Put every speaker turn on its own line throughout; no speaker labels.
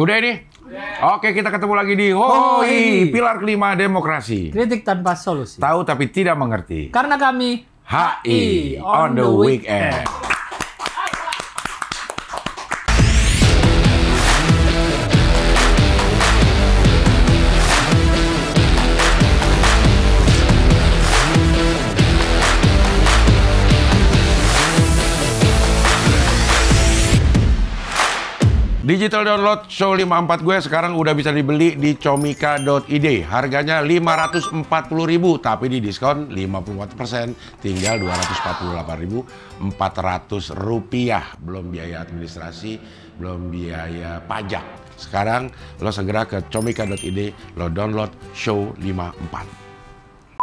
Udah ini? Yeah. Oke, kita ketemu lagi di HOI, pilar kelima demokrasi. Kritik tanpa solusi. Tahu tapi tidak mengerti.
Karena kami
HI on, on the weekend. weekend. Digital download Show 54 gue sekarang udah bisa dibeli di comika.id. Harganya 540.000 tapi di diskon 54% tinggal 248.400 rupiah. Belum biaya administrasi, belum biaya pajak. Sekarang lo segera ke comika.id, lo download Show 54.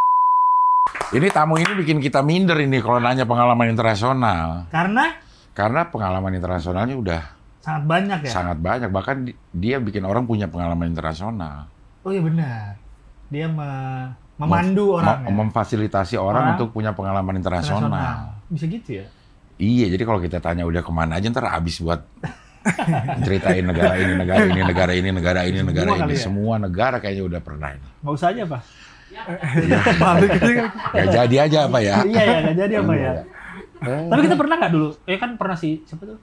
Ini tamu ini bikin kita minder ini kalau nanya pengalaman internasional. Karena? Karena pengalaman internasionalnya udah Sangat banyak ya? Sangat banyak. Bahkan dia bikin orang punya pengalaman internasional.
Oh iya benar. Dia me memandu Mem orang. Mem ya?
Memfasilitasi orang, orang untuk punya pengalaman internasional. internasional. Bisa gitu ya? Iya, jadi kalau kita tanya udah kemana aja ntar habis buat
ceritain negara ini, negara ini, negara
ini, negara ini, negara semua ini, ya? semua negara kayaknya udah pernah ini.
Gak usah aja pak. Ya.
ya. gak jadi aja apa ya? Iya, iya ya, gak jadi apa ya.
Tapi kita pernah nggak dulu? Ya kan pernah sih, siapa tuh?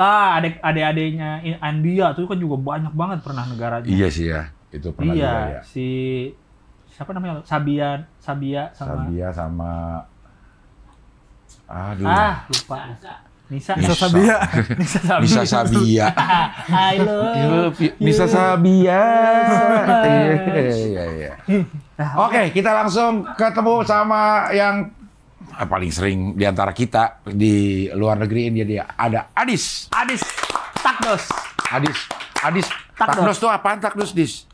ah adik adik adiknya India tuh kan juga banyak banget pernah negaranya iya sih
ya itu pernah iya, juga ya
si siapa namanya Sabian Sabia sama
Sabia sama aduh ah
lupa Nisa, Nisa Sabia.
Nisa Sabia. Nisa Sabia. Nisa Sabia. Iya, iya, iya. Oke, kita langsung ketemu sama yang Ah, paling sering di antara kita di luar negeri India dia ada Adis. Adis Takdos. Adis. Adis Takdos, takdos tuh apaan Takdos Dis?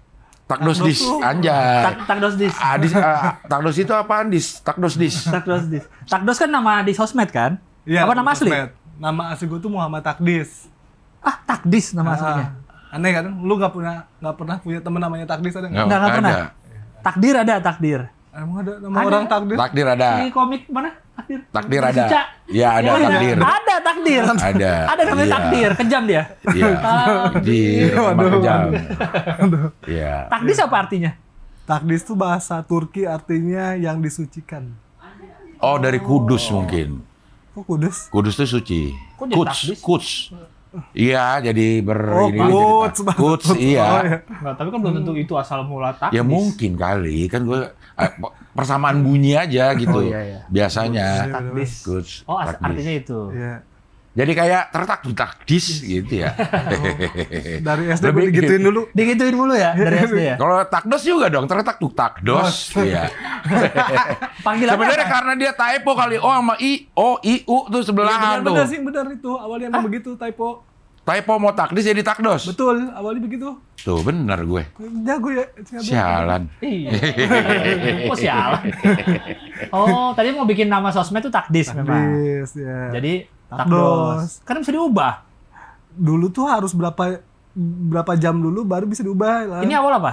Takdos dis, Anja, Tak, takdos dis. Adis, uh, takdos itu apaan dis? Takdos dis. Takdos dis. Takdos kan nama di sosmed
kan? Iya. Apa nama asli? Sosmed. Nama asli gue tuh Muhammad Takdis. Ah, Takdis nama ah, aslinya. Aneh kan? Lu gak pernah gak pernah punya temen namanya Takdis ada nggak? Nggak pernah. Takdir ada takdir. Emang ada nama ada. orang takdir? Takdir ada. Di komik mana? Takdir. Takdir ada. Cica.
Ya ada ya, takdir. Ada takdir. Ada. Ada namanya ya. takdir. Kejam dia. Iya. Ah. Takdir. Iya, waduh. Kejam. Iya.
Takdir apa artinya? Takdir itu bahasa Turki artinya yang disucikan.
Oh, dari Kudus oh. mungkin. Oh, Kudus. Kudus itu suci. Kudus. Kudus. Iya, jadi ber oh, ini kuts, jadi kuts, kuts, iya. Oh, iya.
Nah, tapi kan belum tentu itu asal mula takdis. Ya mungkin
kali, kan gue Eh, persamaan bunyi aja gitu. Oh, iya, iya. Biasanya. Takdis. Good. Oh, takdis. artinya itu. Iya. Jadi kayak tertak takdis gitu ya. Oh, dari SD Lebih digituin gitu. dulu. Digituin dulu ya dari SD ya. Kalau takdos juga dong, tertak tuh takdos. Oh, iya. Panggilan Sebenarnya apa? karena dia typo kali Oh sama I, O oh, I U tuh sebelahan ya, bener, tuh. Benar sih,
benar itu. Awalnya memang begitu typo.
Typo mau takdis jadi takdos.
Betul, awalnya begitu.
Tuh benar gue.
Jago ya. Sialan. Iya. oh sialan. oh tadi mau bikin nama sosmed tuh takdis, takdis memang. Ya. Jadi takdos. takdos. Kan bisa diubah. Dulu tuh harus berapa berapa jam dulu baru bisa diubah lah. Ini awal apa?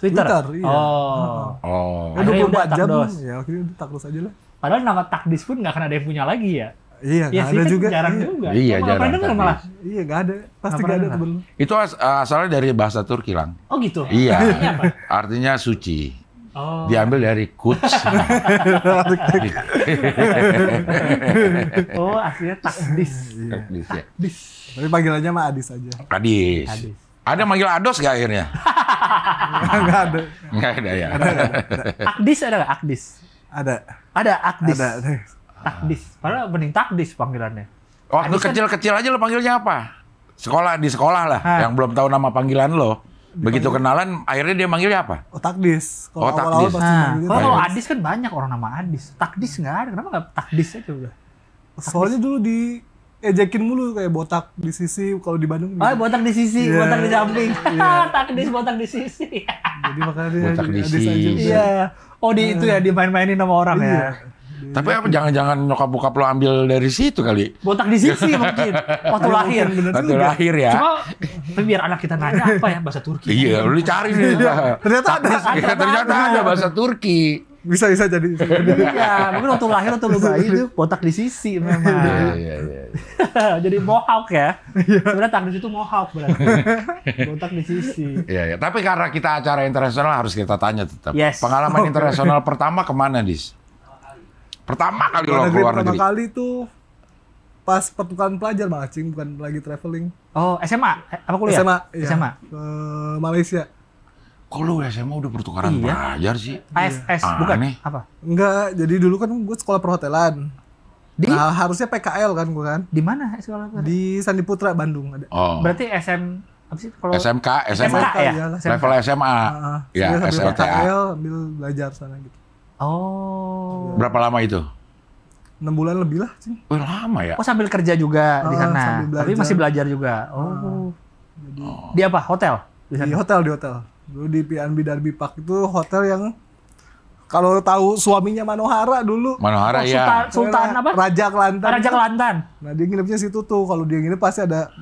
Twitter. Twitter iya. Oh. Oh. Ya, 24 jam. Takdos. Ya, akhirnya takdos aja lah. Padahal nama takdis pun nggak akan ada yang punya lagi ya. Iya, ya, ada kan juga. Jarang iya. juga. Iya, Cuma jarang. Pernah malah. Iya, gak ada. Pasti gak, ada tuh belum.
Itu as asalnya dari bahasa Turki, Lang. Oh gitu? Iya. Artinya, apa? Artinya suci. Oh. Diambil dari kuts. oh, aslinya takdis. Takdis, ya. Takdis.
Tapi panggilannya mah Adis aja.
Adis. Adis. Ada manggil Ados gak akhirnya? Enggak ada. Enggak ada ya. Ada, ada, ada.
Akdis ada gak? Akdis. Ada. Ada Akdis. Ada. ada. Takdis. Padahal mending takdis panggilannya.
Waktu oh, lu kan- kecil-kecil aja lo panggilnya apa? Sekolah di sekolah lah, ha. Ah. yang belum tahu nama panggilan lo. Begitu kenalan, akhirnya dia manggilnya apa? Oh takdis. Kalo oh takdis. Awal -awal nah, kalau
Adis kan banyak orang nama Adis. Takdis nggak ada, kenapa nggak takdis aja udah? Soalnya dulu di ejekin mulu kayak botak di sisi kalau di Bandung. Oh, gitu. botak di sisi, yeah. botak di samping. Yeah. takdis botak di sisi. Jadi makanya botak di sisi. Iya.
Oh, di itu ya dimain-mainin sama orang yeah. ya. Iya. Tapi apa jangan-jangan nyokap buka lo ambil dari situ kali? Botak di sisi mungkin waktu lahir. waktu lahir ya. Cuma
tapi biar anak kita nanya apa ya bahasa Turki. Iya, lu cari nih. Iya, ternyata ada. Ternyata ada bahasa Turki. Bisa bisa jadi. Iya, mungkin waktu lahir atau lu bayi itu botak di sisi memang. Iya, iya, iya. jadi mohawk ya. Iya. Sebenarnya takdir itu mohawk berarti.
Botak di sisi. Iya, iya. Tapi karena kita acara internasional harus kita tanya tetap. Yes. Pengalaman oh, iya. internasional pertama kemana, Dis? Pertama kali luar lo negeri, keluar pertama negeri.
kali tuh pas pertukaran pelajar malah cing bukan lagi traveling.
Oh, SMA apa
kuliah? SMA. Ya, SMA. Ke Malaysia. Kok lu SMA udah
pertukaran iya. pelajar sih? ASS ah, iya. Aneh. bukan?
Apa? Enggak, jadi dulu kan gue sekolah perhotelan. Di? Nah, harusnya PKL kan gue kan. Di mana sekolah perhotelan? Di Sandi Putra Bandung ada. Oh. Berarti SM apa sih kalau SMK, SMA, SMK, ya? Level SMA. Uh,
ah, ah. ya, SMA, PKL
ambil belajar sana gitu. Oh. Berapa lama itu? enam bulan lebih lah sih. Oh, lama ya. Oh sambil kerja juga uh, di ah, sana. Tapi masih belajar juga. Ah, oh. Uh, jadi oh. di apa? Hotel? Di, di hotel di hotel. Dulu di PNB Darby Park itu hotel yang kalau tahu suaminya Manohara dulu. Manohara oh, ya. Sultan, kan Sultan apa? Raja Kelantan. Raja Kelantan. Nah, dia nginepnya situ tuh. Kalau dia nginep pasti ada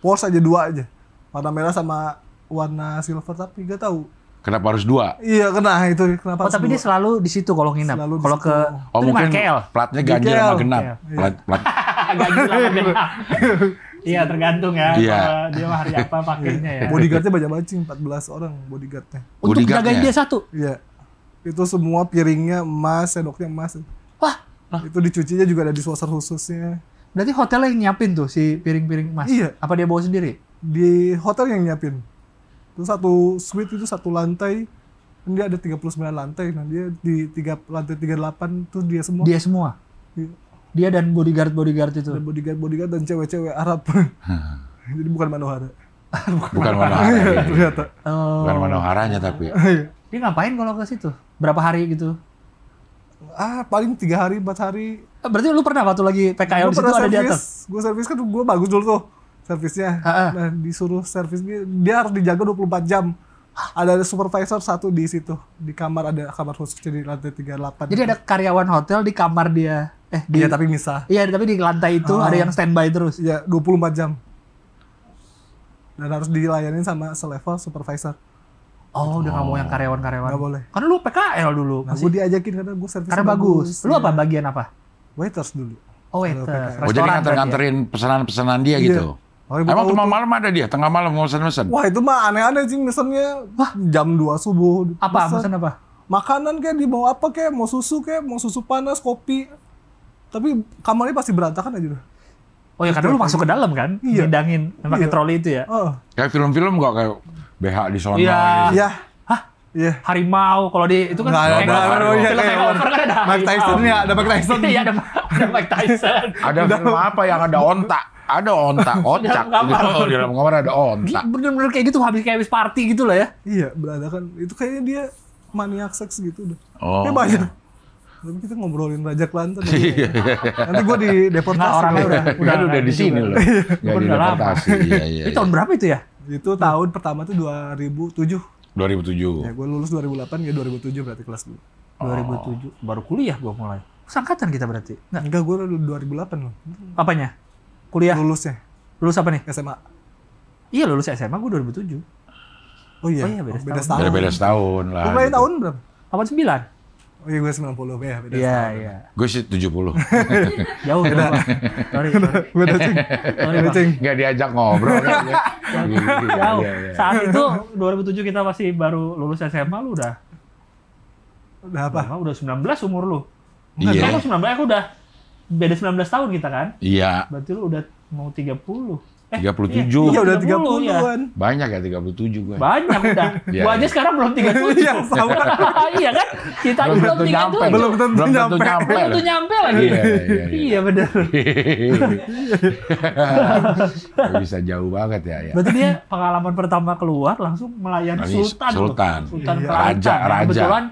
pos aja dua aja. Warna merah sama warna silver tapi gak tahu
Kenapa harus dua?
Iya, kena itu. Kenapa oh, tapi dua? dia selalu di situ kalau nginap. Kalau ke Oh, mungkin KL. platnya ganjil sama genap. Iya. Plat, plat. ganjil sama genap. iya, tergantung ya. Iya. Dia mah hari apa pakainya ya. Bodyguardnya banyak banget 14 orang bodyguardnya. Untuk bodyguard jagain dia satu? Iya. Itu semua piringnya emas, sendoknya emas. Wah. Itu dicucinya juga ada di suasar khususnya. Berarti hotelnya yang nyiapin tuh si piring-piring emas? Iya. Apa dia bawa sendiri? Di hotel yang nyiapin. Terus satu suite itu satu lantai kan dia ada 39 lantai nah dia di tiga lantai 38 terus dia semua dia semua dia, dia dan bodyguard bodyguard itu dan bodyguard bodyguard dan cewek-cewek Arab jadi bukan Manohara bukan, bukan Manohara, ya, ternyata oh. bukan Manoharanya tapi ya. iya. dia ngapain kalau ke situ berapa hari gitu ah paling tiga hari empat hari ah, berarti lu pernah waktu lagi PKL di situ ada di atas gue servis kan gue bagus dulu tuh servisnya. Nah, disuruh servis dia harus dijaga 24 jam. empat Ada, ada supervisor satu di situ di kamar ada kamar khusus jadi lantai 38. Jadi ada karyawan hotel di kamar dia. Eh, dia iya tapi bisa Iya, tapi di lantai itu uh, ada yang standby terus. Iya, 24 jam. Dan harus dilayani sama selevel supervisor. Oh, udah kamu yang oh. karyawan-karyawan. Gak boleh. Karena lu PKL dulu. Nah, gue diajakin karena gue servis. Karena bagus. bagus. Lu apa bagian apa? Waiters dulu. Oh, waiters. Oh, jadi nganter-nganterin
ya? pesanan-pesanan dia yeah. gitu. Oh, Emang cuma malam ada dia, tengah malam mau mesen-mesen. Wah itu
mah aneh-aneh sih mesennya wah jam dua subuh. Apa? Mesen, mesen apa? Makanan kayak di mau apa kayak mau susu kayak mau susu panas, kopi. Tapi kamarnya pasti berantakan aja Oh ya karena lu masuk ke dalam kan, iya. Ngedangin. pakai iya. troli itu ya. Oh.
Kayak film-film gak kayak BH di sana. Iya. Gitu. Iya
yeah. harimau kalau di itu kan nggak ada, ada, kan iya, iya, kan ada, ada, ada ada ada ada Mike Tyson ya ada Mike Tyson iya ada,
ada Mike Tyson ada film apa yang ada onta ada onta ada di dalam kamar ada onta
bener-bener kayak gitu habis kayak habis party gitu lah ya iya kan itu kayaknya dia maniak seks gitu udah oh. kayak banyak iya. tapi kita ngobrolin Raja Klanten. Iya. Nanti gue di deportasi. Nah, orangnya udah, udah, udah, udah di sini loh. Gak Udah di deportasi. Iya, iya, itu tahun berapa itu ya? Itu tahun pertama tuh 2007.
2007. Ya,
gue lulus 2008 ya 2007 berarti kelas 2. Oh. 2007 baru kuliah gue mulai. Sangkatan kita berarti. Nggak. Enggak, gue 2008 loh. Apanya? Kuliah. Lulusnya. Lulus apa nih? SMA. Iya, lulus SMA gue 2007. Oh iya. Oh iya, beda, oh, beda setahun. Beda, beda setahun lah. Gue gitu. tahun berapa? 89. Oh iya gue 90 ya beda. Iya iya.
Gue sih puluh. Jauh beda. Sorry. Beda cing. Beda cing. Gak diajak ngobrol. kan, Jauh. Ya, iya, iya, udah, iya, Saat
itu 2007 kita masih baru lulus SMA lu udah. Udah apa? Udah, udah 19 umur lu. Enggak, iya. Aku 19, aku udah beda 19 tahun kita kan? Iya. Berarti lu udah mau 30.
Eh, tiga puluh tujuh. Iya udah tiga puluh Ya. Banyak ya tiga puluh tujuh gue. Banyak
udah. Iya, gue aja iya. sekarang belum tiga puluh. Iya sama. iya kan? Kita belum, belum tentu nyampe. Belum tentu belum nyampe. nyampe, belum tentu nyampe lagi. Iya, iya, iya. iya,
iya benar. bisa jauh banget ya, ya. Berarti
dia pengalaman pertama keluar langsung melayani Sultan. Sultan. Sultan iya. Raja, raja. Kebetulan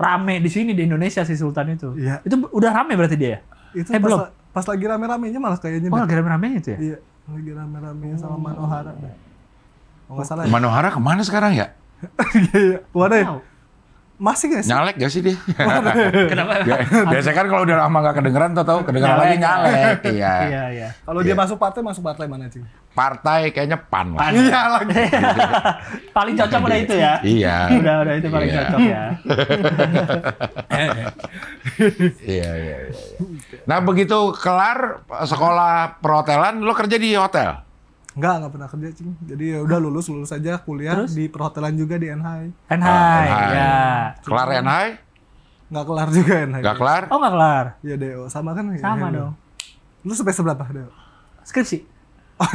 rame di sini di Indonesia si Sultan itu. Iya. Itu udah rame berarti dia. Ya? Itu eh, pas, belum. pas lagi rame-ramenya malah kayaknya. Oh, lagi rame-ramenya itu ya? Iya lagi rame-rame oh. sama Manohara. Oh, nggak salah. Ya. Manohara
kemana sekarang ya? Iya, iya. Waduh. Masih gak sih? Nyalek gak sih dia? Kenapa? Biasanya kan kalau udah lama gak kedengeran, tau tau kedengeran lagi nyalek. iya. Iya,
iya. Kalau dia iya. masuk partai, masuk partai mana sih?
Partai kayaknya PAN lah. Pan Iya
lagi. paling cocok udah itu ya?
Iya. Udah, udah itu paling iya. cocok ya. Iya, iya, iya, iya. Nah begitu kelar sekolah perhotelan, lo kerja di hotel?
Enggak, enggak pernah kerja, Cing. Jadi ya udah lulus, lulus aja kuliah Terus? di perhotelan juga di nh nh ah, ya. Kelar nh Enggak kelar juga nh Enggak kelar? Oh, enggak kelar. Iya, Deo. Sama kan? Sama ya, dong. Lu sampai berapa, Deo? Skripsi.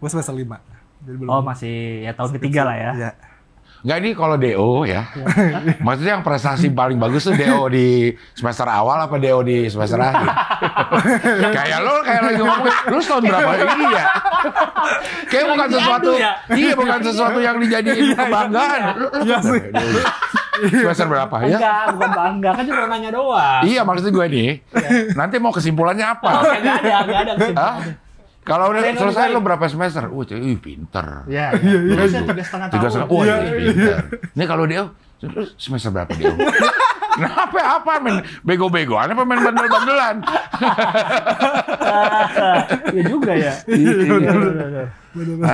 gue semester lima. Jadi belum. Oh, masih ya tahun skripsi. ketiga lah ya. Iya.
Enggak ini kalau DO ya. Maksudnya yang prestasi paling bagus tuh DO di semester awal apa DO di semester akhir?
kayak lo kayak lagi ngomong, lu tahun berapa ini ya?
kayak bukan sesuatu,
ya?
iya bukan sesuatu yang dijadiin iya, iya, kebanggaan. Iya, iya sih.
Semester berapa ya? Enggak,
bukan bangga. Kan cuma nanya doang. Iya,
maksud gue nih. Nanti mau kesimpulannya apa? Enggak ada, enggak ada kesimpulannya. Kalau udah selesai lo berapa semester? Wah, uh, ih pinter.
Iya. Iya, iya. iya. Tiga setengah tahun. Oh, Tiga
setengah. Iya, Wah, iya, pinter. Ini kalau dia semester berapa dia? Kenapa apa main bego bego apa main bandel-bandelan? ya
juga ya. Iya,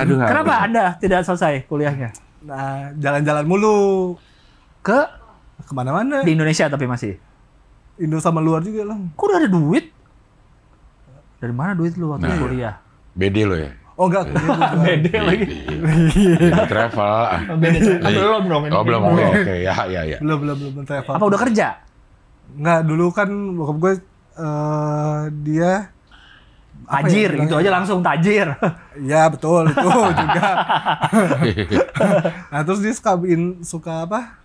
Aduh. Kenapa
Anda tidak selesai kuliahnya? Nah, jalan-jalan mulu ke kemana-mana. Di Indonesia tapi masih. Indo sama luar juga lah. Kok udah ada duit? dari mana duit lu waktu nah, kuliah? Bede lo ya? Oh enggak, bede lagi.
BD iya. travel. Oh, belum dong. Oh belum, oke. Ya, ya, ya.
Belum, belum, belum travel. Apa udah kerja? Enggak, dulu kan bokap gue eh, dia ya tajir ya, gitu aja langsung tajir. Iya betul itu juga. nah terus dia suka in, suka apa?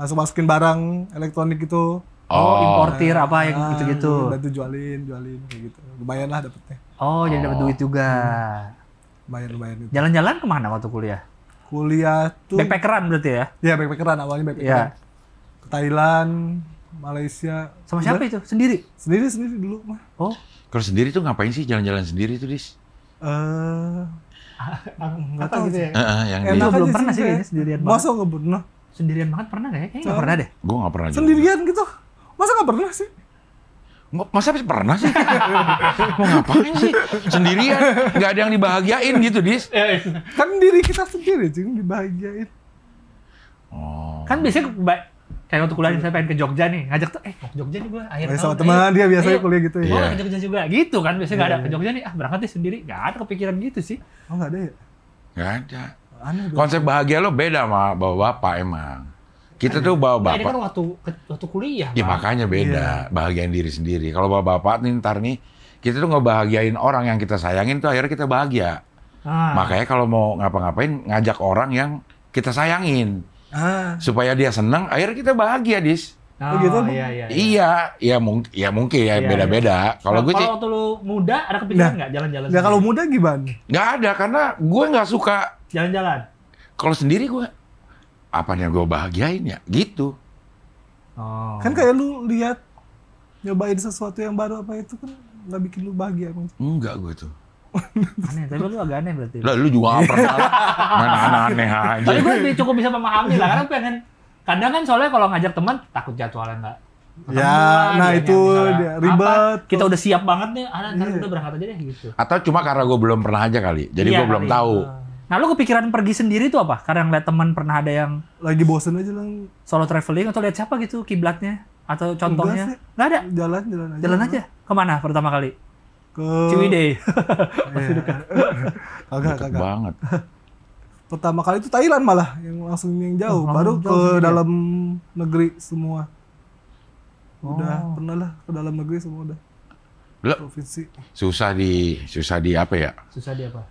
Masuk masukin barang elektronik gitu Oh, oh importir apa yang ah, gitu-gitu. bantu jualin, jualin kayak gitu. Lumayan lah dapetnya. Oh, oh. jadi dapat duit juga. Hmm. Lumayan, lumayan. Gitu. Jalan-jalan kemana waktu kuliah? Kuliah tuh. Backpackeran berarti ya? Iya, backpackeran awalnya backpackeran. Ya. Ke Thailand, Malaysia. Sama siapa itu? Sendiri? Sendiri sendiri dulu mah. Oh.
Kalau sendiri tuh ngapain sih jalan-jalan sendiri tuh, Dis?
Eh uh, ah, enggak tahu gitu ya. Heeh,
eh, yang Enak belum pernah
sih kayaknya sendirian banget. Masa enggak pernah? Sendirian banget pernah gak ya? Kayaknya enggak pernah deh. Gua enggak pernah. Sendirian gitu. Masa nggak pernah sih?
Masa pernah sih? Mau ngapain sih? Sendirian, nggak ada yang dibahagiain gitu, Dis. Ya,
kan diri kita sendiri sih dibahagiain. Oh. Kan biasanya kayak waktu kuliah saya pengen ke Jogja nih, ngajak tuh, eh mau ke Jogja nih gue akhir Sama teman dia biasanya kuliah gitu ya. Mau yeah. ke Jogja juga, gitu kan biasanya nggak yeah, ada iya, ke iya. Jogja nih, ah berangkat deh sendiri, nggak ada kepikiran gitu sih. Oh nggak ada ya? Nggak ada. Aneh,
Konsep bahagia lo beda sama bapak-bapak emang. Kita tuh bawa kan bapak. Nah, kan
waktu waktu kuliah. Ya makanya beda yeah.
bahagiain diri sendiri. Kalau bawa bapak nih ntar nih kita tuh ngebahagiain orang yang kita sayangin tuh akhirnya kita bahagia. Ah. Makanya kalau mau ngapa-ngapain ngajak orang yang kita sayangin ah. supaya dia seneng, Akhirnya kita bahagia dis. Ah, oh, gitu? Iya, iya, iya. Iya, ya, mung ya mungkin ya beda-beda. Iya, iya. Kalau gue Kalau waktu lu muda ada kepikiran nah, nggak jalan-jalan? Nah, kalau muda gimana? Nggak ada karena gue nggak suka jalan-jalan. Kalau sendiri gue apa yang gue bahagiain ya gitu
oh. kan kayak lu lihat nyobain sesuatu yang baru apa itu kan nggak bikin lu bahagia kan?
enggak gue tuh
aneh tapi lu agak aneh berarti lah lu juga apa? mana aneh aneh aja tapi gue cukup bisa memahami lah karena pengen kadang kan soalnya kalau ngajak teman takut jadwalnya nggak
Ya, nah itu dia,
ribet. kita udah siap banget nih, anak yeah. udah berangkat aja deh gitu.
Atau cuma karena gue belum pernah aja kali, jadi yeah, gue belum tahu. Ah. Nah lu
kepikiran pergi sendiri tuh apa? Karena ngeliat teman pernah ada yang lagi bosen aja lang. Solo traveling atau lihat siapa gitu kiblatnya atau contohnya? Enggak ada. Jalan jalan aja. Jalan aja. Kemana pertama kali? Ke Ciwidey. Masih dekat. Iya. Agak agak banget. Pertama kali itu Thailand malah yang langsung yang jauh, oh, baru jauh ke sendiri. dalam negeri semua. Udah oh. pernah lah ke dalam negeri semua udah.
Loh, provinsi. Susah di susah di apa ya? Susah di apa?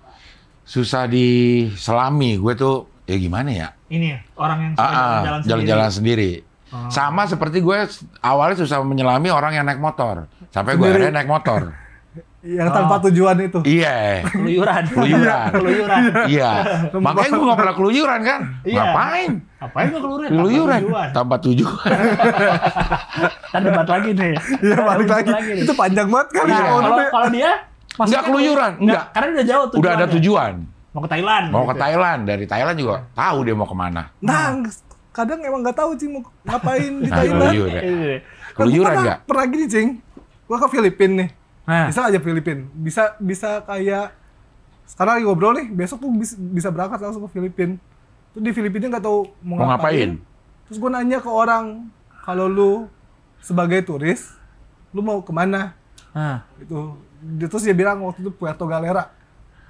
susah diselami. Gue tuh ya gimana ya?
Ini ya, orang yang jalan ah, ah, jalan-jalan sendiri. Jalan-jalan
sendiri. Oh. Sama seperti gue awalnya susah menyelami orang yang naik motor. Sampai gue akhirnya naik motor. yang oh. tanpa tujuan itu. Iya. Keluyuran. Keluyuran. keluyuran. Iya. Makanya gue gak pernah keluyuran kan. Iya. Ngapain?
Ngapain gue keluyuran? Keluyuran.
Tanpa tujuan. kan
debat lagi nih.
Iya balik lagi. lagi Itu panjang banget kan. Nah, kalau,
kalau dia Maksudnya nggak kan keluyuran, nggak. Karena udah jauh tujuan. Udah ada
tujuan. Mau ke Thailand.
Mau gitu. ke ya? Thailand.
Dari Thailand juga iya. tahu dia mau kemana. Nah,
nah. kadang emang nggak tahu sih mau ngapain di nah, Thailand. Keluyuran. Ya. Iya. Kan keluyuran nggak? Pernah, pernah gini cing, gua ke Filipina nih. Nah. Bisa aja Filipina. Bisa bisa kayak sekarang lagi ngobrol nih, besok tuh bisa berangkat langsung ke Filipina. Tuh di Filipina nggak tahu mau, mau ngapain. ngapain. Terus gue nanya ke orang, kalau lu sebagai turis, lu mau kemana? Nah. Itu terus dia bilang waktu itu Puerto Galera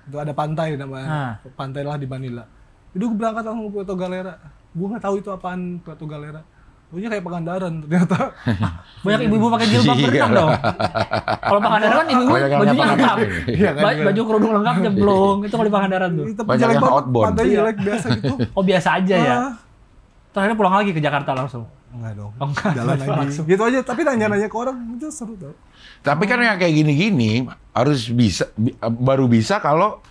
itu ada pantai namanya nah. pantai lah di Manila itu gue berangkat langsung ke Puerto Galera gue nggak tahu itu apaan Puerto Galera Punya kayak pengandaran ternyata. Banyak ibu-ibu pakai jilbab iya. berenang dong.
Kalau Pangandaran kan ibu-ibu bajunya lengkap. Iya, kan, kan. baju
kerudung lengkap iya. jeblong. Itu kalau di Pangandaran tuh. Itu Banyak yang Pantai jelek biasa gitu. Oh biasa aja ya. Ah. terakhir pulang lagi ke Jakarta langsung. Enggak dong. Oh, enggak. Jalan lagi. Langsung.
Gitu aja. Tapi nanya-nanya ke orang itu seru tau. Tapi kan yang kayak gini-gini harus bisa baru bisa kalau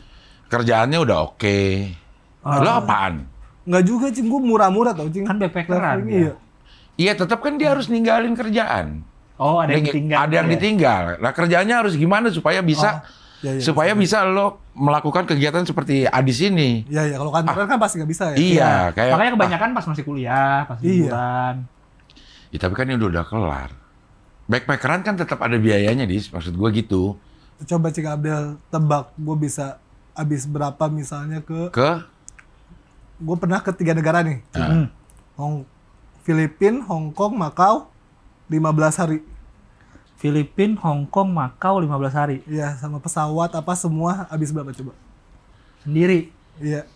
kerjaannya udah oke. Okay. Ah. Lo apaan? Enggak juga, Cing. Gue murah-murah tau, Cing. Kan backpackeran ya. Iya, iya tetap kan dia harus ninggalin kerjaan. Oh, ada yang ditinggal. Ada yang ya? ditinggal. Nah, kerjaannya harus gimana supaya bisa oh ya, ya, supaya ya. bisa lo melakukan kegiatan seperti di sini. Iya
ya, kalau kantoran ah, kan pasti nggak bisa ya. Iya, ya. kayak makanya ah. kebanyakan ah, pas masih kuliah, pas iya. liburan.
Ya tapi kan ini udah, udah kelar. Backpackeran kan tetap ada biayanya, Dis. Maksud gue gitu.
Coba cek Abdel tebak gue bisa habis berapa misalnya ke ke gue pernah ke tiga negara nih. Ah. Hmm. Hong Filipin, Hong Kong, Makau belas hari. Filipin, Hong Kong, Makau 15 hari. Iya, sama pesawat apa semua habis berapa coba? Sendiri. Iya.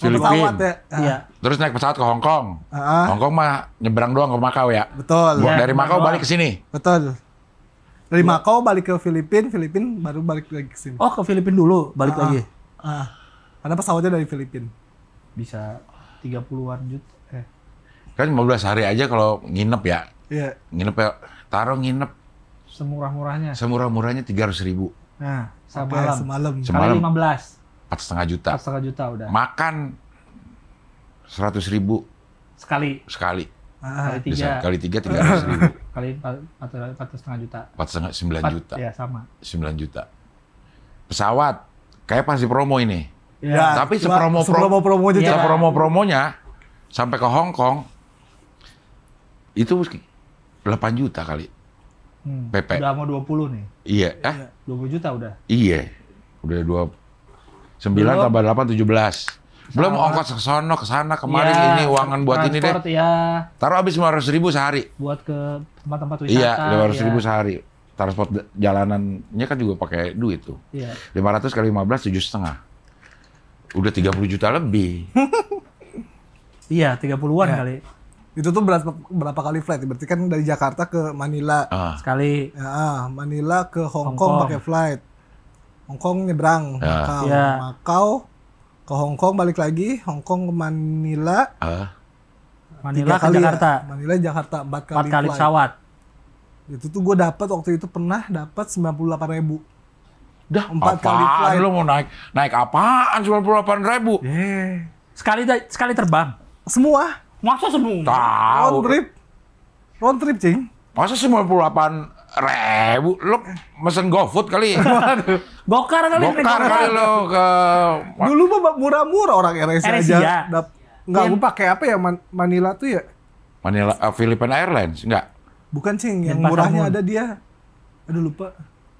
Pesawat Ya. Iya. Ah. Terus naik pesawat ke Hong Kong. Uh-huh. Hong Kong mah nyebrang doang ke Makau ya. Betul. Ya, dari Makau balik ke sini.
Betul. Dari iya. Makau balik ke Filipin, Filipin baru balik lagi ke sini. Oh, ke Filipin dulu, balik uh-huh. lagi. Uh, karena pesawatnya dari Filipin. Bisa 30-an juta. Eh.
Kan 15 hari aja kalau nginep ya. Iya. Nginep ya, taruh nginep Semurah-murahnya. Semurah-murahnya tiga ratus ribu.
Nah, semalam. Semalam. Semalam. lima belas.
Empat setengah juta. Empat setengah juta udah. Makan seratus ribu. Sekali. Sekali. Ah, kali tiga. Kali tiga tiga ratus ribu.
kali empat, empat setengah juta. Empat setengah sembilan juta. Ya sama.
Sembilan juta. Pesawat. Kayak pasti promo ini.
Ya, ya tapi sepromo promo promo ya. promo
promonya sampai ke Hong Kong itu 8 juta kali. Hmm. PP. Udah mau 20 nih. Iya. Hah? Iya,
20 juta udah.
Iya. Udah 2 9 tambah 8 17. Belum Sama. ongkos ke sono ke sana kemarin ya, ini uangan buat ini deh. Ya. Taruh habis 500 ribu sehari.
Buat ke tempat-tempat iya, wisata. Iya, 500 ya. ribu
sehari. Transport jalanannya kan juga pakai duit tuh. Iya. 500 kali 15 7 setengah. Udah 30 juta lebih.
iya, 30-an ya. kali itu tuh berapa berapa kali flight? Berarti kan dari Jakarta ke Manila ah. sekali. Ya, Manila ke Hong, Kong, Kong pakai flight. Hong Kong nyebrang ah. ya. Makau, ya. Makau ke Hong Kong balik lagi, Hong Kong ke Manila.
Ah. Manila ke ya. Jakarta.
Ya. Manila Jakarta
empat kali, 4 kali pesawat.
Itu tuh gue dapat waktu itu pernah dapat sembilan puluh delapan ribu.
Dah empat kali flight. Lo mau naik naik apaan sembilan puluh delapan ribu? Yeah. Sekali sekali terbang. Semua Masa semua? Tahu. Round trip. Round trip, cing Masa 98 ribu lo mesen GoFood kali bokar kali bokar kali lo ke dulu mah murah-murah orang
RS, aja nggak Dap, enggak gue pakai apa ya Man Manila tuh ya
Manila uh, Philippine Airlines enggak
bukan cing yang, yang murahnya ada dia aduh lupa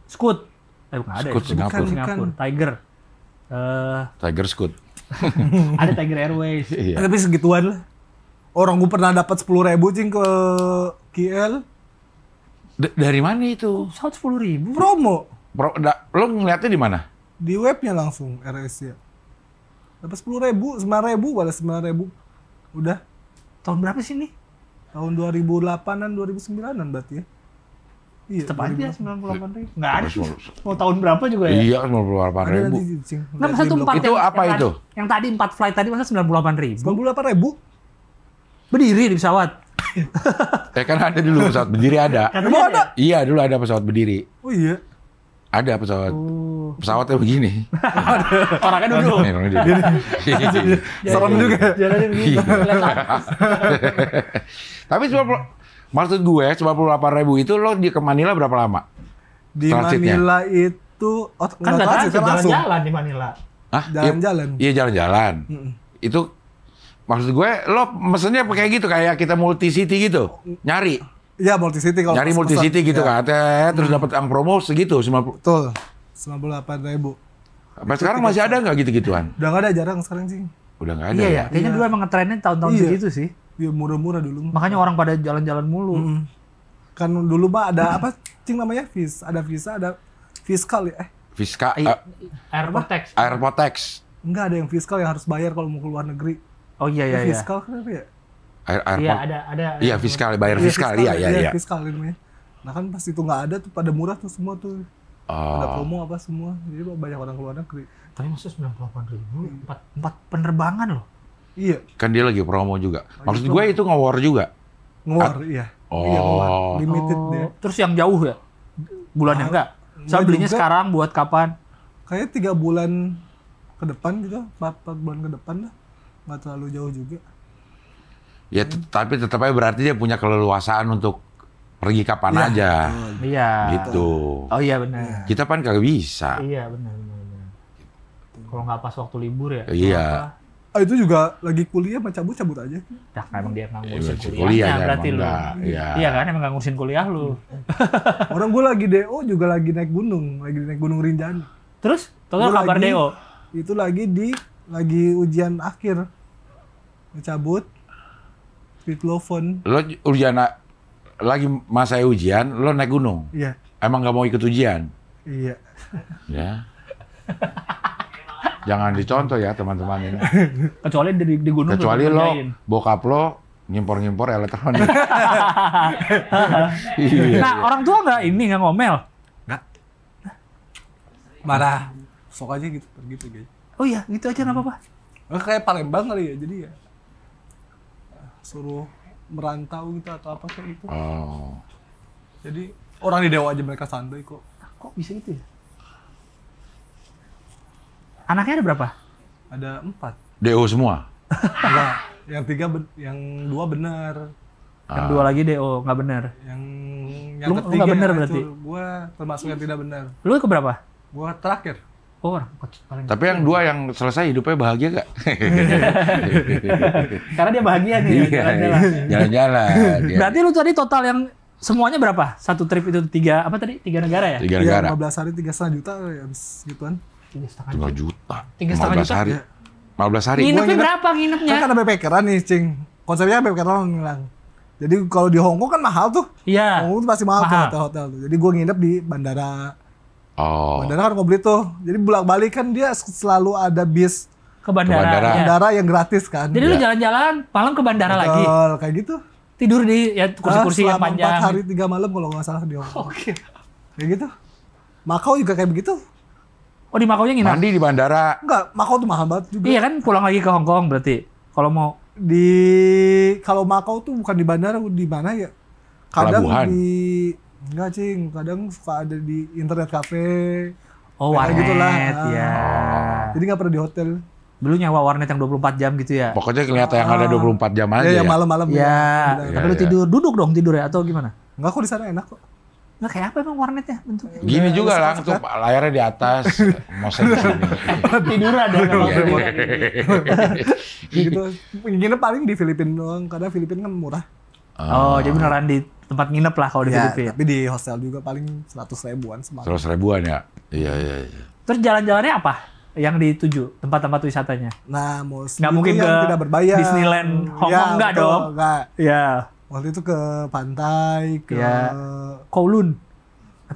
Scoot eh bukan ada ya? Scoot ya. Singapura. Bukan, Singapura bukan. Tiger uh,
Tiger Scoot ada Tiger Airways iya.
tapi segituan lah Orang gue pernah dapat sepuluh ribu cing ke
KL. D dari mana itu? Saat sepuluh ribu. Promo. Pro, da, lo ngeliatnya di mana?
Di webnya langsung RS ya. Dapat sepuluh ribu, sembilan ribu, balas sembilan ribu. Udah. Tahun berapa sih ini? Tahun dua ribu 2008-an, 2009-an berarti ya. Iya, Tetap aja 98 ribu. Nggak ada Mau tahun berapa juga ya? Iya, puluh delapan ribu. Nah, itu empat Itu apa yang itu? Yang, yang tadi empat flight tadi masa sembilan puluh delapan ribu? delapan ribu? Berdiri di pesawat.
ya kan ada dulu pesawat berdiri ada. ada? Iya dulu ada pesawat berdiri. Oh iya. Ada pesawat. Oh. Pesawatnya begini. Orangnya duduk. Iya. Serem iya. juga. Jalannya begini. Iya. Tapi cuma maksud gue cuma puluh delapan ribu itu lo di ke Manila berapa lama? Di Transitnya. Manila itu oh, kan jalan-jalan di Manila. Hah? Jalan-jalan. Iya jalan-jalan. Itu Maksud gue, lo mesennya kayak gitu, kayak kita multi city gitu, nyari. Ya multi city kalau nyari multi city gitu ya. kan, terus hmm. dapat yang promo segitu, 90. Betul,
98 ribu. Sampai sekarang masih ada
nggak gitu-gituan?
Udah nggak ada, jarang sekarang sih.
Udah nggak ada. Iya, ya. ya. kayaknya iya. dulu emang
ngetrennya tahun-tahun iya. segitu sih. Iya murah-murah dulu. Makanya orang pada jalan-jalan mulu. Hmm. Kan dulu Pak, ada apa cing namanya vis, ada visa, ada fiskal ya. Eh.
Fiskal. Uh, iya. eh, Airpotex. Airpotex.
Enggak ada yang fiskal yang harus bayar kalau mau luar negeri Oh iya iya. iya. fiskal iya. Kan kenapa ya?
Air, air iya ada ada. Iya fiskal bayar iya, fiskal, fiskal iya, iya iya iya.
Fiskal ini, Nah kan pas itu nggak ada tuh pada murah tuh semua tuh. Oh. Ada promo apa semua. Jadi banyak orang keluar negeri. Tapi maksudnya delapan ribu, iya. empat, empat penerbangan loh.
Iya. Kan dia lagi promo juga. Maksud gue itu ngawar juga. Ngawar, iya. Oh. Iya, Limited oh. dia.
Terus yang jauh ya? Bulan yang nah, enggak? Saya belinya juga, sekarang buat kapan? Kayaknya tiga bulan ke depan gitu, empat bulan ke depan lah nggak terlalu jauh juga.
Ya, hmm. tapi tetap aja berarti dia punya keleluasaan untuk pergi kapan ya, aja. Iya. Gitu. Oh iya benar. Iya. Kita kan kagak bisa.
Iya benar benar. Kalau nggak pas waktu libur ya. Iya. ah itu juga lagi kuliah mah cabut cabut aja. Nah, emang dia nggak iya, ngurusin kuliah, ya, berarti lu. Iya. iya kan emang nggak ngurusin kuliah lu. Orang gue lagi DO juga lagi naik gunung, lagi naik gunung Rinjani. Terus, total kabar lagi, DO? Itu lagi di lagi ujian akhir cabut telepon
lo ujian lagi masa ujian lo naik gunung iya emang nggak mau ikut ujian iya ya jangan dicontoh ya teman-teman ini kecuali di, di gunung kecuali lo bokap lo ngimpor-ngimpor elektronik iya, iya, nah iya. orang tua nggak ini nggak ngomel nggak
marah sok aja gitu gitu guys oh iya gitu aja nggak hmm. apa-apa kayak Palembang kali ya jadi ya suruh merantau gitu atau apa kayak gitu oh. jadi orang di dewa aja mereka santai kok kok bisa gitu ya anaknya ada berapa ada empat
do semua
Enggak. yang tiga yang dua benar
yang dua ah. lagi DO nggak benar. Yang yang lu, ketiga lu gak berarti.
Gua termasuk yang tidak benar. Lu berapa? Gua terakhir. Oh, orang
paling. Tapi yang ya. dua yang selesai hidupnya bahagia gak? Karena dia bahagia nih. Iya, jalan-jalan. Iya. Berarti
lu tadi total yang semuanya berapa? Satu trip itu tiga apa tadi? Tiga negara ya? Tiga negara. Iya, lima belas hari tiga setengah juta ya gituan. Tiga
juta. Tiga setengah juta. Hari. Iya. Lima belas hari. Nginepnya berapa nginepnya? Kan
karena backpackeran nih, Cing. Konsepnya BPKran ngilang. Jadi kalau di Hongkong kan mahal tuh. Iya. Hongkong tuh pasti mahal, mahal. tuh hotel-hotel tuh. Jadi gue nginep di bandara Oh. Bandara harus beli tuh. Jadi bolak-balik kan dia selalu ada bis ke bandara. Ke bandara. bandara yang gratis kan. Jadi ya. lu jalan-jalan malam ke bandara Betul, lagi. kayak gitu. Tidur di ya kursi-kursi ah, yang panjang. 4 hari 3 malam kalau nggak salah dia. Oke. Okay. Kayak gitu. Makau juga kayak begitu. Oh di Makau yang nginep? Mandi di bandara. Enggak, Makau tuh mahal banget juga. Iya kan pulang lagi ke Hong Kong berarti. Kalau mau di kalau Makau tuh bukan di bandara di mana ya?
Kadang Pelabuhan. di
Enggak, Cing. Kadang suka ada di internet cafe. Oh, warnet gitu lah. ya. Jadi nggak pernah di hotel. Belum nyawa warnet yang
24 jam gitu ya. Pokoknya kelihatan ah. yang ada 24 ah. jam iya, aja iya, ya? Iya. ya. Iya, malam-malam. Ya. ya. Tapi ya, lu tidur, duduk dong
tidur ya atau gimana? Enggak kok di sana enak kok. Enggak kayak apa emang warnetnya bentuknya? Gini ya, juga lah, tuh
layarnya di atas, mau mouse tiduran ya
gitu. Nginep paling di Filipina doang, karena Filipina kan murah. Oh, oh jadi beneran di tempat nginep lah kalau di ya, Tapi di hostel juga paling seratus ribuan semalam.
100 ribuan ya? Iya, iya, iya.
Terus jalan-jalannya apa? Yang dituju tempat-tempat wisatanya? Nah, mau nggak mungkin ke tidak berbayar. Disneyland Hong iya, Kong enggak dong? Nggak. Iya. Waktu itu ke pantai, ke ya. Kowloon.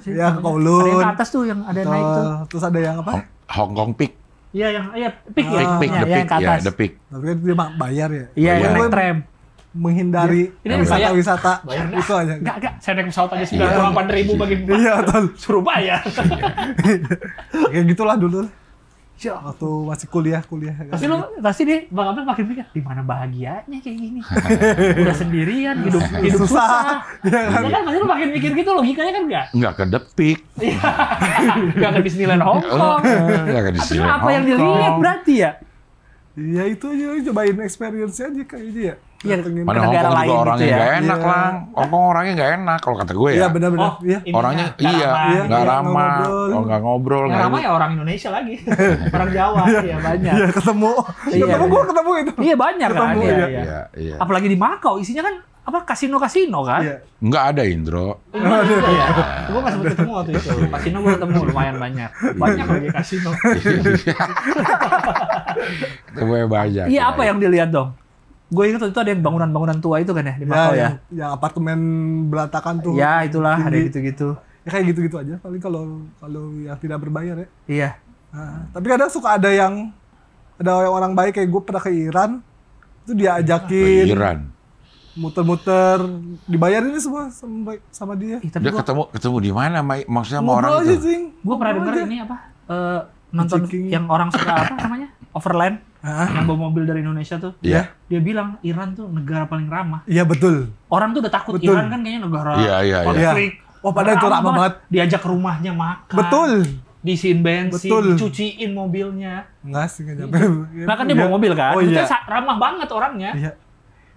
Ya ke Kowloon. Ada yang ke atas tuh yang ada Betul. naik tuh. Terus ada yang
apa? Hong, Kong Peak.
Iya yang iya peak ya. Peak, peak, ya, the peak, ya, the peak. Tapi kan dia bayar ya. Iya, yang naik tram menghindari ya, wisata-wisata bayar, itu aja. Enggak, enggak. Saya naik pesawat aja sudah iya. delapan ribu bagi Iya, betul. Suruh bayar. Kayak gitulah dulu. Ya. Waktu masih kuliah, kuliah. Pasti lo, pasti deh, Bang Abel makin mikir, di mana bahagianya kayak gini.
Udah sendirian,
hidup, hidup susah. susah. Ya kan? pasti iya. lo makin mikir gitu, logikanya kan enggak?
Enggak ke depik. enggak iya. ke Disneyland Hong Kong. Enggak ke Disneyland Hong Kong. apa yang dilihat
berarti ya? Ya itu aja, cobain experience aja gitu ya. Iya, mana Kong juga gitu orangnya gitu ya. gak enak yeah. Iya.
lang. Kong orangnya gak enak kalau kata gue ya. Iya benar-benar. Oh, iya. Orangnya gak iya, ramah. Iya, nggak iya, ramah. nggak ngobrol. gak ramah ya orang
Indonesia lagi, orang Jawa ya banyak. Iya
ketemu, ketemu gue ketemu itu. Iya banyak ketemu, kan. Iya, iya. iya.
Apalagi di Makau isinya kan apa kasino kasino kan? Iya.
Enggak ada Indro. Enggak ada. Iya. Gue
nggak sempet ketemu waktu itu. Kasino gue ketemu lumayan banyak. Banyak lagi kasino.
Ketemu banyak. Iya apa
yang dilihat dong? gue ingat waktu itu ada yang bangunan-bangunan tua itu kan ya di ya, Makau ya, ya. Yang, apartemen berantakan tuh. Ya itulah tinggi. ada gitu-gitu. Ya kayak gitu-gitu aja paling kalau kalau ya tidak berbayar ya. Iya. Nah, tapi kadang suka ada yang ada orang baik kayak gue pernah ke Iran itu dia ajakin. Ke Iran. Muter-muter ini semua sama, sama dia. Eh, dia gua,
ketemu ketemu di mana maksudnya sama orang aja,
itu? Gue pernah dengar ini apa? Uh, nonton Ciking. yang orang suka apa namanya? Overland Hah? yang bawa mobil dari Indonesia tuh, yeah. Iya. dia bilang Iran tuh negara paling ramah. Iya yeah, betul. Orang tuh udah takut betul. Iran kan kayaknya negara yeah, yeah, konflik. Yeah. Oh padahal itu ramah banget. Diajak ke rumahnya makan. Betul. Diisiin bensin, betul. dicuciin mobilnya. Enggak sih nggak nyampe. Iya. Nah kan dia iya. bawa mobil kan, oh, iya. ramah banget orangnya. Iya.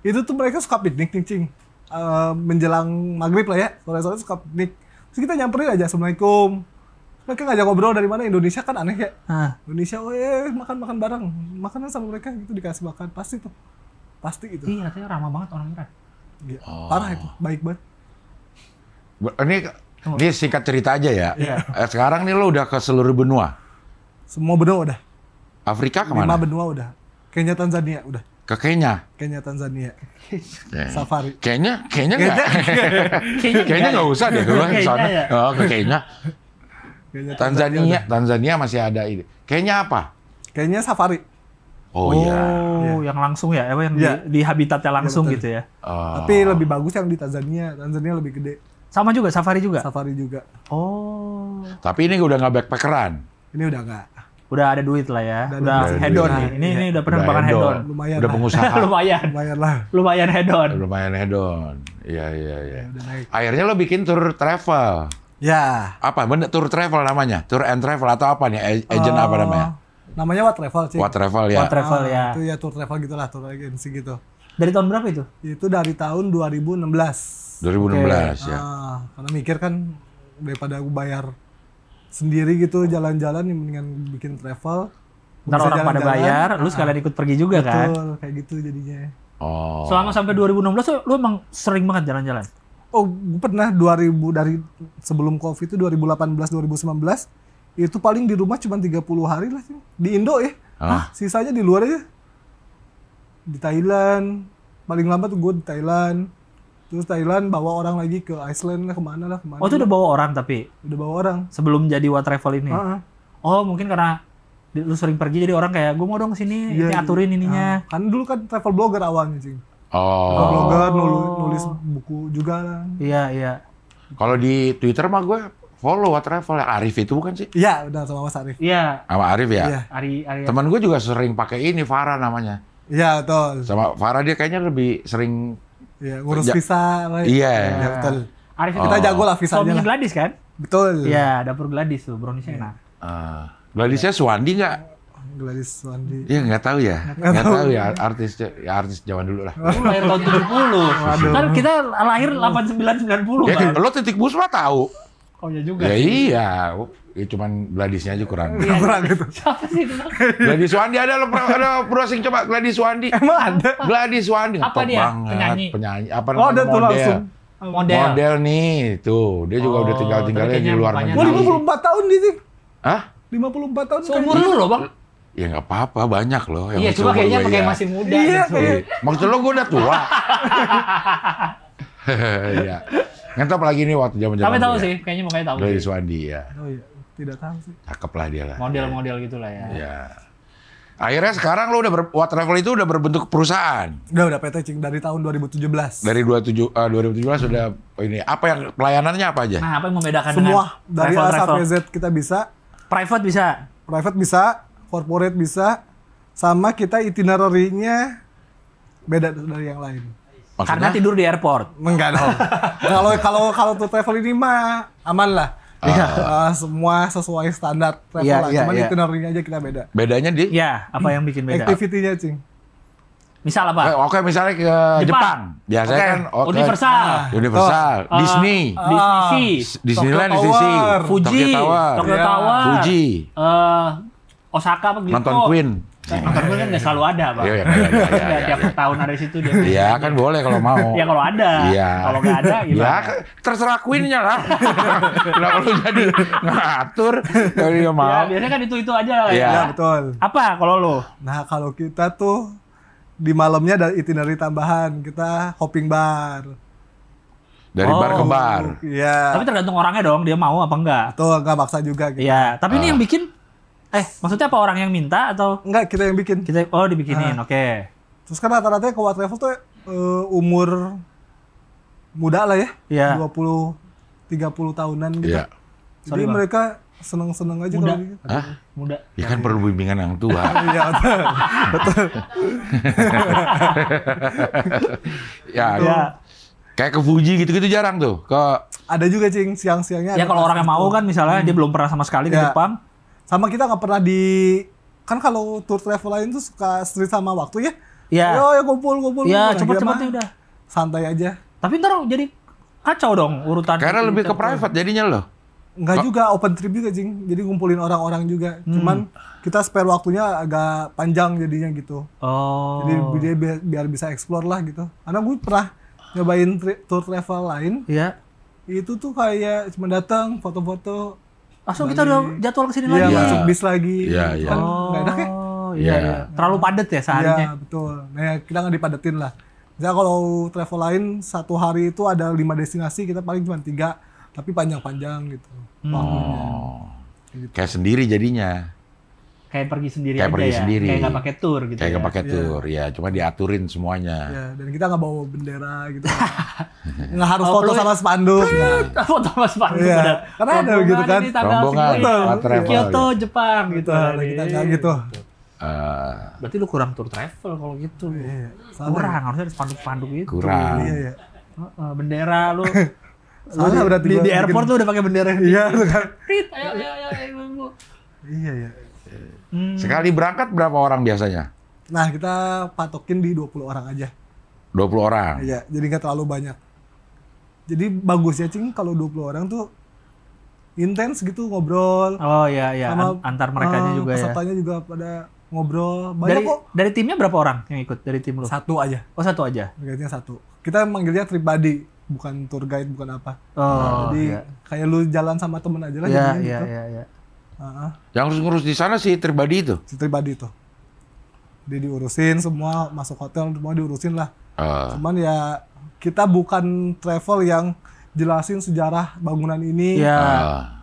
Itu tuh mereka suka piknik cing cing. Uh, eh, menjelang maghrib lah ya, sore-sore suka piknik. Terus kita nyamperin aja, Assalamualaikum mereka ngajak ngobrol dari mana Indonesia kan aneh ya Hah. Indonesia oh ya makan makan bareng makanan sama mereka gitu dikasih makan pasti tuh pasti itu iya katanya ramah banget orang Iran ya,
iya. oh. parah itu baik banget ini ini singkat cerita aja ya yeah. Iya. sekarang nih lo udah ke seluruh benua
semua benua udah
Afrika kemana lima
benua udah Kenya Tanzania udah
ke Kenya.
Kenya Tanzania. Safari.
Kenya, Kenya nggak. Kenya nggak usah deh gua ke sana. Ya. Oh, ke Kenya. Kayaknya Tanzania, Tanzania masih ada ini. Kayaknya apa? Kayaknya safari. Oh, iya. oh iya. yang langsung ya, emang eh, yang ya. Di, iya. di habitatnya iya, langsung ya, gitu ya. Oh. Tapi
lebih bagus yang di Tanzania. Tanzania lebih gede. Sama juga safari juga. Safari juga. Oh.
Tapi ini udah nggak backpackeran. Ini udah nggak. Udah ada duit lah ya. Udah, udah, hedon nih. Ini ya. ini udah penerbangan hedon. Lumayan. Udah lah. pengusaha.
lumayan. Lumayan lah.
Lumayan hedon. Lumayan hedon. Iya iya iya. Ya, Akhirnya lo bikin tour travel. Ya. Apa? Benar tour travel namanya, tour and travel atau apa nih? Agent uh, apa eh, namanya?
Namanya What Travel sih. What Travel ya. What Travel ya. ah, ya. Itu ya tour travel gitulah, tour agency gitu. Dari tahun berapa itu? Itu dari tahun 2016. 2016 okay. ya. Ah, karena mikir kan daripada aku bayar sendiri gitu jalan-jalan yang mendingan bikin travel. Ntar orang jalan -jalan. pada bayar, lu sekalian ah, ikut pergi juga betul, kan? Betul, kayak gitu jadinya. Oh. Selama sampai 2016 lu emang sering banget jalan-jalan? oh gue pernah 2000 dari sebelum covid itu 2018 2019 itu paling di rumah cuma 30 hari lah sih. di Indo ya ah. sisanya di luar aja di Thailand paling lambat tuh gue di Thailand terus Thailand bawa orang lagi ke Iceland lah kemana lah kemana oh itu udah bawa orang tapi udah bawa orang sebelum jadi what travel ini uh oh mungkin karena lu sering pergi jadi orang kayak gue mau dong kesini yeah, ini aturin iya. ininya uh. kan dulu kan travel blogger awalnya sih
Oh. Blogger
nulis, nulis buku juga Iya, iya.
Kalau di Twitter mah gue follow travel Arif itu bukan sih? Iya,
udah sama Mas Arif. Iya.
Sama Arif ya? Iya.
Ari, Ari. Ya. Teman
gue juga sering pakai ini Farah namanya.
Iya, betul.
Sama Farah dia kayaknya lebih sering Iya, ngurus ja visa. Iya. Iya, betul. Arif oh. kita jago lah visanya. Suaminya Gladys
kan? Betul. Iya, dapur Gladys tuh, browniesnya iya.
enak. Uh, Gladysnya Suwandi nggak?
Gladys Wandi?
Iya nggak tahu ya, nggak tahu. tahu ya artis ya artis zaman dulu lah. Lu lahir tahun 70. Kan kita
lahir delapan sembilan puluh. ya, kan. Lo
titik busma tahu.
Oh ya juga. Ya sih.
iya, ya, cuman Gladysnya aja kurang. Ya, kurang gitu. Siapa sih itu? Gladys Wandi ada lo ada browsing coba Gladys Wandi. Emang ada. Gladys Wandi apa dia? Banget. Penyanyi. Penyanyi. Apa oh, namanya? Oh, ada tuh model. Model nih, tuh. Dia juga oh, udah tinggal-tinggalnya di luar negeri. Oh, 54 tahun dia sih. Hah?
54 tahun. Seumur kan? lu loh, Bang.
Ya nggak apa-apa, banyak loh yang Iya, cuma kayaknya pakai ya. masih muda iya, gitu. Iya. Maksud lo gue udah tua. Iya. Ngetop lagi nih waktu zaman-zaman. Tapi tahu ya. sih,
kayaknya kayak tahu. Dari
Suwandi ya.
Oh iya, tidak tahu sih.
Cakep lah dia lah. Model-model ya. gitulah ya. Iya. Akhirnya sekarang lo udah ber, What Travel itu udah berbentuk perusahaan.
Udah udah PT Cing dari tahun 2017.
Dari 27 uh, 2017 sudah ini apa yang pelayanannya apa aja? Nah, apa yang membedakan Semua dengan dari A sampai Z
kita bisa. Private bisa. Private bisa, corporate bisa, sama kita itinerarinya beda dari yang lain. Maksudnya? Karena tidur di airport. Enggak dong. Kalau kalau kalau tuh travel ini mah aman lah. uh, semua sesuai standar travel yeah, lah. Iya, Cuman yeah. itinerarinya aja kita beda.
Bedanya di? Ya, apa yang bikin beda?
Activity-nya, Cing.
Misal apa? Eh, oke, okay, misalnya ke Jepang. Jepang. Biasanya okay. kan okay. universal. Ah, universal, uh, Disney. Uh, Disney. Disneyland, Disney. Fuji, Tokyo Tower, Tokyo iya. Tower.
Fuji. Uh, Osaka apa gitu. Nonton Queen. Nonton Queen kan iya. nggak selalu ada, Pak. Iya, iya, iya, iya Tiap tahun ada di situ
Iya, kan boleh kalau mau. Iya,
kalau ada. Iya. Kalau nggak ada, gimana? Ya,
terserah Queen-nya lah.
Kenapa lu jadi ngatur kalau dia mau. Ya, biasanya
kan itu-itu aja lah. Iya, ya,
betul. Apa kalau lo? Nah, kalau kita tuh di malamnya ada itinerary tambahan. Kita hopping bar dari oh, bar ke oh. bar. Iya. Tapi tergantung orangnya dong, dia mau apa enggak. Tuh, enggak maksa juga gitu. Iya, tapi uh. ini yang ah. bikin Eh, maksudnya apa orang yang minta atau enggak kita yang bikin? Kita oh dibikinin, nah. oke. Okay. Terus kan rata-rata ke What Travel tuh uh, umur muda lah ya, yeah. 20 30 tahunan gitu. Yeah. Jadi Sorry, mereka seneng-seneng aja muda. kalau gitu. Hah?
Muda. Ya kan perlu bimbingan yang tua. Iya, betul. ya, ya. Kayak ke Fuji gitu-gitu jarang tuh. Ke
ada juga cing siang-siangnya. Ya kalau orang yang mau kan misalnya hmm. dia belum pernah sama sekali ya. ke iya. Jepang, sama kita nggak pernah di kan kalau tour travel lain tuh suka street sama waktu ya Iya. Yo, ya kumpul kumpul. yeah, cepet-cepet udah. Santai aja. Tapi ntar jadi kacau dong urutan. Karena lebih ke private jadinya loh. Enggak juga open trip juga jing. Jadi ngumpulin orang-orang juga. Hmm. Cuman kita spare waktunya agak panjang jadinya gitu. Oh. Jadi dia biar, biar bisa explore lah gitu. Karena gue pernah nyobain tri- tour travel lain. Iya. Itu tuh kayak cuma datang foto-foto langsung kita udah jadwal kesini ya, lagi. masuk bis lagi. Iya, kan iya. oh, enak ya. Iya, Ya. Terlalu padat ya seharinya. Iya, betul. Nah, ya, kita nggak dipadetin lah. Jadi kalau travel lain satu hari itu ada lima destinasi, kita paling cuma tiga, tapi panjang-panjang gitu. Hmm. Gitu.
Kayak sendiri jadinya
kayak pergi sendiri kayak aja pergi ya. sendiri kayak nggak pakai tour gitu kayak nggak ya. pakai iya. tour
ya. ya cuma diaturin semuanya ya,
dan kita nggak bawa bendera gitu nggak harus oh, foto sama ya? spanduk iya. Ya. foto sama spanduk ya. karena ada gitu kan rombongan iya. travel Kyoto gitu. Jepang gitu kita nggak gitu uh, berarti lu kurang tour travel kalau gitu iya, kurang harusnya ada spanduk-spanduk gitu kurang iya, iya. Uh, bendera lu Soalnya di, berarti di, di airport tuh
udah pakai bendera. Iya, kan. Iya, iya, iya. Hmm. Sekali berangkat berapa orang biasanya?
Nah, kita patokin di 20 orang aja.
20 orang?
Iya, jadi nggak terlalu banyak. Jadi bagus ya cing kalau 20 orang tuh intens gitu ngobrol. Oh iya iya, sama, antar mereka uh, ah, juga ya. pesertanya juga pada ngobrol. Banyak dari, kok. Dari timnya berapa orang yang ikut dari tim lu? Satu aja. Oh, satu aja. guide satu. Kita manggilnya trip buddy, bukan tour guide, bukan apa. Oh, nah, jadi iya. kayak lu jalan sama temen aja lah Iya, iya, gitu. iya, iya huh
Yang harus ngurus di sana si Tribadi itu. Si Tribadi itu. Dia diurusin
semua masuk hotel semua diurusin lah. Uh. Cuman ya kita bukan travel yang jelasin sejarah bangunan ini yeah. Iya.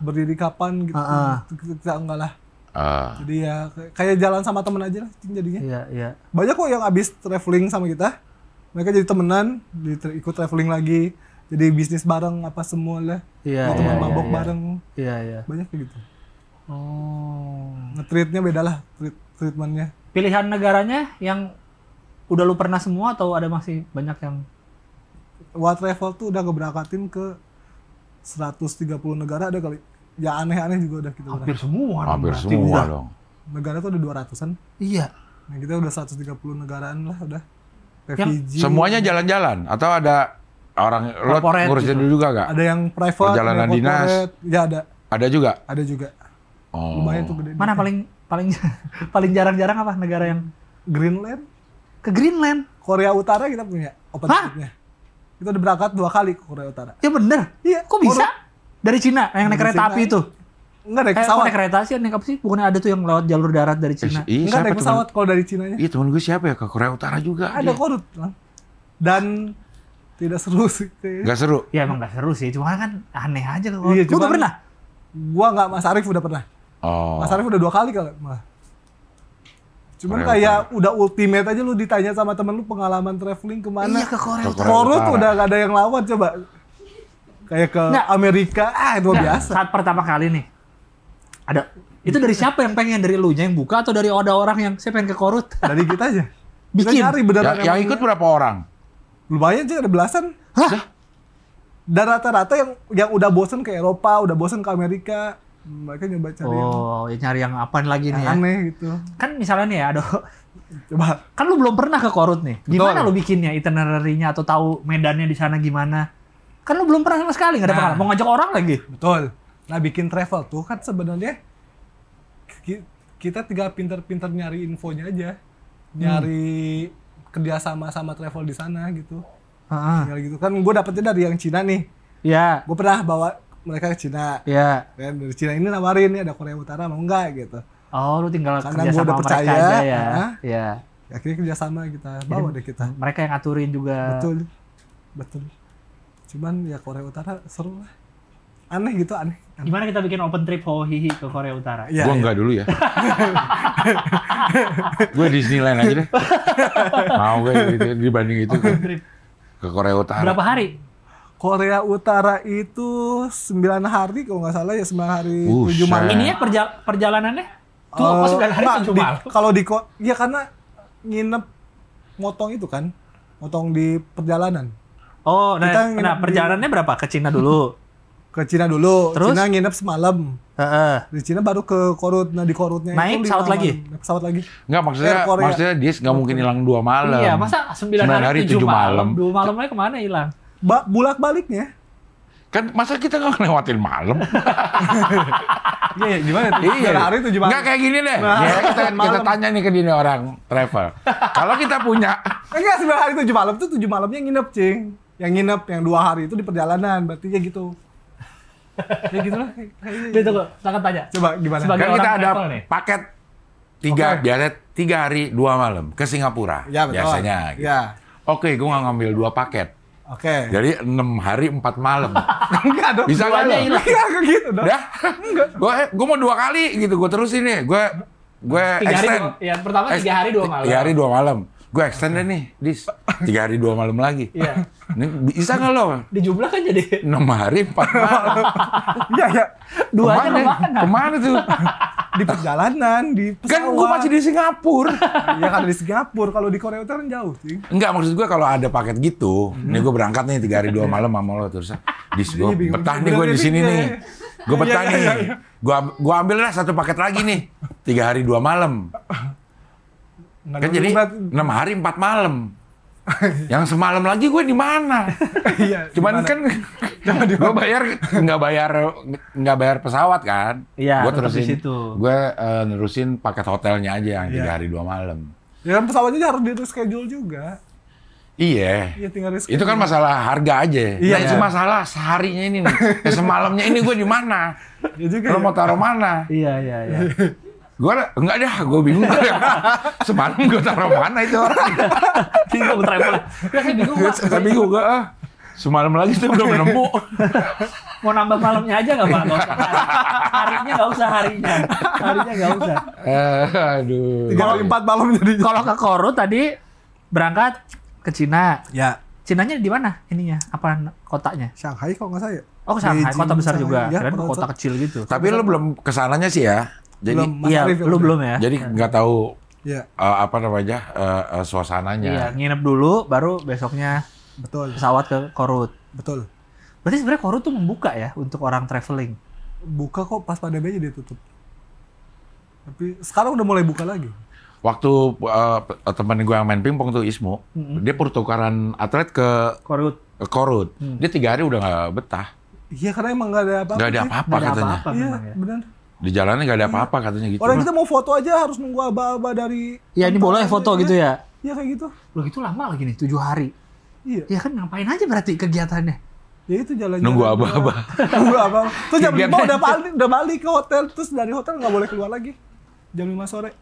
uh. berdiri kapan gitu. Uh-uh. Kita enggak lah. Uh. Jadi ya kayak jalan sama temen aja lah jadinya. Iya, iya. Banyak kok yang abis traveling sama kita. Mereka jadi temenan, ikut traveling lagi, jadi bisnis bareng apa semua lah. Iya, teman iya, mabok yeah. Iya. bareng. Iya, iya. Banyak kayak gitu. Oh. Ngetreatnya beda lah, treat, treatmentnya. Pilihan negaranya yang udah lu pernah semua atau ada masih banyak yang? What Travel tuh udah ngeberangkatin ke 130 negara ada kali. Ya aneh-aneh juga udah kita. Hampir berang.
semua. Hampir semua dong.
Negara tuh ada 200-an. Iya. Nah, kita udah 130 negaraan lah udah. Refugee. Semuanya
jalan-jalan atau ada orang lo ngurusin gitu. juga gak? Ada yang private, ada yang dinas. Ya ada. Ada juga. Ada juga. Oh. Lumayan tuh
gede. Mana paling paling paling jarang-jarang apa negara yang Greenland? Ke Greenland. Korea Utara kita punya open trip-nya. Kita udah berangkat dua kali ke Korea Utara. Ya bener. Iya. Kok bisa? Dari Cina yang naik kereta api itu. Enggak naik eh, pesawat. naik kereta sih, naik apa sih? Bukannya ada tuh yang lewat jalur darat dari eh, Cina. Eh, iya, Enggak naik pesawat
kalau dari Cina Iya temen gue siapa ya? Ke Korea Utara juga. Ada
korut. Dan tidak seru sih. Gak seru? Ya emang gak seru sih. Cuma kan aneh aja. iya, gue udah pernah? Gua gak, Mas Arif udah pernah. Oh. Mas Arief udah dua kali kalau malah. Cuman Korea kayak Utara. udah ultimate aja lu ditanya sama temen lu pengalaman traveling kemana. Iya ke Korea, ke Korut udah gak ada yang lawan coba. Kayak ke nah, Amerika, ah itu nah, biasa. Saat pertama kali nih, ada itu dari siapa yang pengen dari lu yang buka atau dari ada orang yang saya pengen ke Korut? Dari kita aja. Bikin. Kita nyari beneran ya, yang, ikut ikut berapa orang? Lumayan sih ada belasan. Hah? Dan rata-rata yang yang udah bosen ke Eropa, udah bosen ke Amerika, mereka nyoba cari oh ya yang, ya cari yang apa lagi yang nih ya. aneh gitu kan misalnya nih ya ada coba kan lu belum pernah ke Korut nih gimana Betul. lu bikinnya itinerary-nya atau tahu medannya di sana gimana kan lu belum pernah sama sekali nggak ada nah, pengalaman mau ngajak orang lagi betul nah bikin travel tuh kan sebenarnya kita tinggal pinter-pinter nyari infonya aja nyari hmm. kerjasama sama travel di sana gitu Tinggal gitu kan gue dapetnya dari yang Cina nih ya gue pernah bawa mereka ke Cina. Iya. Yeah. Kan dari Cina ini nawarin ya ada Korea Utara mau enggak gitu. Oh, lu tinggal Karena kerja sama udah percaya, mereka aja ya. Iya. Ya. Akhirnya sama kita bawa Jadi, deh kita. Mereka yang aturin juga. Betul, betul. Cuman ya Korea Utara seru lah. Aneh gitu, aneh. aneh. Gimana kita bikin open trip ho hihi ke Korea Utara?
Ya, gua ya. enggak dulu ya. gue Disneyland aja deh. Mau gue gitu, dibanding itu. Open trip. Ke Korea Utara. Berapa
hari? Korea Utara itu sembilan hari kalau nggak salah ya sembilan hari tujuh 7 malam. Ini ya perjal perjalanannya? Tuh uh, 9 hari nah, 7 malam? Di, kalau di ya karena nginep motong itu kan, motong di perjalanan. Oh, nah, Kita nah perjalanannya di,
berapa? Ke Cina dulu.
ke Cina dulu, Terus? Cina nginep semalam. Uh, Di Cina baru ke Korut, nah di Korutnya naik pesawat lagi. Naik pesawat lagi.
Enggak maksudnya, maksudnya dia nggak mungkin hilang dua malam. Iya, masa sembilan hari, hari tujuh malam. malam. Dua
malamnya kemana hilang? ba bulak baliknya
kan masa kita nggak lewatin malam iya, iya gimana tuh iya. hari tujuh malam nggak kayak gini deh nah, ya, kita, kita tanya nih ke dini orang travel kalau kita
punya enggak eh, sembilan hari tujuh malam tuh tujuh malamnya nginep cing yang nginep yang dua hari itu di perjalanan berarti ya gitu ya gitu lah dia tunggu Sangat tanya coba gimana Sebagai kan kita ada
nih. paket tiga okay. biasa tiga hari dua malam ke Singapura ya, betul. biasanya gitu. ya. oke gue nggak ngambil dua paket Oke. Okay. Jadi enam hari empat malam. Enggak dong. Bisa nggak Enggak iya, gitu dong. Dah. Enggak. Gue eh, gue mau dua kali gitu. Gue terus ini. Gue gue extend.
Hari, ya, pertama tiga hari dua eh, malam. Tiga hari
dua malam gue extend deh nih, dis. Tiga hari dua malam lagi. Iya. Ini bisa nggak lo? Dijumlah kan jadi. Enam hari empat malam. Iya iya. Dua kemana, kemana? Kemana
tuh? di perjalanan, di kan pesawat. Kan gue masih di Singapura. Iya kan di Singapura. Kalau di Korea Utara kan jauh sih.
Enggak maksud gue kalau ada paket gitu. Hmm. Nih gue berangkat nih tiga hari dua malam sama lo terus. Dis gue iya, betah nih gue di sini nih. Gue iya, betah iya, nih. Gue gue ambil lah satu paket lagi nih. Tiga hari dua malam. Kan jadi enam hari empat malam. Yang semalam lagi gue di mana? iya, Cuman dimana? kan gue bayar nggak bayar nggak bayar pesawat kan? Iya. Gue terusin situ. Gue uh, nerusin paket hotelnya aja yang tiga ya. hari dua malam. Ya kan pesawatnya harus di reschedule juga. Iya. Iya tinggal Itu kan masalah harga aja. Iya. Nah, itu iya. masalah seharinya ini nih. semalamnya ini gue di mana? Iya ya juga. Lo mau taruh mana? Iya iya iya. Gue enggak deh, gue bingung. Semalam gue taruh mana itu orang. bingung travel. Gue saya bingung. Gak, bingung gue ah. Semalam lagi tuh belum nemu.
Mau nambah malamnya aja nggak pak? Harinya nggak usah harinya. Harinya nggak usah.
Eh, aduh. Tiga kali empat
malam jadi. Kalau ke Koro tadi berangkat ke Cina. Ya. Cinanya di mana ininya? Apa kotanya? Shanghai kok nggak saya. Oh, ke Shanghai, kota besar juga. Ya, kota, kecil
gitu. Tapi lo belum kesananya sih ya? Jadi belum, iya, Arif, ya, lu belum ya. Jadi iya. nggak tahu ya. uh, apa namanya uh, uh, suasananya. Iya,
nginep dulu baru besoknya betul pesawat ke Korut. Betul. Berarti sebenarnya Korut tuh membuka ya untuk orang traveling. Buka kok pas pandemi aja dia tutup. Tapi sekarang udah mulai buka lagi.
Waktu uh, teman gue yang main pingpong tuh Ismo, mm-hmm. dia pertukaran atlet ke Korut. Ke Korut. Mm. Dia tiga hari udah nggak betah.
Iya karena emang nggak ada apa-apa. Nggak ada apa-apa katanya. Iya, ya. benar
di jalannya gak ada iya. apa-apa iya. katanya gitu. Orang kita
mau foto aja harus nunggu aba-aba dari Ya ini boleh foto ya. gitu ya. Iya kayak gitu. Loh itu lama lagi nih, tujuh hari. Iya. Ya kan ngapain aja berarti kegiatannya. Ya itu jalan-jalan. Nunggu aba-aba. Nunggu aba-aba. Terus jam lima udah balik, udah balik ke hotel. Terus dari hotel gak boleh keluar lagi. Jam lima sore.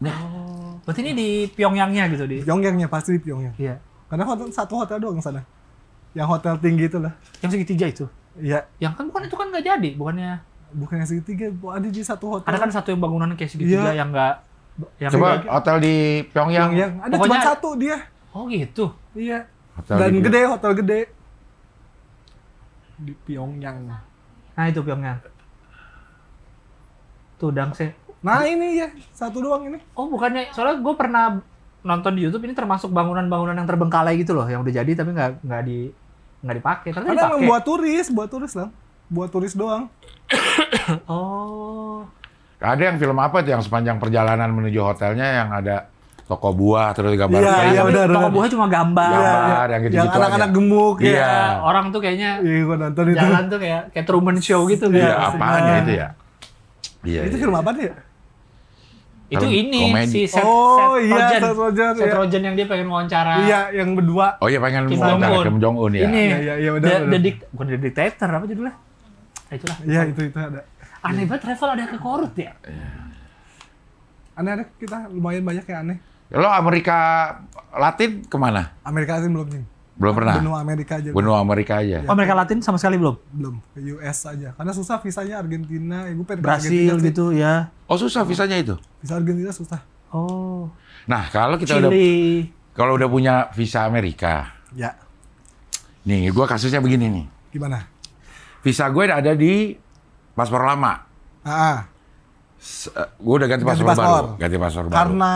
Nah, oh. berarti ini di Pyongyangnya gitu di. Pyongyangnya pasti di Pyongyang. Iya. Karena hotel satu hotel doang sana. Yang hotel tinggi itu lah. Yang segitiga itu. Iya. Yang kan bukan itu kan gak jadi, bukannya bukannya segitiga, ada di satu hotel ada kan satu yang bangunan kayak segitiga yeah. yang enggak yang coba
hotel di Pyongyang, Pyongyang. ada
Pokoknya, cuma satu dia oh gitu iya hotel dan di gede hotel gede di Pyongyang nah itu Pyongyang tuh dangse nah ini ya satu doang ini oh bukannya soalnya gue pernah nonton di YouTube ini termasuk bangunan-bangunan yang terbengkalai gitu loh yang udah jadi tapi nggak nggak di nggak dipakai ternyata Karena dipakai buat turis buat turis lah buat turis doang.
oh. Ada yang film apa tuh yang sepanjang perjalanan menuju hotelnya yang ada toko buah terus gambar Iya, iya gitu? benar. Toko buah cuma gambar. Gambar ya, yang gitu-gitu. Iya, yang anak-anak gemuk ya. ya.
Orang tuh kayaknya Iya, gua nonton itu. Jalan tuh kayak kayak Truman Show gitu Iya, ya, apaan ya itu ya?
Iya.
Itu
iya. film iya. apa dia? Ya? Itu Film ini komedi. si Seth, oh, Seth iya, Rogen. Seth Rogen, Seth iya. Rogen yang dia pengen wawancara. Iya, yang berdua. Oh iya pengen wawancara Kim Jong Un ya. Ini, ya, ya, ya, benar, the, benar. The, dic bukan the Dictator apa judulnya? Nah, itulah. Iya, itu itu ada. Aneh banget travel ada ke korut
ya. Iya. Aneh ada kita lumayan banyak ya aneh. Lo Amerika Latin kemana? Amerika Latin belum nih. Belum pernah. Benua Amerika aja. Benua Amerika aja. Ya.
Amerika Latin sama sekali belum? Belum. Ke US aja. Karena susah visanya Argentina, ya eh, gue pengen Brasil gitu
ya. Oh, susah visanya itu?
Visa Argentina susah. Oh. Nah, kalau
kita Chile. udah kalau udah punya visa Amerika. Ya. Nih, gua kasusnya begini nih. Gimana? visa gue ada di paspor lama. Ah. ah. Eh, gue udah ganti, paspor, baru. Ganti paspor baru. Karena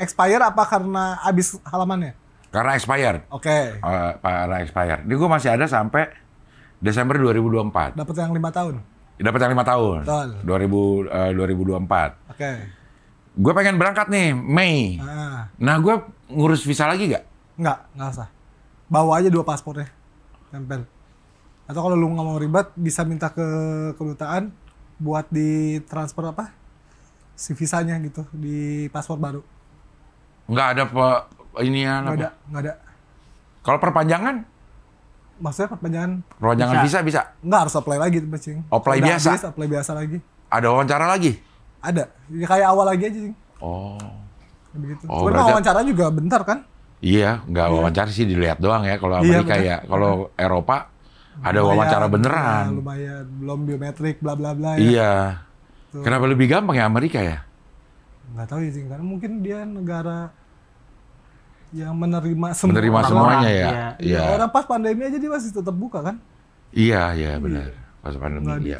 expired apa karena habis halamannya?
Karena expired. Oke. Okay. Uh, eh, karena expired. Ini gue masih ada sampai Desember 2024.
Dapat yang lima tahun.
Dapat yang lima tahun. Betul. 2000 uh, 2024. Oke. Okay. Gue pengen berangkat nih Mei. Ah, ah. Nah gue ngurus visa lagi gak?
Nggak, nggak usah. Bawa aja dua paspornya. Tempel atau kalau lu nggak mau ribet bisa minta ke kedutaan buat di transfer apa si visanya gitu di paspor baru
nggak ada apa ini ya nggak ada nggak ada kalau perpanjangan
maksudnya perpanjangan
perpanjangan bisa bisa, bisa?
nggak harus apply lagi pacing apply Udah biasa habis, apply biasa lagi
ada wawancara lagi ada ini ya, kayak awal lagi aja sih oh begitu oh, berarti wawancara
juga bentar kan
Iya, nggak iya. wawancara sih dilihat doang ya. Kalau iya, Amerika iya, ya, kalau iya. Eropa ada lumayan, wawancara beneran. Ya,
lumayan, belum biometrik, bla bla bla. Ya. Iya.
Tuh. Kenapa lebih gampang ya Amerika ya?
Nggak tahu sih, karena mungkin dia negara yang menerima semua menerima semuanya ya. Iya. iya. Ya. Orang pas pandemi aja dia masih tetap buka kan?
Iya, iya benar. Iya. Pas pandemi nggak iya.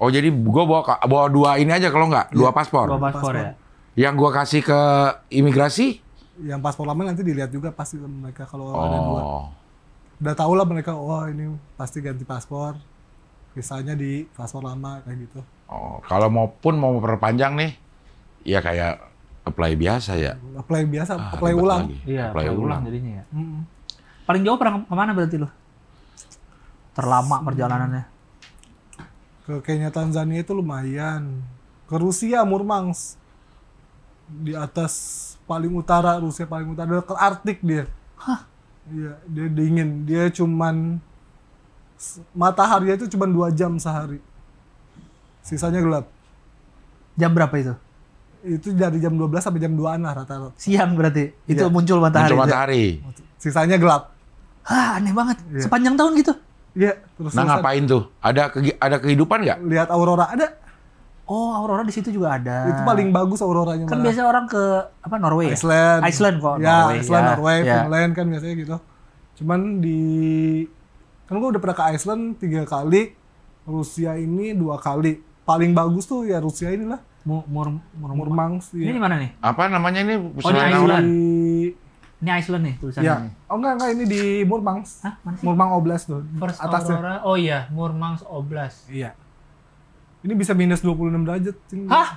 Oh jadi gue bawa bawa dua ini aja kalau nggak dua iya, paspor. Dua paspor, paspor. ya. Yang gue kasih ke imigrasi?
Yang paspor lama nanti dilihat juga pasti mereka kalau oh. ada dua. Oh udah tau lah mereka wah oh, ini pasti ganti paspor misalnya di paspor lama kayak gitu
oh kalau maupun mau perpanjang nih ya kayak apply biasa ya
apply biasa ah, apply ulang lagi. iya apply, apply ulang. jadinya ya mm -hmm. paling jauh pernah kemana berarti lo terlama perjalanannya ke Kenya Tanzania itu lumayan ke Rusia Murmansk di atas paling utara Rusia paling utara ke Arktik dia Hah? Iya, dia dingin. Dia cuman matahari itu cuman dua jam sehari. Sisanya gelap. Jam berapa itu? Itu dari jam 12 sampai jam 2 lah rata-rata. Siang berarti. Itu ya. muncul matahari. Muncul
matahari. Sisanya gelap.
Hah, aneh banget. Ya. Sepanjang tahun gitu. Iya, terus. Nah, ngapain
tuh? Ada ke ada kehidupan nggak?
Lihat aurora ada. Oh, Aurora di situ juga ada. Itu paling bagus Auroranya. Kan biasa biasanya orang ke apa Norway ya? Iceland. Iceland. kok. Ya, Norway, Iceland, ya. Norway, ya. Finland kan biasanya gitu. Cuman di kan gua udah pernah ke Iceland tiga kali, Rusia ini dua kali. Paling bagus tuh ya Rusia inilah. Mur Mur Mur Murmansk. Iya. Ini di mana nih?
Apa namanya ini? Oh, ini Iceland. Di...
Ini Iceland nih tulisannya. Ya. Oh enggak enggak ini di Murmansk. Hah, mana sih? Murmansk Oblast tuh. First atasnya. Aurora. Oh iya, Murmansk Oblast. Iya. Ini bisa minus 26 derajat. Ini. Hah?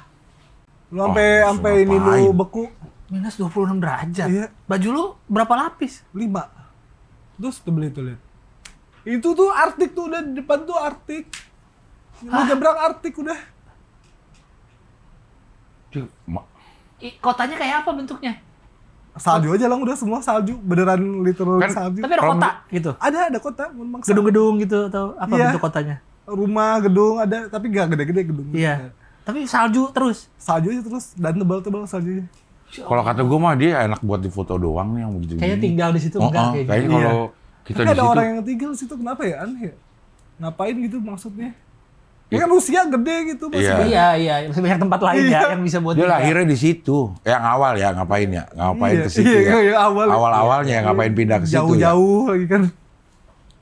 Lu sampai oh, sampai ini lu beku. Minus 26 derajat. Iya. Baju lu berapa lapis? 5. Terus tuh beli tuh lihat. Itu tuh artik tuh udah di depan tuh artik. Lu nyebrang artik udah. Cuma. I, kotanya kayak apa bentuknya? Salju aja lah udah semua salju, beneran literal kan, salju. Tapi ada kota gitu. Ada ada kota memang. Gedung-gedung gitu atau apa iya. bentuk kotanya? rumah gedung ada tapi gak gede-gede gedung iya tapi salju terus salju aja terus dan tebal-tebal saljunya kalau
kata gue mah dia enak buat di foto doang nih yang begitu kayaknya tinggal di situ oh, enggak oh, kayak gitu. kalau iya. kita tapi ada situ. orang
yang tinggal di situ kenapa ya aneh ya? ngapain gitu maksudnya ya, ya kan Rusia gede gitu masih iya. iya iya masih banyak tempat lain yeah. ya iya. yang
bisa buat dia tinggal. lahirnya di situ ya, yang awal ya ngapain ya ngapain yeah. ke situ yeah. ya iya, iya, awal awal awalnya yeah. ngapain pindah ke situ jauh jauh ya. lagi kan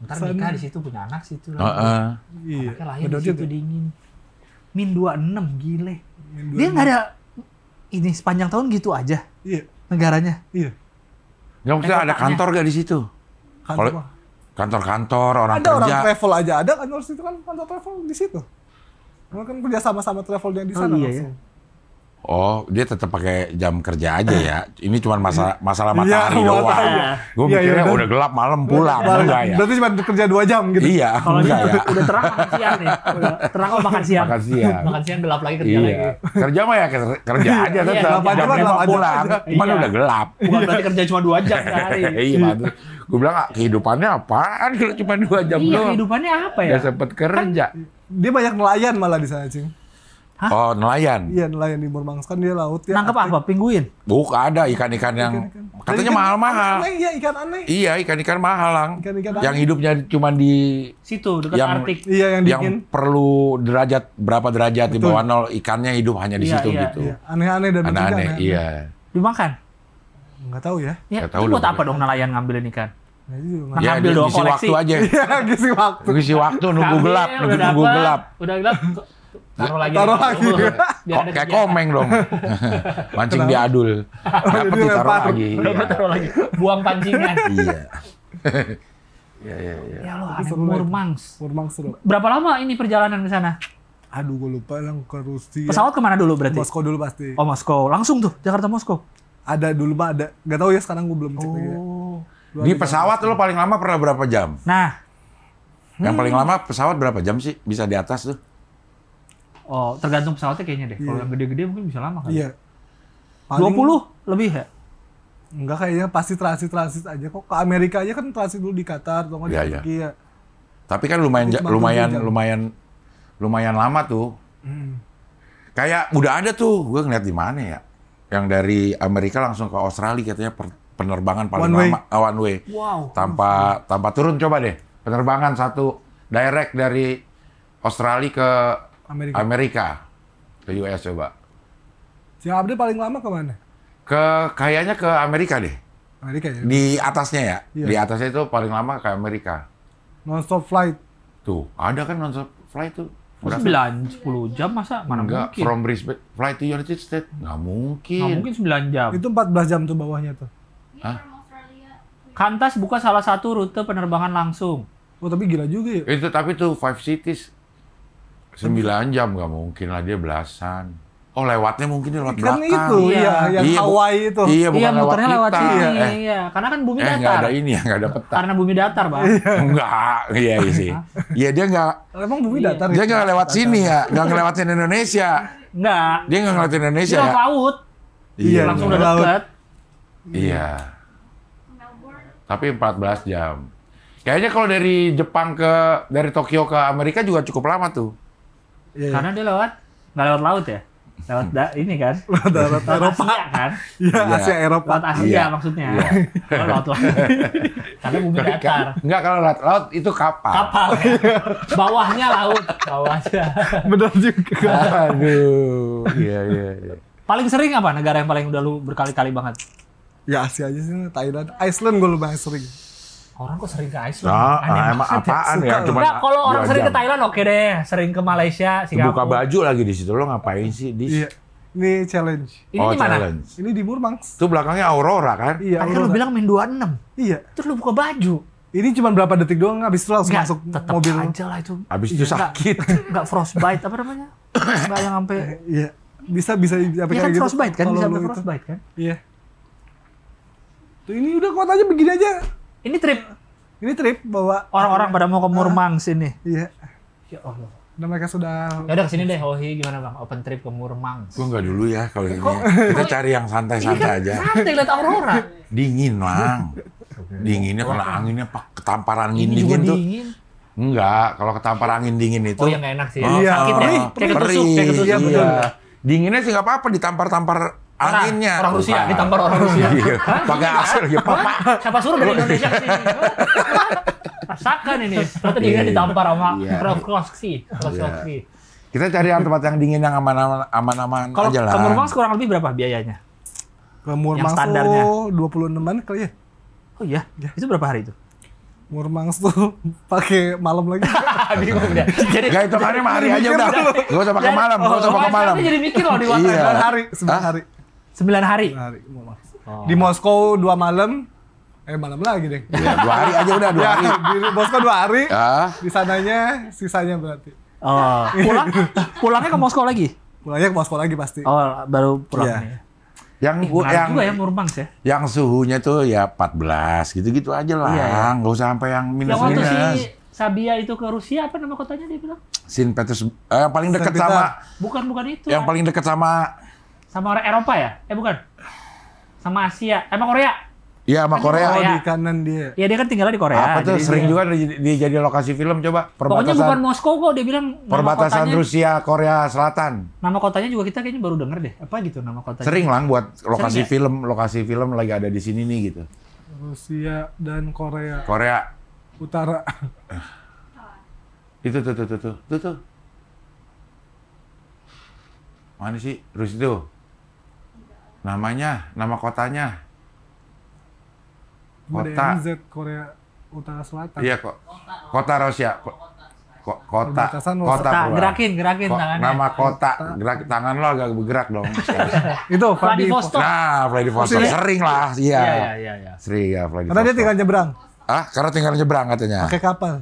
ntar Sana. nikah di situ punya anak situ lah. Uh, uh. Iya. Anaknya lahir Bedotin di situ dingin. Min 26 gile. Min Dia nggak ada ini sepanjang tahun gitu aja. Iya. Negaranya. Iya.
Ya maksudnya ada kantor gak di situ? Kantor Kalo, kantor-kantor orang ada kerja. Ada orang travel
aja ada kantor situ kan kantor travel di situ. Mereka kan kerja sama-sama travel yang di sana oh, iya, langsung.
Iya. Oh, dia tetap pakai jam kerja aja ya. Ini cuma masa, masalah iya, matahari ya, doang. Ya. Gue ya, mikirnya ya, udah gelap malam pulang, malam, enggak ya? Berarti cuma kerja dua jam gitu. Iya, Kalau ini ya. Udah terang makan siang nih. Udah terang oh, makan siang. Makan siang. makan
siang gelap lagi kerja iya. lagi.
Kerja mah ya kerja aja tetap. Iya, jam kan, lima pulang. Iya. Cuman iya. udah gelap. Bukan berarti kerja cuma dua jam sehari. iya, pantas. Gue bilang ah, kehidupannya apaan kalau cuma dua jam iya, doang. Iya,
kehidupannya apa ya? Gak sempet
kan kerja. Kan, dia banyak nelayan malah di sana, Cing. Hah? Oh nelayan. Iya
nelayan di Murmansk kan dia laut ya. Nangkep apa? Pinguin?
Buk ada ikan-ikan yang ikan -ikan. katanya mahal-mahal.
Iya ikan aneh.
Iya ikan-ikan mahal lang. Ikan -ikan yang aneh. hidupnya cuma di situ dekat yang, Artik. Iya yang dingin. Yang perlu derajat berapa derajat Betul. di bawah nol ikannya hidup hanya di iya, situ iya, gitu. Iya, aneh-aneh dan aneh-aneh. iya.
Dimakan? Enggak tahu ya. Ya Nggak tahu buat apa dong nelayan ngambilin ikan? Nah,
ya, ngambil dong iya, koleksi. waktu aja. Iya,
ngisi waktu. Ngisi waktu nunggu gelap,
nunggu gelap. Udah gelap Taruh lagi. Taruh lagi. Kok kayak komeng dong. Mancing diadul. Dapat oh, ditaruh lagi. Dapat iya. taruh
lagi. Buang
pancingan. Iya. Iya, iya. Ya, ya,
ya. Ya lo aneh, Murmangs. Murmangs dulu. Berapa lama ini perjalanan ke sana? Aduh, gue lupa yang ke Rusia. Ya. Pesawat kemana dulu berarti? Moskow dulu pasti. Oh, Moskow. Langsung tuh, Jakarta Moskow. Ada dulu mah ada. Gak tau ya sekarang gue belum cek ya. oh.
lagi. Di pesawat lo paling lama pernah berapa jam?
Nah. Yang hmm. paling lama
pesawat berapa jam sih bisa di atas tuh?
Oh, tergantung pesawatnya kayaknya deh. Kalau iya. yang gede-gede mungkin bisa lama kan. Iya. Dua puluh lebih ya? Enggak kayaknya pasti transit-transit aja kok. Ke Amerika aja kan transit dulu di Qatar atau yeah, di Turki iya. ya.
Tapi kan lumayan ja lumayan jam. lumayan lumayan lama tuh. Hmm. Kayak udah ada tuh, gue ngeliat di mana ya. Yang dari Amerika langsung ke Australia katanya per, penerbangan paling one lama way. Ah, one way.
Wow. Tanpa
tanpa turun coba deh. Penerbangan satu direct dari Australia ke Amerika. Amerika ke US coba.
Si Abdul paling lama ke mana?
Ke kayaknya ke Amerika deh. Amerika ya. Di atasnya ya. Iya. Di atasnya itu paling lama ke Amerika.
Nonstop flight.
Tuh, ada kan nonstop
flight tuh. Berapa?
9, 10 jam masa? Mana Enggak, mungkin? From Brisbane, flight to United States? Gak mungkin. Enggak mungkin 9 jam. Itu
14 jam tuh bawahnya tuh. Hah? Kantas buka salah satu rute penerbangan langsung. Oh, tapi gila juga
ya. Itu tapi tuh Five Cities sembilan jam gak mungkin lah dia belasan. Oh lewatnya mungkin lewat kan belakang. itu iya, iya. yang iya, Hawaii itu. Iya, bukan iya, lewat kita. lewat sini. Eh, eh,
iya, karena kan bumi eh, datar. Enggak ada
ini ya, enggak ada peta.
Karena bumi datar, Pak.
enggak, iya, iya sih. Iya, dia enggak Emang
bumi iya. datar. Dia enggak lewat sini ya, enggak ngelewatin
Indonesia. Enggak. Dia enggak ngelewatin Indonesia. Dia ya. laut. Iya, iya langsung udah dekat. Iya. Tapi 14 jam. Kayaknya kalau dari Jepang ke dari Tokyo ke Amerika juga cukup lama tuh yeah. karena dia lewat nggak lewat laut ya lewat da, ini kan lewat darat Eropa Asia, kan ya, Asia Eropa lewat Asia yeah. maksudnya yeah. Kalau oh, laut laut karena bumi datar enggak kalau lewat laut itu kapal kapal ya. bawahnya laut bawahnya benar juga aduh iya iya ya.
paling sering apa negara yang paling udah lu berkali-kali banget ya Asia aja sih Thailand Iceland gue lebih sering orang kok sering ke Iceland? Nah, emang apaan ya? Cuma nah, kalau ya, orang sering jam. ke Thailand oke okay deh, sering ke Malaysia, Singapura. Buka baju
lagi di situ lo ngapain sih? Di iya. Ini challenge. Ini oh, di mana? Challenge. Ini di Murmang. Itu belakangnya Aurora kan? Iya. Tadi kan lu
bilang main 26. Iya. Terus lu buka baju. Ini cuma berapa detik doang habis itu langsung Nggak, masuk tetep mobil. aja
lah itu. Habis itu iya,
sakit. Enggak frostbite apa namanya? Enggak yang sampai eh, Iya. Bisa bisa apa ya, kan gitu. frostbite kan? Bisa sampai frostbite kan? Iya. Tuh ini udah kuat aja begini aja ini trip. Ini trip bawa orang-orang pada mau ke ah. Murmang ah, sini. Iya. Ya Allah. Dan mereka sudah. Ya udah kesini deh, Hohi gimana bang? Open trip ke Murmang.
gua nggak dulu ya kalau eh, ini. Kok? Kita cari yang santai-santai iya, aja.
Santai lihat aurora.
Dingin bang. Dinginnya kalau anginnya pak ketampar angin dingin tuh. Dingin. Enggak, kalau ketampar angin dingin itu. Oh yang enak sih. Oh, iya. Sakit ya. kering. Kayak ketusuk, kayak ketusuk. Iya, iya. Dinginnya sih nggak apa-apa ditampar-tampar anginnya. Orang Rusia Bukan. ditampar orang Rusia. Iya. Pakai asal ya Pak. Siapa suruh dari oh, Indonesia iya. sih?
Rasakan ini. Ternyata iya, dia iya. ditampar sama Krakowski. sih.
Kita cari tempat yang dingin yang aman-aman aman-aman Kalau aja lah. Kalau ke kurang lebih berapa biayanya? Ke
dua puluh enam an kali ya. Oh iya. Ya. Itu berapa hari itu? Murmangs tuh pakai malam lagi. Bingung dia. Jadi Gak itu hari hari aja udah. Gak usah pakai malam, gak oh, usah pakai oh, malam. Jadi mikir loh di luar hari. Sembilan hari. 9 hari. 9 hari. Oh. Di Moskow dua malam. Eh malam lagi deh. Iya, dua hari aja udah dua ya, hari. Di
Moskow dua hari. Ah. Di
sananya sisanya berarti.
Oh. Pulang
pulangnya ke Moskow lagi? Pulangnya ke Moskow lagi pasti. Oh,
baru pulang. Iya. Yang eh, yang juga ya Murmansk ya. Yang suhunya tuh ya 14 gitu-gitu aja lah. Iya, iya. Gak usah sampai yang minus yang minus. Si
Sabia itu ke Rusia apa nama kotanya dia bilang?
Sin Peters eh, yang paling dekat sama
bukan bukan itu. Yang
paling dekat sama
sama orang Eropa ya? Eh bukan. Sama Asia. Eh, sama Korea.
Iya, sama kan Korea. Korea. Oh, di
kanan dia. Iya, dia kan tinggalnya di Korea. Apa tuh sering dia... juga
dia jadi lokasi film coba. Perbatasan, Pokoknya bukan
Moskow kok, dia bilang perbatasan kotanya, Rusia
Korea Selatan.
Nama kotanya juga kita kayaknya baru denger deh. Apa gitu nama kotanya? Sering lah buat lokasi sering, ya?
film, ya? lokasi film lagi ada di sini nih gitu.
Rusia dan Korea. Korea Utara.
itu tuh tuh tuh tuh tuh. tuh. Mana sih? Rusia tuh namanya nama kotanya kota
Korea Utara Selatan iya kok
kota Rusia ko, kota kota, gerakin gerakin tangan tangannya nama kota gerak tangan lo agak bergerak dong itu Vladivostok nah Foster sering lah iya iya iya, iya, iya. sering ya Vladivostok karena dia tinggal nyebrang ah karena tinggal nyebrang katanya pakai kapal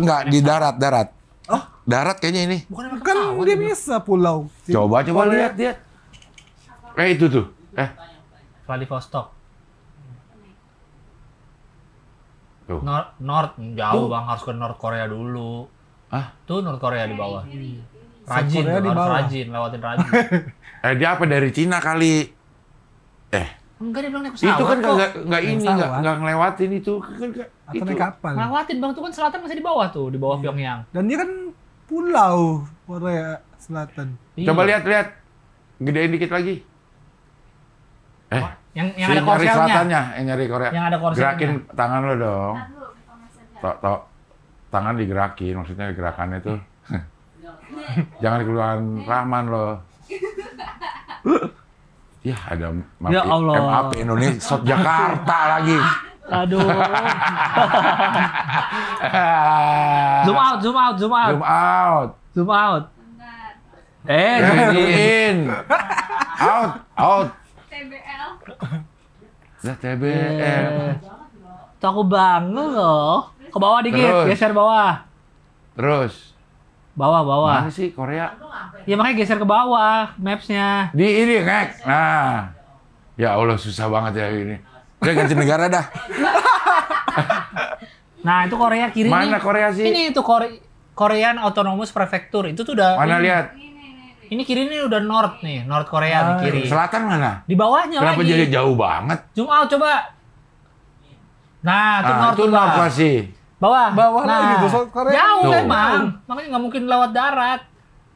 enggak di darat darat oh darat kayaknya ini bukan kan dia bisa pulau coba coba lihat lihat Eh itu tuh. Eh.
Vladivostok. Tuh. North, North jauh tuh. bang harus ke North Korea
dulu. Ah? Tuh North Korea di bawah. Iya, iya, iya.
Rajin, di bawah. rajin, lewatin rajin.
eh dia apa dari Cina kali?
Eh. Enggak dia bilang naik pesawat. Itu kan enggak enggak ini enggak
enggak ngelewatin itu kan enggak Atau naik kapal.
Ngelewatin Bang tuh kan selatan masih di bawah tuh,
di bawah iya. Pyongyang.
Dan dia kan pulau Korea Selatan. Coba lihat-lihat.
Gedein dikit lagi. Eh, yang yang si ada korselnya. selatannya, yang eh, nyari Korea. Yang ada korselnya. Gerakin tangan lo dong. Tok tok tangan digerakin, maksudnya gerakannya tuh. Jangan keluaran Rahman lo. ya ada map, ya Allah. MAP Indonesia, South Jakarta lagi. Aduh. zoom out, zoom out, zoom out. Zoom out. Zoom out. Eh, ya, zoom in. out, out. TBL. Lah TBL. Iya.
Tuh banget loh. Ke bawah dikit, Terus. geser
bawah. Terus. Bawah, bawah. Mana sih Korea?
Ya makanya geser ke bawah mapsnya.
Di ini, ngek. Nah. Ya Allah, susah banget ya ini. Udah ganti negara dah.
nah, itu Korea kiri Mana nih. Korea sih? Ini itu Korea. Korean Autonomous Prefecture itu tuh udah Mana ini. lihat? Ini kiri ini udah North nih, North Korea di ah, kiri. Iya. Selatan mana? Di bawahnya Kenapa lagi. Kenapa jadi
jauh banget? Jumal coba. Nah, itu ah, North. Itu North pasti. Bawah. Bawah nah, lagi tuh South Korea. Jauh tuh. memang.
Makanya nggak mungkin lewat darat.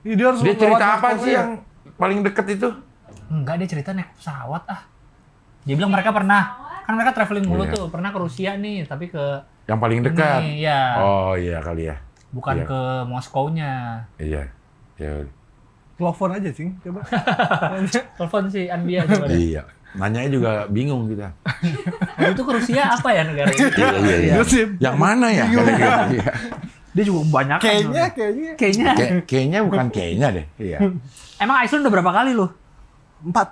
Ya, dia harus dia cerita apa sih yang paling deket itu? Enggak, dia cerita naik pesawat ah. Dia bilang mereka pernah kan mereka traveling dulu oh, iya. tuh, pernah ke Rusia nih, tapi ke
yang paling dekat. Ini, ya. Oh iya kali ya. Bukan iya. ke
Moskownya.
Iya. Ya
telepon aja sih coba telepon si Anbia coba iya
nanya juga bingung kita
nah, itu Rusia apa ya negara itu iya, iya, iya. iya
yang mana ya iya. dia juga banyak kayaknya kayaknya kayaknya bukan kayaknya deh iya
emang Iceland udah berapa kali lu empat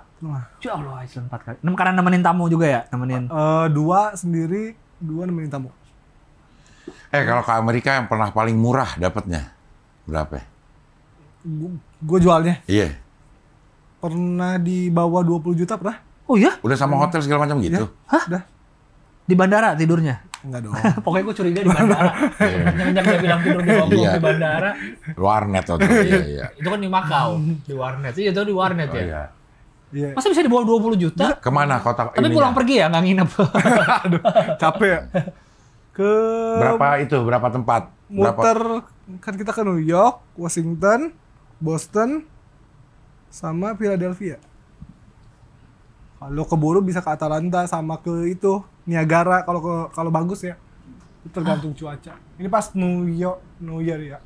ya Allah Iceland empat kali enam karena nemenin tamu juga ya nemenin uh, dua sendiri dua nemenin tamu
eh kalau ke Amerika yang pernah paling murah dapatnya berapa ya? gue jualnya. Iya.
Pernah di bawah 20 juta pernah? Oh iya? Udah sama hotel
segala macam gitu? Ya.
Hah? Udah. Di bandara tidurnya?
Enggak dong.
Pokoknya gue curiga di bandara.
Iya. jangan dia bilang tidur di Hongkong iya. di bandara. Warnet waktu itu. Iya, iya.
itu kan di Makau, di warnet. Iya, itu
di warnet ya? oh, ya. Iya. Yeah. Masa bisa dibawa bawah 20 juta? Kemana kota Tapi pulang pergi ya, nggak nginep. Aduh, capek. Ya? Ke berapa itu? Berapa tempat? Berapa?
kan kita ke New York, Washington, Boston sama Philadelphia. Kalau keburu bisa ke Atalanta sama ke itu Niagara kalau ke kalau bagus ya. Itu tergantung Hah? cuaca. Ini pas New York, New Year ya.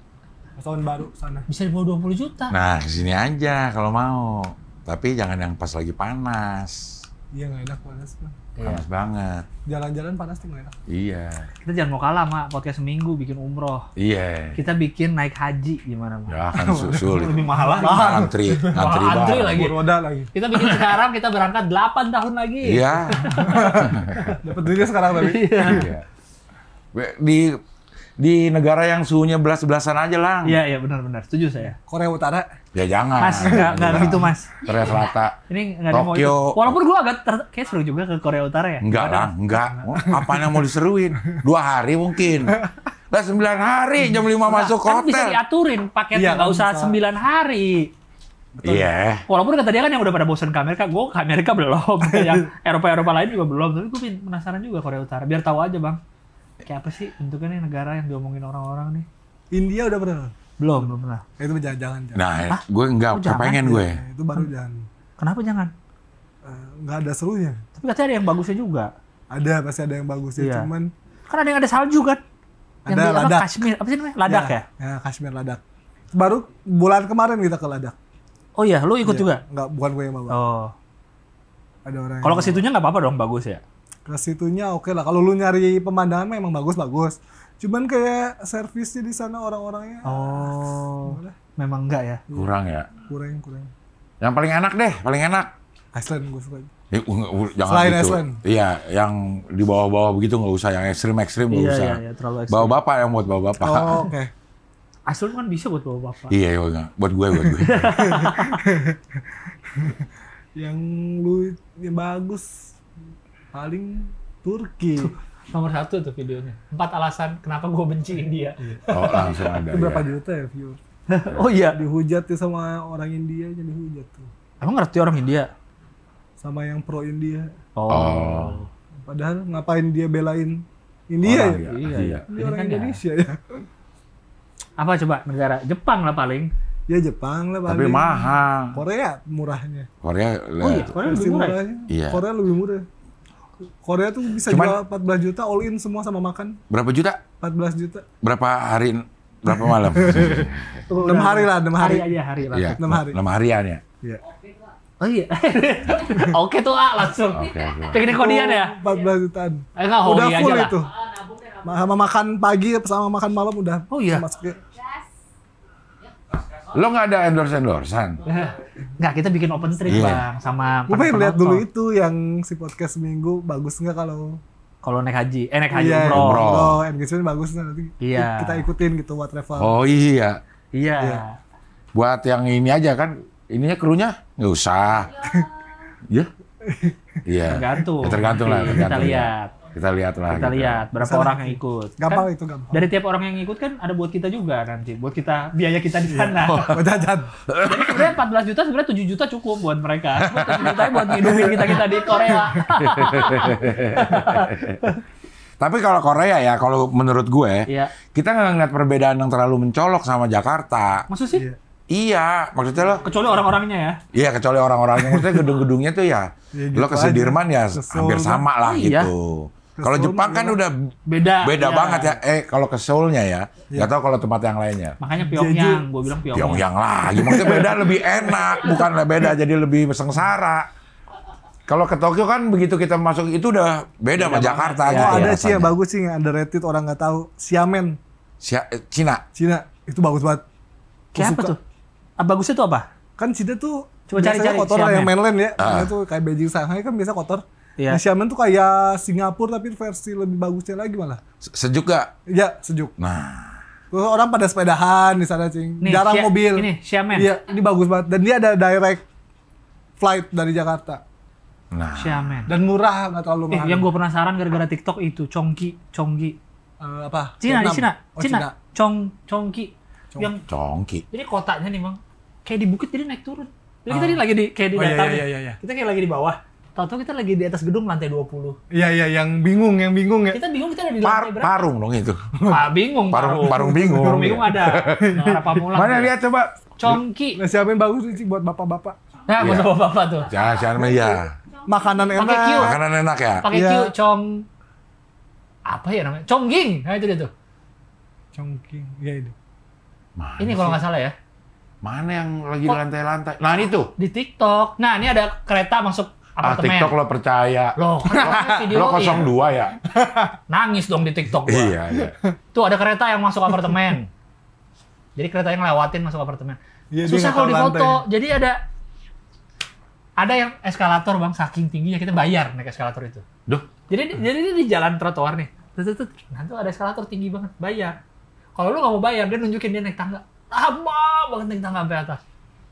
Pas tahun baru sana. Bisa di bawah 20 juta.
Nah, ke sini aja kalau mau. Tapi jangan yang pas lagi panas.
Iya, nggak enak panas, kan. Iya. panas banget. Jalan-jalan panas tuh Iya. Kita jangan mau kalah mak podcast seminggu bikin umroh. Iya. Kita bikin naik haji gimana mak? Ya kan susul. Lebih mahal lagi. Antri, antri, antri lagi. Roda lagi. Kita bikin sekarang kita berangkat 8 tahun lagi. Iya. Dapat duitnya sekarang tapi. Iya. iya.
Di di negara yang suhunya belas-belasan aja lah. Iya iya benar-benar setuju saya. Korea Utara. Ya jangan. Mas nggak nggak
gitu mas. Korea Selatan. Ini nggak ada mau itu. Walaupun gua agak ter- kayak seru juga ke Korea Utara ya. Enggak
lah enggak. Apa yang mau diseruin? Dua hari mungkin. Lah sembilan hari jam lima masuk kan hotel. bisa
diaturin paketnya iya, nggak ya, usah sembilan hari. Iya. Yeah. Walaupun kata dia kan yang udah pada bosan ke Amerika, gue ke Amerika belum. yang Eropa Eropa lain juga belum. Tapi gue penasaran juga Korea Utara. Biar tahu aja bang kayak apa sih bentuknya nih negara yang diomongin orang-orang nih? India udah pernah? Belum, belum pernah. itu jangan, jangan. Nah,
ya. Hah? gue nggak oh, kepengen gue.
itu baru jangan. Kenapa jangan? Eh, Gak uh, ada serunya. Tapi katanya ada yang bagusnya juga. Ada, pasti ada yang bagusnya. Iya. Cuman... Kan ada yang ada salju kan? Yang ada di, ladak. Apa, Kashmir, apa sih namanya? Ladak ya? Ya, ya Kashmir ladak. Baru bulan kemarin kita ke ladak. Oh iya, lu ikut iya. juga? Enggak, bukan gue yang bawa. Oh. Ada orang Kalau ke situnya nggak apa-apa dong, bagus ya? ke situnya oke okay lah kalau lu nyari pemandangan memang bagus bagus cuman kayak servisnya di sana orang-orangnya ah, oh boleh. memang enggak ya iya. kurang
ya kurang kurang yang paling enak deh paling enak Iceland gue suka eh, jangan Selain gitu. Iceland. Iya, yang di bawah-bawah begitu nggak usah, yang ekstrim-ekstrim nggak iya, usah. Iya, iya, Bawa bapak yang buat bawa bapak. Oh, oke.
Okay. Asal kan bisa buat bawa bapak. Iya, iya, iya. buat gue, buat gue. yang lu yang bagus paling Turki. Nomor satu tuh videonya. Empat alasan kenapa gue benci India. Iya. Oh langsung ada. Itu berapa ya. juta ya view? oh iya. Dihujat tuh ya sama orang India jadi dihujat tuh. Emang ngerti orang India? Sama yang pro India. Oh. oh. Padahal ngapain dia belain India orang ya? Iya, iya. iya. Ini orang iya kan ya? Indonesia ya. ya. Apa coba negara? Jepang lah paling. Ya Jepang lah paling. Tapi mahal. Korea murahnya.
Korea. Oh iya, Korea lebih murah. Ya? Iya.
Korea lebih murah. Korea tuh bisa Cuman, jual 14 juta all in semua sama makan. Berapa juta? 14 juta.
Berapa hari berapa malam?
6 hari lah, 6 hari. Hari aja hari lah. Ya, 6 hari. 6 harian ya. Iya. Oh iya. Oke tuh ah langsung. Oke. Okay,
Piknik ya?
14 jutaan. Eh, enggak, udah full aja itu. Oh, sama makan pagi sama makan malam udah. Oh iya. Masuknya.
Lo nggak ada endorse endorsean
eh, Nggak, kita bikin open stream yeah. bang sama. Gue pengen lihat dulu itu yang si podcast minggu bagus nggak kalau
kalau naik haji, eh naik haji yeah, bro Umroh, oh,
engagement bagus nanti yeah. kita ikutin gitu buat travel. Oh
iya. Iya. Yeah. Buat yang ini aja kan, ininya krunya nggak usah. Iya. Iya. iya. Tergantung. Ya, tergantung lah. Tergantung kita lihat. Kita lihat lah. Kita gitu. lihat berapa Misalnya, orang yang
ikut. Gampang kan, itu gampang. Dari tiap orang yang ikut kan ada buat kita juga nanti, buat kita biaya kita di iya. sana. Oh, jajan. Jadi sebenarnya 14 juta sebenarnya 7 juta cukup buat mereka. 7 juta buat hidupin kita kita di Korea.
Tapi kalau Korea ya, kalau menurut gue, iya. kita nggak ngeliat perbedaan yang terlalu mencolok sama Jakarta. Maksud sih? Iya. Iya, maksudnya lo kecuali orang-orangnya ya. Iya, kecuali orang-orangnya. Maksudnya gedung-gedungnya tuh ya, ya gitu lo ke Sudirman ya hampir sama lah iya. gitu. Kalau Jepang kan udah beda beda ya. banget ya. Eh kalau ke Seoulnya ya, ya. Gak tau kalau tempat yang lainnya. Makanya Pyongyang, gue bilang Pyongyang. Pyongyang lagi. Ya, maksudnya beda lebih enak, bukan beda iya. jadi lebih sengsara. Kalau ke Tokyo kan begitu kita masuk itu udah
beda, beda sama Jakarta. Gitu oh, ya, ada ya, sih yang bagus sih yang underrated orang nggak tahu. Siamen. Sia, eh, Cina. Cina itu bagus banget. Kayak apa tuh? Ah, bagusnya tuh apa? Kan Cina tuh Coba cari-cari kotor lah yang mainland ya. Ah. Uh. Itu kayak Beijing Shanghai kan biasa kotor. Ya. Nasi Xiamen tuh kayak Singapura tapi versi lebih bagusnya lagi malah.
Sejuk gak? Iya, sejuk. Nah.
Terus orang pada sepedahan di sana, Cing. Nih, Jarang Xia, mobil. Ini Xiamen. Iya, ini bagus banget. Dan dia ada direct flight dari Jakarta. Nah. Xiamen. Dan murah nggak terlalu mahal. Eh, yang gue penasaran gara-gara TikTok itu, Chongki, Chongki, Uh, apa? Cina di Cina. Oh, Cina. Cina. Chong, Chongki. Chong. Yang Chongki. Jadi kotanya nih, Bang. Kayak di bukit jadi naik turun. Jadi kita ah. lagi di kayak di oh, iya, iya, iya, iya. Kita kayak lagi di bawah Tahu-tahu kita lagi di atas gedung lantai 20.
Iya iya yang bingung, yang bingung ya. Kita bingung kita ada di lantai berapa? Parung dong itu. Pak ah, bingung. Parung parung bingung. Parung bingung ada.
Nah, Mana lihat coba. Congki. Siapa yang bagus sih buat bapak-bapak? Nah, buat ya.
bapak-bapak tuh. Ya siapa ya.
Makanan enak. Pake
Makanan enak ya. Pakai ya. Q cong apa ya namanya? Congging. Nah itu dia tuh. Congging. Ya itu. Mana ini kalau nggak salah ya. Mana yang lagi di lantai-lantai? Nah, ini tuh. Di
TikTok. Nah, ini ada kereta masuk Ah, TikTok
lo percaya. Lo, kan lo, lo 02 iya. ya? Nangis dong di TikTok gua. Iya,
iya. Tuh ada kereta yang masuk apartemen. Jadi kereta yang lewatin masuk apartemen. Ya, Susah kalau di difoto. Jadi ada ada yang eskalator bang saking tingginya kita bayar naik eskalator itu. Duh. Jadi hmm. jadi ini di jalan trotoar nih. Tuh, tuh, Nanti ada eskalator tinggi banget, bayar. Kalau lu nggak mau bayar, dia nunjukin dia naik tangga. Lama banget naik tangga sampai atas.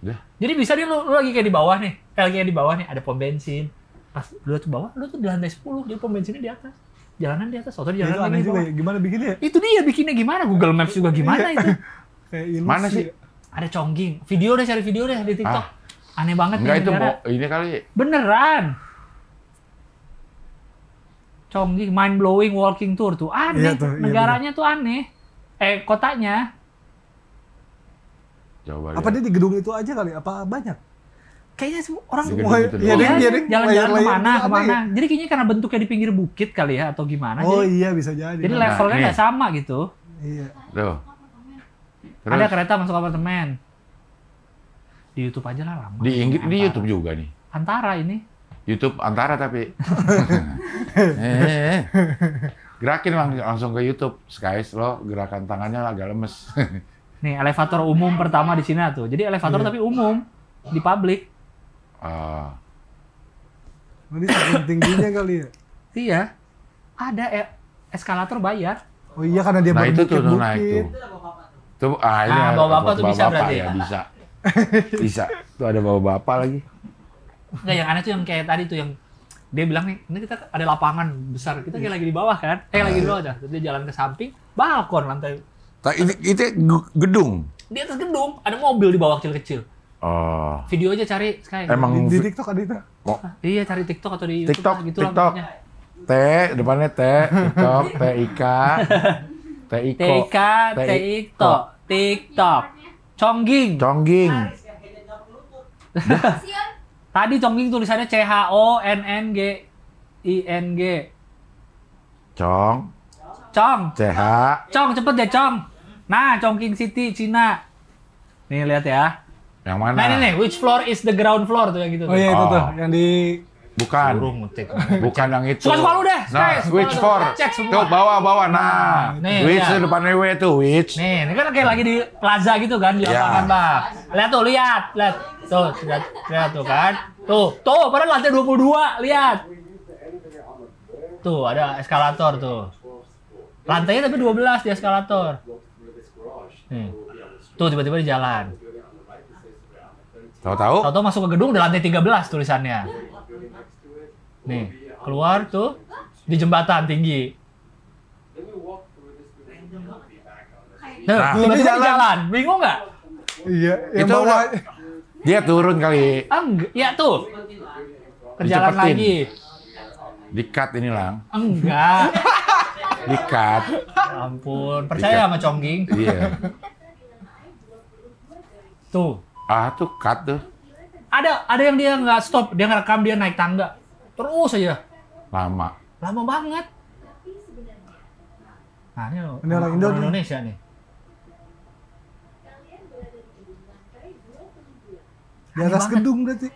Duh. Jadi bisa dia lu, lu lagi kayak di bawah nih pelnya di bawah nih ada pom bensin pas lu tuh bawah lu tuh di lantai sepuluh. dia pom bensinnya di atas jalanan di atas di jalanan ya, itu aneh ya. gimana bikinnya ya? itu dia bikinnya gimana Google Maps juga gimana iya. itu kayak mana sih ada congging video deh cari video deh di TikTok ah. aneh banget enggak itu bo- ini kali beneran congging mind blowing walking tour tuh aneh ya, tuh, iya negaranya ya, tuh aneh eh kotanya Jawa apa Apa dia di gedung itu aja kali? Apa banyak? kayaknya sih orang Bikin gitu iya, mau ya, ya, jalan-jalan kemana kemana ya? jadi kayaknya karena bentuknya di pinggir bukit kali ya atau gimana oh jadi, iya bisa jadi jadi nah, levelnya nggak sama gitu iya
Tuh. Terus? ada kereta
masuk apartemen di YouTube aja lah lama
di Inggris di YouTube juga nih antara ini YouTube antara tapi eh, eh, eh, gerakin lang langsung ke YouTube guys lo gerakan tangannya agak lemes
nih elevator umum pertama di sini tuh jadi elevator yeah. tapi umum di publik Ah. Ini saking tingginya kali ya? Iya. Ada e eskalator bayar. Oh iya karena dia nah, itu tuh bukit. naik tuh.
Itu ah, nah, bawa bapak ah, ah, tuh bisa bapak berarti. Ya, ya, bisa. bisa. Tuh ada bawa bapak lagi.
Enggak yang aneh tuh yang kayak tadi tuh yang dia bilang nih, ini kita ada lapangan besar. Kita kayak lagi di bawah kan? Eh, ah. lagi di nah. bawah dah. Dia jalan ke samping, balkon lantai.
Tak, nah, itu, itu gedung.
Di atas gedung, ada mobil di bawah kecil-kecil
Oh.
Video aja cari sekali. Emang di, di TikTok ada itu? Oh. Iya cari TikTok atau di YouTube TikTok, YouTube gitu TikTok.
T depannya T, TikTok, TIK, TIK, TIK, TikTok, TikTok, Chongging Chongging
Tadi Chongging tulisannya C H O N N G I N G.
Chong Chong C H.
Chong cepet deh Chong Nah, Chongqing City, Cina.
Nih lihat ya. Yang mana? Nah ini nih,
which floor is the ground floor tuh yang gitu. Tuh. Oh iya itu oh. tuh,
yang di Bukan. Suruh ngetik. Bukan yang itu. Suka suka lu deh. Nah, nah which for? Cek semua. Tuh bawa bawa. Nah, nah nih, which ya. depan W itu, which. Nih, ini
kan kayak lagi di plaza gitu kan di iya. lapangan apa bang. Lihat tuh, lihat, lihat. Tuh, lihat, lihat tuh kan. Tuh, tuh pada lantai 22, lihat. Tuh, ada eskalator tuh. Lantainya tapi 12 di eskalator. Nih.
Tuh tiba-tiba di jalan. Tahu-tahu?
Tahu-tahu masuk ke gedung di lantai 13 tulisannya. Nih, keluar tuh di jembatan tinggi. Nah, nah. tiba-tiba jalan. jalan. Bingung nggak?
Iya, itu bawah... dia turun kali.
Enggak, ya tuh.
Kejalan lagi. Dikat ini lang.
Enggak. Dikat. Ya
ampun, percaya Dikat. sama
Congging. Iya.
Tuh, Ah tuh cut tuh.
Ada ada yang dia nggak stop, dia ngerekam dia naik tangga. Terus aja. Lama. Lama banget. Nah, ini
orang Indo Indonesia
nih. Di atas banget. gedung berarti.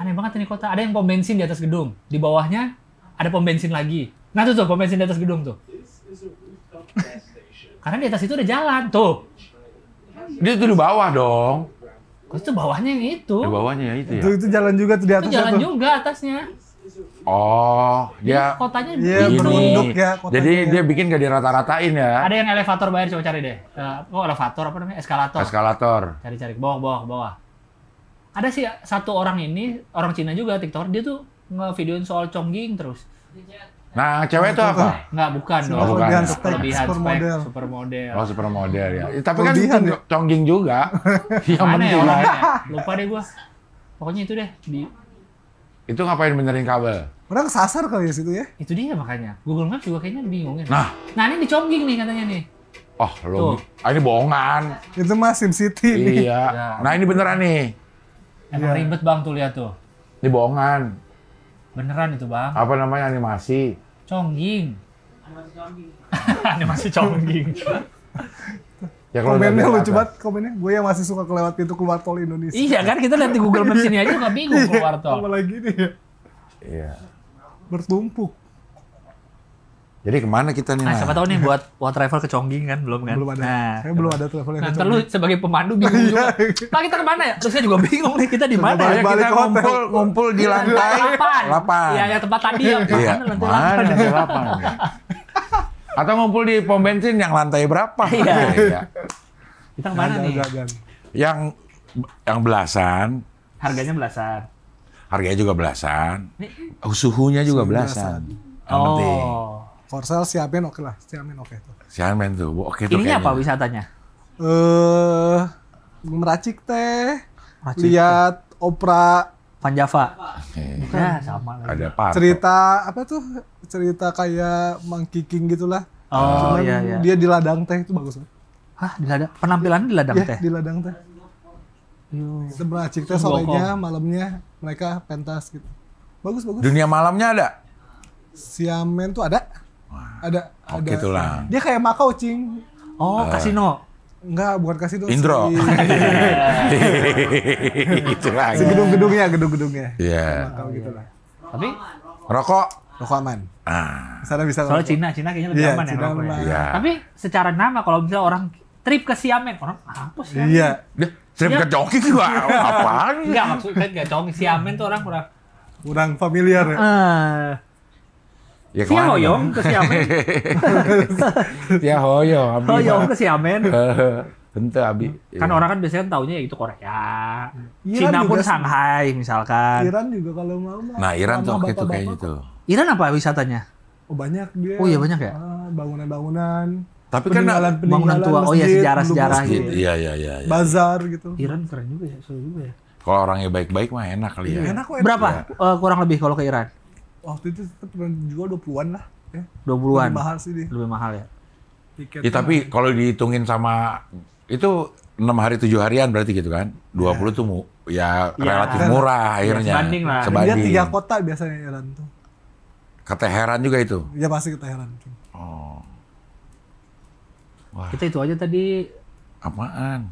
Aneh banget ini kota. Ada yang pom bensin di atas gedung. Di bawahnya ada pom bensin lagi. Nah tuh tuh pom bensin di atas gedung tuh. Karena di atas itu ada jalan tuh.
Dia tuh di bawah dong.
Itu bawahnya yang itu. Di bawahnya
ya itu ya. Itu, itu jalan juga tuh di atas. Itu jalan
juga atasnya.
Oh, dia ya. kotanya dia berunduk ya. Kotanya Jadi ya. dia bikin gak rata ratain ya.
Ada yang elevator bayar coba cari deh. Uh, oh, elevator apa namanya? Eskalator. Eskalator. Cari-cari ke bawah bawah bawah. Ada sih satu orang ini orang Cina juga TikTok dia tuh ngevideoin soal Chongqing terus.
Nah, cewek itu nah, apa?
Enggak, bukan dong. Bukan. Kelebihan spek, supermodel. Spek, supermodel. Oh,
supermodel ya. Tapi kan Kelebihan, ya? congging juga. Iya, Mana ya
Lupa deh gua. Pokoknya itu deh
di Itu ngapain benerin kabel?
Orang sasar kali ya situ ya. Itu dia makanya. Google Maps juga kayaknya bingung ya. Nah, nah ini dicongging nih katanya nih.
Oh, lo. Ah, ini bohongan. Itu mah Sim nih. Iya. Ya, nah, ini beneran nih. Emang ya. ribet Bang tuh lihat tuh. Ini bohongan Beneran itu bang. Apa namanya animasi?
Congging. Animasi congging. animasi congging. Ya, komennya lu coba komennya. Gue yang masih suka kelewat pintu keluar tol Indonesia. Iya kan kita lihat di Google Maps ini aja nggak bingung iya, keluar tol. Apalagi nih. Ya. Iya. Bertumpuk. Jadi kemana kita nih? Nah, siapa tahu nih buat buat travel ke Chongqing kan belum kan? Belum ada. Nah, saya belum ada travel yang nah, ke sebagai pemandu bingung iya. juga. Pak kita kemana ya? Terus saya juga bingung nih kita di mana ya? Balik kita hotel, ngumpul,
ngumpul di lantai delapan. Iya, ya tempat tadi yang iya. lantai delapan? Ya. Atau ngumpul di pom bensin yang lantai berapa? Iya. iya. Kita kemana nih? Yang yang belasan. Harganya belasan. Harganya juga belasan. Oh, suhunya juga belasan.
Oh. Korsel, Siamen oke okay lah, Siamen oke okay tuh.
Siamen tuh, oke okay tuh. Ini apa wisatanya?
Eh, uh, meracik teh,
meracik lihat
teh. opera Panjava. Okay. Ya, sama lagi. Ada apa? Cerita apa tuh? Cerita kayak Monkey King gitulah. Oh Cuman iya iya. Dia di ladang teh itu bagus banget. Hah, di ladang. penampilan di ladang ya, teh. di ladang teh. Sebelah Meracik teh sorenya, malamnya mereka pentas gitu. Bagus bagus. Dunia
malamnya ada?
Siamen tuh ada. Wah. Ada. Oke gitu tulang. Dia kayak Makau cing.
Oh, uh. kasino.
Enggak, bukan kasino. Indro. Iya.
itu lah Si gedung-gedungnya,
gedung-gedungnya. Iya. Yeah. Makau gitu lah. Tapi
rokok rokok aman. Ah. Sana bisa Soalnya Cina, Cina kayaknya lebih yeah, aman ya Cina ya rokoknya. Yeah. Iya. Tapi
secara nama kalau misalnya orang trip ke Siamen, orang apa sih? Iya. Trip ke Joki gua. apaan? Enggak maksudnya enggak Joki Siamen tuh orang kurang kurang familiar ya. Uh. Ya Si Hoyong ya? ke Siamen.
ya Hoyong. Oh ya, abi Hoyong oh ya, ke Siamen. Bentar, abi. Kan orang
kan biasanya kan taunya ya itu Korea. Iran Cina pun Shanghai
misalkan. Iran
juga kalau mau. Nah, Iran tuh itu kayaknya tuh. Gitu. Iran apa wisatanya? Oh, banyak dia. Oh, iya banyak ya? Ah, bangunan-bangunan. Tapi kan peninggalan, bangunan tua. oh iya sejarah-sejarah gitu. Iya, iya, iya. Ya. Bazar gitu. Iran keren juga ya, seru juga ya.
Kalau orangnya baik-baik mah enak kali ya. Enak kok. Enak Berapa
ya. kurang lebih kalau ke Iran? waktu itu kita pernah jual dua an lah ya.
puluh an Lebih mahal
sih dia. Lebih mahal ya.
Tiket ya tapi kalau dihitungin sama itu enam hari tujuh harian berarti gitu kan. Iya. dua puluh tuh ya, iya. relatif kan. murah akhirnya. sebanding lah. Sebanding. Dia tiga
kota biasanya Iran tuh.
Keteheran juga itu? Ya
pasti keteheran. Oh. Wah. Kita itu aja tadi Apaan?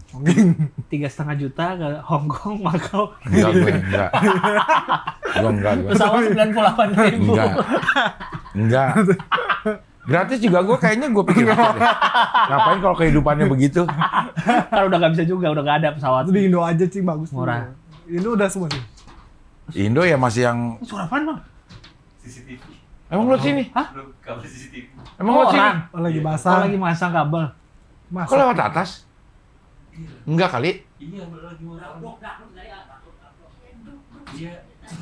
Tiga setengah juta ke Hong Kong, Makau. Enggak, gue enggak.
gue enggak. Gue. Pesawat sembilan puluh delapan ribu. Enggak. Enggak. Gratis juga gue kayaknya gue pikir Ngapain kalau kehidupannya begitu?
kan udah nggak bisa juga, udah nggak ada pesawat. Itu di Indo aja sih bagus. Murah. Indo udah semua sih.
Indo ya masih yang.
Suara apaan bang? CCTV.
Emang oh. lo sini? Hah?
Kabel CCTV. Emang oh, lo sini?
Oh, lagi iya. masang. Oh, lagi masang kabel. Masang. Kok lewat atas? Enggak kali.
Iya, lagi mabok. Iya,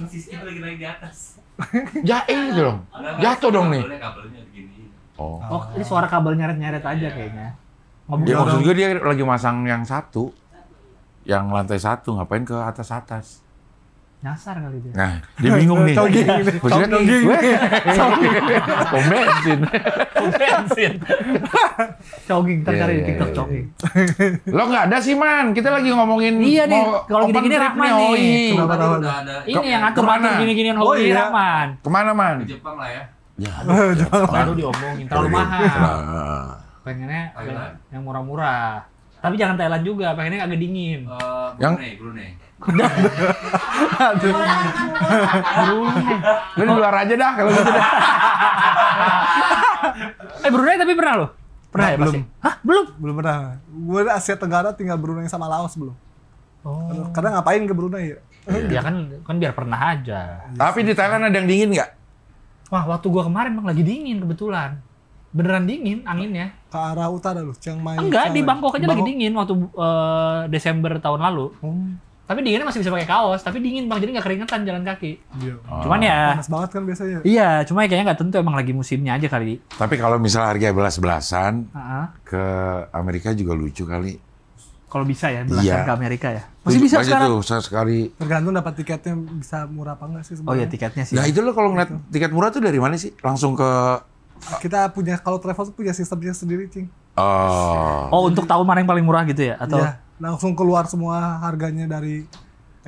sistem lagi naik di atas.
Jahil ya, eh, gitu dong. Jatuh dong nih. Oh. oh,
ini suara kabel nyeret-nyeret iya. aja kayaknya. Ngomong ya, maksud gue
dia lagi masang yang satu, yang lantai satu, ngapain ke atas-atas?
nyasar kali dia. Nah, dia bingung nih. Tahu gini. Tahu gini. Pom
bensin. Pom bensin. Jogging, ntar iya, cari di iya, TikTok iya. jogging.
Lo nggak ada sih, Man. Kita lagi ngomongin Iya nih, kalau gini-gini Rahman nih. Ini yang aku mana? gini-gini hobi oh, oh, Rahman. Kemana, Man? Ke Jepang lah ya. Ya, ya
baru diomongin terlalu mahal. Pengennya yang murah-murah. Tapi jangan Thailand juga, pengennya agak dingin. Eh, Brunei, Brunei. Udah. di luar aja dah kalau gitu dah. eh Brunei tapi pernah loh? Pernah nah, ya belum? Hah? Belum? Belum pernah. Gue Asia Tenggara tinggal Brunei sama Laos belum. Oh. Kadang ngapain ke Brunei ya? Ya kan kan biar pernah aja. Tapi di Thailand ada yang dingin nggak? Wah, waktu gua kemarin emang lagi dingin kebetulan. Beneran dingin anginnya. Ke arah utara loh, Chiang Mai. Enggak, di Bangkok aja Bangkok. lagi dingin waktu uh, Desember tahun lalu. Hmm tapi dinginnya masih bisa pakai kaos tapi dingin bang jadi nggak keringetan jalan kaki iya. cuman ya ah, panas banget kan biasanya iya cuma ya kayaknya nggak tentu emang lagi musimnya aja
kali tapi kalau misalnya harga belas belasan uh -huh. ke Amerika juga lucu kali
kalau bisa ya belasan iya. ke Amerika ya masih bisa Masih sekarang tuh, sekali tergantung dapat tiketnya bisa murah apa enggak sih sebenarnya oh iya tiketnya sih nah itu
loh, kalau ngeliat gitu. tiket murah tuh dari mana sih langsung ke
kita punya kalau travel tuh punya sistemnya sendiri cing
oh oh untuk tahu mana yang paling murah gitu ya atau iya
langsung keluar semua harganya dari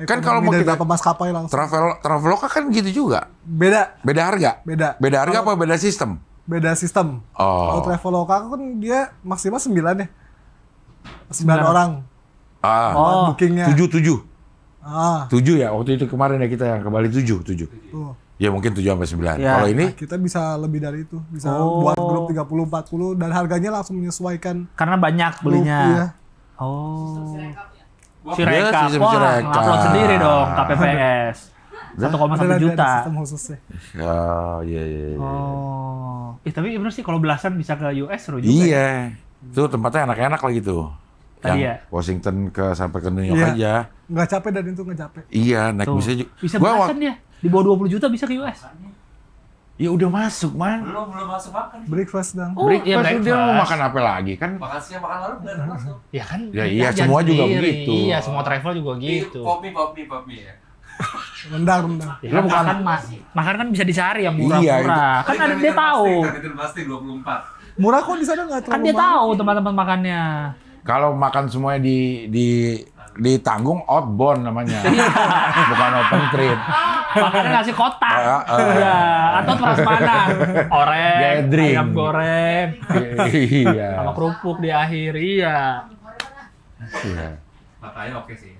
kan kalau mau kita maskapai
langsung travel traveloka kan gitu juga beda beda harga beda beda harga kalo, apa beda sistem beda sistem oh. kalau
traveloka kan dia maksimal sembilan ya
sembilan orang ah oh. bookingnya tujuh tujuh ah tujuh ya waktu itu kemarin ya kita yang kembali tujuh tujuh Tuh. Ya mungkin tujuh sampai sembilan Ya. Kalau ini
nah, kita bisa lebih dari itu. Bisa oh. buat grup tiga puluh empat puluh dan harganya langsung menyesuaikan. Karena banyak belinya. Iya. Oh. Sirekap. Iya, Wah, Sirekap. upload sendiri dong KPPS.
Satu koma satu juta. khususnya. Oh, iya, iya, iya. Oh.
Ih, tapi bener sih kalau belasan bisa ke US seru juga. Iya.
Ya. Itu tempatnya enak-enak lagi tuh. Tadi yang ya. Washington ke sampai ke New York iya. aja.
Nggak capek dan itu nggak capek.
Iya, naik bisa juga. Bisa belasan
ya? Di bawah 20 juta bisa ke US. Ya udah masuk, Man.
Belum, belum masuk makan.
Breakfast dong. Oh, Break, ya breakfast. Dia mau makan apa lagi kan?
Makan siang, makan lalu? enggak masuk. Ya
kan. Ya kan iya, semua juga begitu. Iya, semua travel juga iya, gitu. Kopi, kopi, kopi ya. rendang, rendang. Ya, bukan makan mas. Makan kan bisa dicari yang murah-murah. Iya, murah. kan ada kan dia tahu.
Kan pasti 24. Murah kok di sana nggak kan terlalu Kan dia tahu tempat-tempat makannya. Kalau makan semuanya di di ditanggung outbound namanya. Iya. Bukan open trip. Makannya nasi
kotak. Uh, uh, ya, atau prasmanan. Oreng, ayam goreng. iya. Sama kerupuk di akhir, iya. Iya. Pattaya oke sih.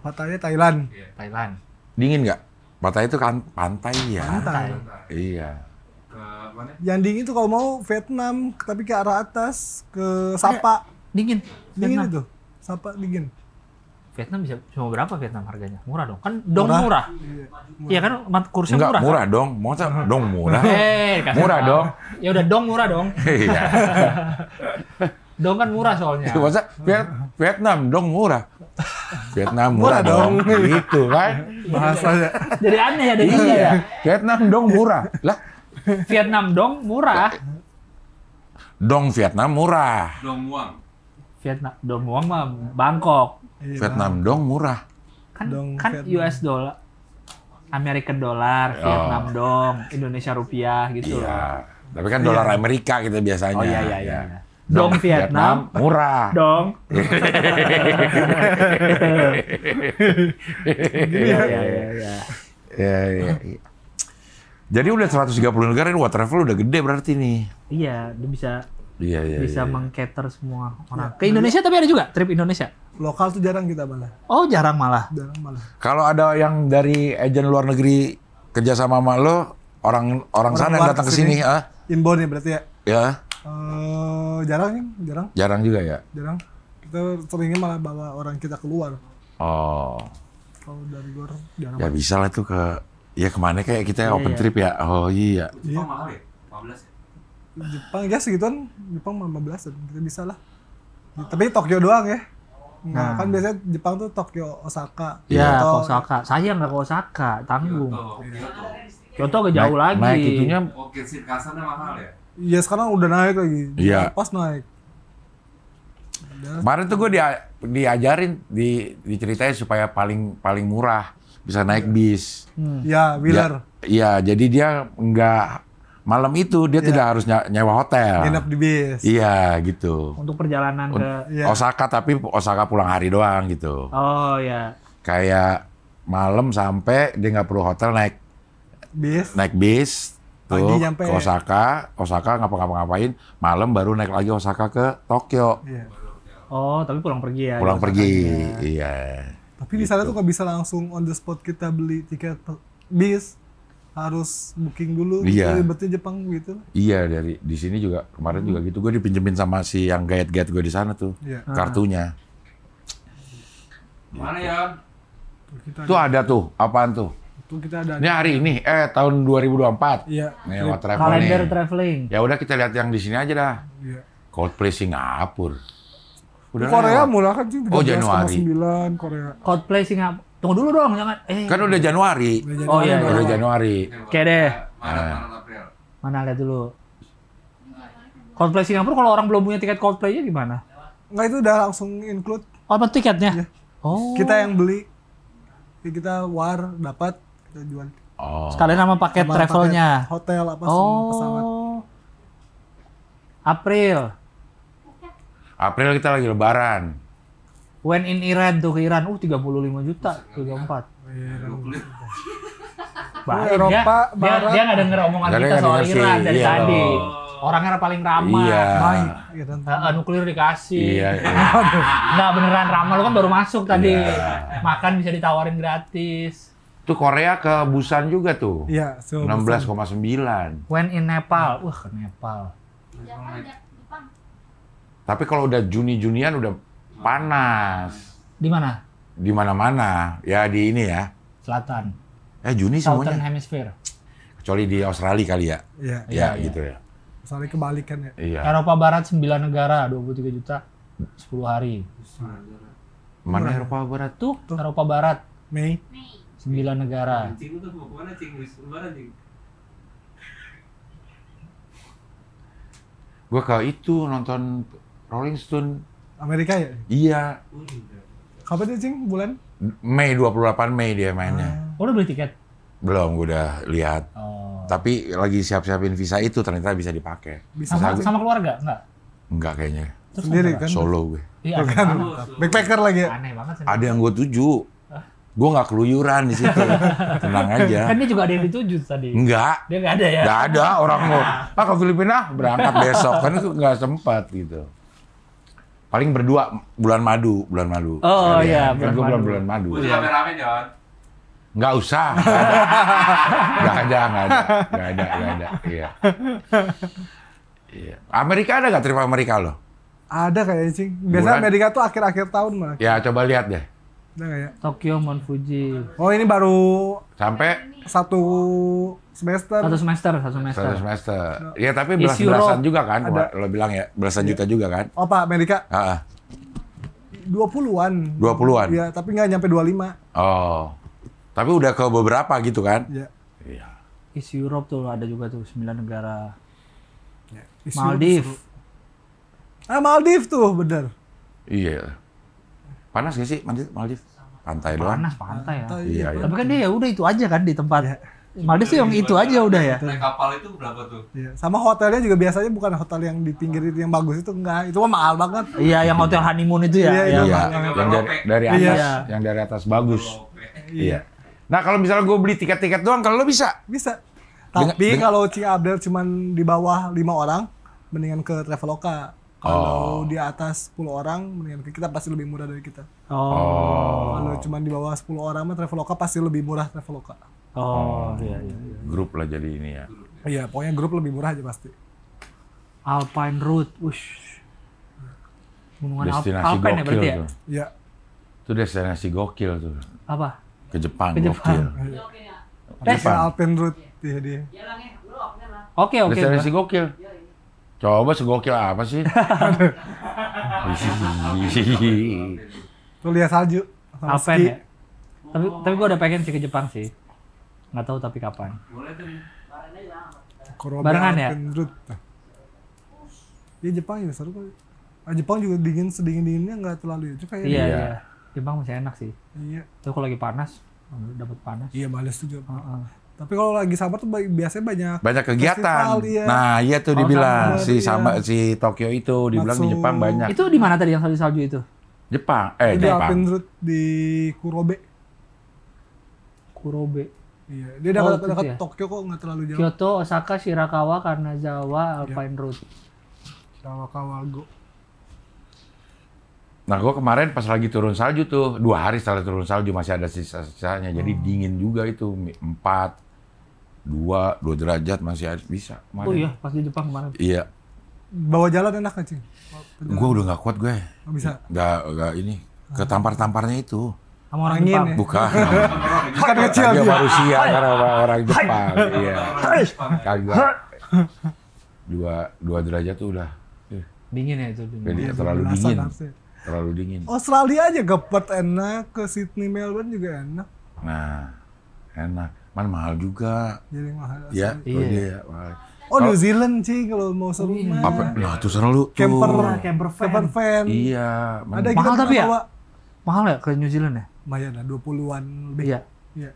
Pattaya Thailand. Iya. Thailand.
Dingin nggak? Pattaya itu kan pantai ya. Pantai. Iya.
Ke Yang dingin itu kalau mau Vietnam, tapi ke arah atas, ke Sapa. Dingin. Dingin Vietnam. itu. Sapa dingin. Vietnam bisa cuma berapa Vietnam harganya? Murah dong. Kan dong murah. murah. Iya, iya kan kursnya Enggak, murah. murah kan? dong. Masa dong murah? Hey, eh, murah dong. Ya udah dong murah dong. Iya. dong kan murah soalnya. Masa Viet
Vietnam dong murah. Vietnam murah, murah dong. dong. gitu kan bahasanya. Jadi aneh ya dari ya. iya. ya. Vietnam dong murah. Lah, Vietnam dong murah. Dong Vietnam murah. Dong uang
Vietnam dong Muang mah Bangkok. Iya, Vietnam
dong murah.
Kan dong kan US dollar, American dollar, oh. Vietnam dong, Indonesia rupiah gitu. Iya.
Tapi kan dolar iya. Amerika kita gitu biasanya. Oh iya iya iya. iya. iya. Dong, Vietnam, Vietnam murah. Dong. Iya,
iya iya
iya. Iya iya. Jadi udah 130 negara ini travel udah gede berarti nih.
Iya, udah bisa
Iya, iya, bisa iya, iya.
mengcater semua orang. Ke Indonesia tapi ada juga trip Indonesia. Lokal tuh jarang kita malah.
Oh jarang malah. Jarang malah. Kalau ada yang dari agen luar negeri kerja sama sama lo, orang orang, sana yang datang ke sini, ah?
Inbound ya berarti ya? Ya. Uh, jarang sih, jarang. Jarang juga ya. Jarang. Kita seringnya malah bawa orang kita keluar. Oh. Kalau dari luar jarang. Ya
bisa lah tuh ke, ya kemana kayak kita yeah, open yeah. trip ya? Oh iya.
Iya. Oh, mahal ya? 15 ya? Jepang ya segituan, Jepang 15 kita bisa lah. Tapi Tokyo doang ya. Nah, nah, kan biasanya Jepang tuh Tokyo, Osaka. Iya, atau... Osaka. saya nggak ke Osaka, tanggung. Kyoto iya. ke jauh naik, lagi. Naik itunya.
Oke, Shinkansen mahal ya?
Iya, sekarang udah naik lagi. Iya. Pas naik.
Kemarin tuh gue dia, diajarin, di, diceritain supaya paling paling murah bisa naik iya. bis.
Hmm. Ya, wheeler.
Iya, jadi dia nggak malam itu dia yeah. tidak harus nyewa hotel. Nginep di bis. Iya gitu. Untuk
perjalanan ke yeah. Osaka
tapi Osaka pulang hari doang gitu.
Oh ya. Yeah.
Kayak malam sampai dia nggak perlu hotel naik bis. Naik bis tuh nyampe. ke Osaka, Osaka ngapa-ngapa-ngapain, malam baru naik lagi Osaka ke Tokyo.
Yeah. Oh, tapi pulang pergi ya. Pulang pergi. Ya. Iya. Tapi gitu. di sana gitu. tuh nggak bisa langsung on the spot kita beli tiket bis harus booking dulu iya. gitu, berarti Jepang gitu
iya dari di sini juga kemarin hmm. juga gitu gue dipinjemin sama si yang gayet-gayet gue di sana tuh yeah. kartunya mana ya gitu. kita tuh ada. tuh apaan tuh
Itu kita ada ini
hari ini eh tahun 2024 iya lewat traveling. kalender traveling ya udah kita lihat yang di sini aja dah iya. Coldplay Singapura udah Korea murah kan sih oh Januari
9, Korea Coldplay Singapura Tunggu dulu dong, jangan. Eh. Kan udah Januari. oh iya, iya. Udah Januari. Oke deh. Ah. Mana lihat dulu. Coldplay Singapura kalau orang belum punya tiket Coldplay-nya gimana? Enggak itu udah langsung include. Oh, apa tiketnya? Ya. Oh. Kita yang beli. kita war dapat kita jual.
Oh. Sekalian sama paket travelnya. hotel apa oh. pesawat. April. April kita lagi lebaran.
When in Iran tuh ke Iran, uh 35 juta, 34. Ya. Baik, iya, Eropa, dia, Barat. dia, dia gak denger omongan kita soal Iran dari iya, tadi. Orangnya paling ramah, iya. baik. Gitu. Uh, nuklir dikasih. Iya, iya. Nah, nggak beneran ramah, Lu kan baru masuk tadi. Iya. Makan bisa ditawarin gratis.
Itu Korea ke Busan juga tuh. Iya, so 16,9.
When in Nepal, wah uh, ke Nepal. Jepang, Jepang.
Tapi kalau udah Juni-Junian udah Panas. Di mana? Di mana-mana. Ya di ini ya. Selatan. Eh Juni Southern semuanya. Southern Hemisphere. Kecuali di Australia kali ya. Iya. Ya, iya, iya. gitu ya.
Australia kebalikan ya. Iya. Eropa Barat 9 negara, 23 juta 10 hari. Mana iya. Eropa Barat tuh? tuh. Eropa Barat. Mei. Mei. 9 negara.
Gue kalau itu nonton Rolling Stone Amerika ya? Iya. Kapan sih Cing? Bulan? Mei 28 Mei dia mainnya.
Ah. Oh, udah beli tiket?
Belum, gue udah lihat. Oh. Tapi lagi siap-siapin visa itu ternyata bisa dipakai. Bisa. Sama, sama keluarga enggak? Enggak kayaknya. Terus sendiri kan? Solo gue. Iya,
kan. Backpacker lagi ya?
Aneh banget. Sendiri. Ada yang gue tuju. Gue gak keluyuran di situ. Tenang aja. Kan
dia juga ada yang dituju tadi. Enggak. Dia gak ada ya? Gak ada. Orang mau,
ah ke Filipina berangkat besok. Kan gak sempat gitu. Paling berdua bulan madu, bulan madu. Oh Sekalian. Ya. iya, kan bulan, bulan, bulan, bulan madu. Bulan rame-rame, Nggak usah. Nggak ada, nggak ada, nggak ada, nggak ada. Iya. iya. Amerika ada nggak terima Amerika lo?
Ada kayaknya sih. Biasanya Amerika tuh akhir-akhir tahun mah.
Ya coba lihat deh.
Ada ya? Tokyo Mount Fuji. Oh ini baru sampai satu semester. Satu semester, satu semester. Satu
semester. ya tapi belas-belasan juga kan, ada. lo bilang ya, belasan juta juga kan. Oh, Pak Amerika. Heeh.
Dua puluhan. Dua puluhan? ya tapi nggak nyampe dua lima.
Oh. Tapi udah ke beberapa gitu kan? Iya. Iya.
East Europe tuh ada juga tuh, sembilan negara. Ya. Maldives. Ah, Maldives tuh, bener.
Iya. Panas gak sih Maldives? Pantai doang. Panas, pantai, ya. pantai iya, iya, iya. Tapi kan dia
ya udah itu aja kan di tempat. Ya Made sih yang itu aja udah ya. Naik kapal itu berapa tuh? Iya. Sama hotelnya juga biasanya bukan hotel yang di pinggir itu yang bagus itu enggak. Itu mah mahal banget. Iya,
yang hotel honeymoon itu ya. Iya, iya. iya. Yang dari, dari atas, iya. yang dari atas bagus. Iya. iya. Nah, kalau
misalnya gue beli tiket-tiket doang, kalau lo bisa? Bisa.
Tapi kalau
Cik Abdel cuma di bawah lima orang, mendingan ke Traveloka. Kalau oh. di atas 10 orang, mendingan kita pasti lebih murah dari kita. Oh. Kalau cuma di bawah 10 orang Traveloka pasti lebih murah Traveloka. Oh, iya, iya, iya.
Grup lah jadi ini ya.
Iya, pokoknya grup lebih murah aja pasti. Alpine Route, ush. Gunungan destinasi Alpine ya berarti ya? Iya.
Itu destinasi gokil tuh. Apa? Ke Jepang, Ke Jepang. gokil. Jepang. Iya.
Alpine Route, Ke iya, dia.
Oke, oke. Destinasi gokil. Coba segokil apa sih?
Tuh lihat salju. Apa ya. Tapi tapi gua udah pengen sih ke Jepang sih. Nggak tahu tapi kapan. Boleh Barengan ya. Ya Jepang ya seru kok. Ah, Jepang juga dingin sedingin dinginnya nggak terlalu ya. itu kayak. Iya, iya, iya. Jepang masih enak sih. Iya. Tapi kalau lagi panas dapat panas. Iya males juga. Uh -uh. Tapi kalau lagi sabar tuh biasanya banyak banyak kegiatan. Festival, iya. Nah, iya tuh dibilang sabar, si iya. sama si
Tokyo itu dibilang Matsu. di Jepang banyak. Itu
di mana tadi yang salju-salju itu?
Jepang, eh itu Jepang. Di
di Kurobe. Kurobe. Iya, dia dekat oh, dekat ya? Tokyo kok nggak terlalu jauh. Kyoto, Osaka, Shirakawa, Kanazawa, iya. Alpine yeah. Road. go.
Nah, gue kemarin pas lagi turun salju tuh, dua hari setelah turun salju masih ada sisa-sisanya. Jadi hmm. dingin juga itu, empat dua dua derajat masih harus bisa kemarin. Oh iya, pas di Jepang kemarin. Iya.
Bawa jalan enak nggak sih? Gue udah gak kuat gue. Gak oh, bisa.
Gak gak ini ketampar-tamparnya itu. Sama orang Jepang. Ya? Bukan. Bukan kecil dia. manusia karena orang, Jepang. iya. Kagak. Dua dua derajat tuh udah. Iya. Dingin ya itu. Dingin. Jadi ya, iya, terlalu dingin. Harusnya. Terlalu dingin.
Australia aja gepet enak, ke Sydney Melbourne juga enak.
Nah, enak Man mahal juga. Jadi mahal. Ya, iya. dia iya. Oh New
Zealand sih kalau mau oh, iya. seru iya. mah. Nah, tuh seru. lu tuh. Camper, iya, camper van. Camper fan. Iya. Ada mahal tapi ya? Mahal ya ke New Zealand ya? Lumayan lah, 20-an lebih. Iya. Iya.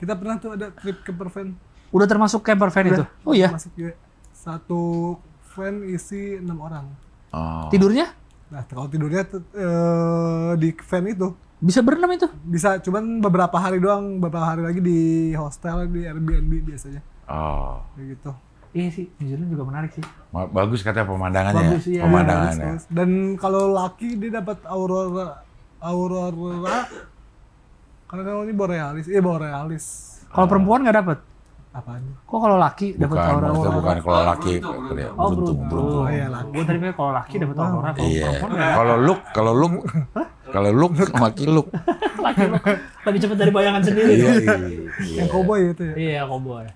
Kita pernah tuh ada trip camper van. Udah termasuk camper van itu? Oh iya. Masuk juga. Satu van isi enam orang. Oh. Tidurnya? Nah, kalau tidurnya uh, di van itu bisa berenam itu? Bisa, cuman beberapa hari doang, beberapa hari lagi di hostel, di Airbnb biasanya. Oh. Kayak gitu. Iya sih, New Zealand juga menarik sih.
Bagus katanya pemandangannya. Ya. Bagus, ya. Pemandangannya. Bagus,
bagus. Dan kalau laki dia dapat aurora aurora karena kalau ini borealis, iya borealis. Kalau perempuan nggak dapat? Apaan? Kok kalau laki dapat aurora? Bukan, bukan kalau laki
beruntung, beruntung. Oh,
beruntung, Oh, iya, laki. Gue tadi kalau laki dapat aurora. Iya. Kalau
look, kalau look kalau lu laki look.
laki look. Lebih cepat
dari bayangan sendiri. Iya, iya, iya. Yang
koboi itu ya. Iya, koboi.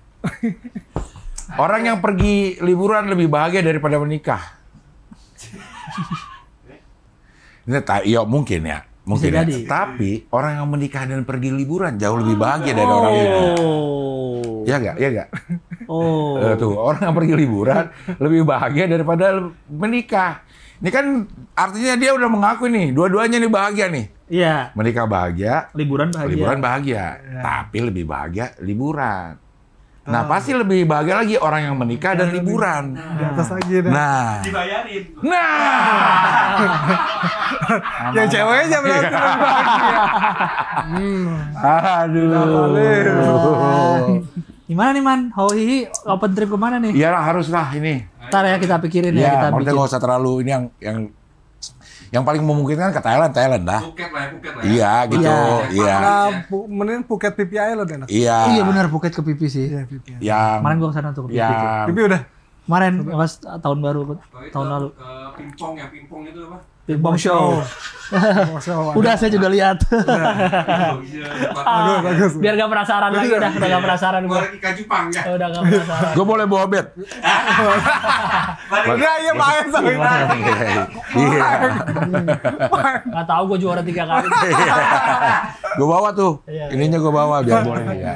Orang yang pergi liburan lebih bahagia daripada menikah. Ini tak iya mungkin ya, mungkin ya. Tapi orang yang menikah dan pergi liburan jauh lebih ah. bahagia dari orang yang. Oh. Ya enggak? Ya enggak? Oh. Eh, tuh, orang yang pergi liburan lebih bahagia daripada menikah. Ini kan artinya dia udah mengaku nih, dua-duanya nih bahagia nih. Iya. Menikah bahagia. Liburan bahagia. Liburan bahagia. Ya. Tapi lebih bahagia liburan. Oh. Nah, pasti lebih bahagia lagi orang yang menikah dan iya, liburan. Nah. Di atas lagi dah. Nah. Dibayarin. Nah. nah. ya ceweknya jangan berarti bahagia. Iya.
hmm. Aduh. Aduh.
Gimana nih, Man? Hohi open trip kemana nih? Iya haruslah ini Ntar ya kita pikirin ya, ya kita maksudnya nggak usah terlalu ini yang yang yang paling memungkinkan ke Thailand, Thailand dah. Phuket lah ya, Phuket lah ya. Iya, iya gitu, iya. iya. Ah,
mending Phuket pipi aja lah enak. Iya. Iya benar Phuket ke pipi sih. Iya, pipi.
Iya. Kemarin gua ke sana tuh ke pipi. Iya. pipi
udah. Kemarin pas tahun baru tahun lalu. Pingpong ya, pingpong itu apa? Big Bang Show. udah saya juga lihat. Aduh, ah, bagus. Biar gak penasaran lagi udah, udah gak penasaran gua. Lagi pang ya. Udah gak penasaran.
Gua boleh bawa bed. Enggak ya main sama kita. Iya. iya Enggak iya,
iya, tahu gua juara tiga kali.
Gua bawa tuh. Ininya gua bawa biar boleh ya.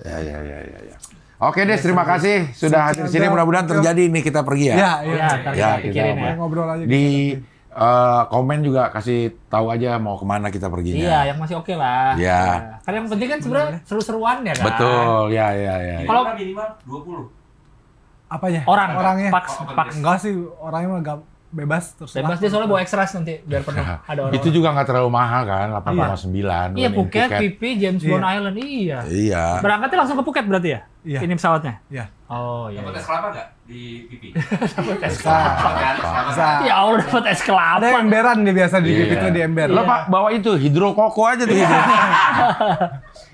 Ya ya ya ya. Oke deh, terima kasih sudah hadir sini. Mudah-mudahan terjadi ini kita pergi ya. Ya, ya, ya kita ya. ngobrol aja. Di uh, komen juga kasih tahu aja mau kemana kita pergi. Iya,
yang masih oke okay lah. Iya. Ya. Karena yang penting kan sebenarnya seru-seruan ya kan. Betul, ya ya ya. Kalau minimal 20. Apanya? Orang. Orangnya. Paks, oh, paks. Enggak sih, orangnya mah bebas terus bebas dia soalnya gitu. bawa ekstras nanti biar pernah iya. ada orang itu
juga nggak terlalu mahal kan 8,9 iya. iya Phuket, Pipi,
James iya. Bond Island iya iya berangkatnya langsung ke Phuket berarti ya iya. ini pesawatnya iya oh iya dapat iya. es kelapa nggak di Pipi dapat es kelapa kan ya Allah dapat es kelapa ada
emberan dia biasa di Pipi tuh di ember lo pak bawa itu hidro koko aja tuh hidro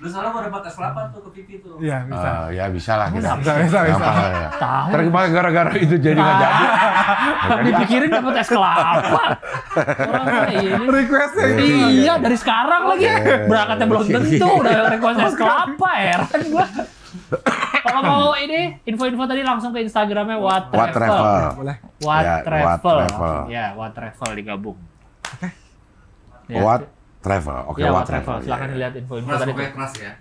Lu salah dapat pakai tuh ke pipi tuh. Iya, bisa. Ah,
ya bisa lah kita. Bisa, bisa, bisa. bisa. Ya. Tahu. gara-gara itu jadi nggak jadi. Dipikirin dapat es kelapa. Orang ini. Requestnya iya, iya. iya, dari sekarang lagi. Iya. Berangkatnya belum tentu udah request es kelapa,
ya, heran gua. Kalau mau ini info-info tadi langsung ke Instagramnya What, what Travel. Travel. Ya, boleh. What, ya, travel. what Travel. Ya, What Travel digabung. Oke.
Okay. What Travel, oke, okay, ya, Travel. travel. Silahkan yeah. Iya. lihat info info tadi. Keras ya.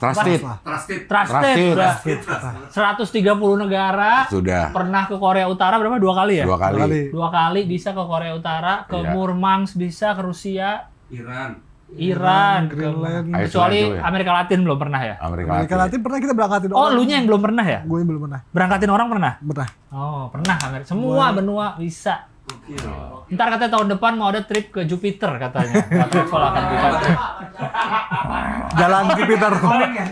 Trusted. Trusted. Trusted. Trusted.
Trusted. 130 negara. Sudah. Pernah ke Korea Utara berapa? Dua kali ya? Dua kali. Dua kali, bisa ke Korea Utara, ke iya. Murmansk bisa, ke Rusia. Iran. Iran, Iran ke, kecuali ya. Amerika Latin belum pernah ya. Amerika, Amerika Latin. Latin pernah kita berangkatin oh, orang. Oh, lu nya yang belum pernah ya? Gue yang belum pernah. Berangkatin orang pernah? Pernah. Oh, pernah Amerika. Semua Gua... benua bisa. Oh. Ntar katanya tahun depan mau ada trip ke Jupiter katanya. Travel akan kita. Jalan Jupiter.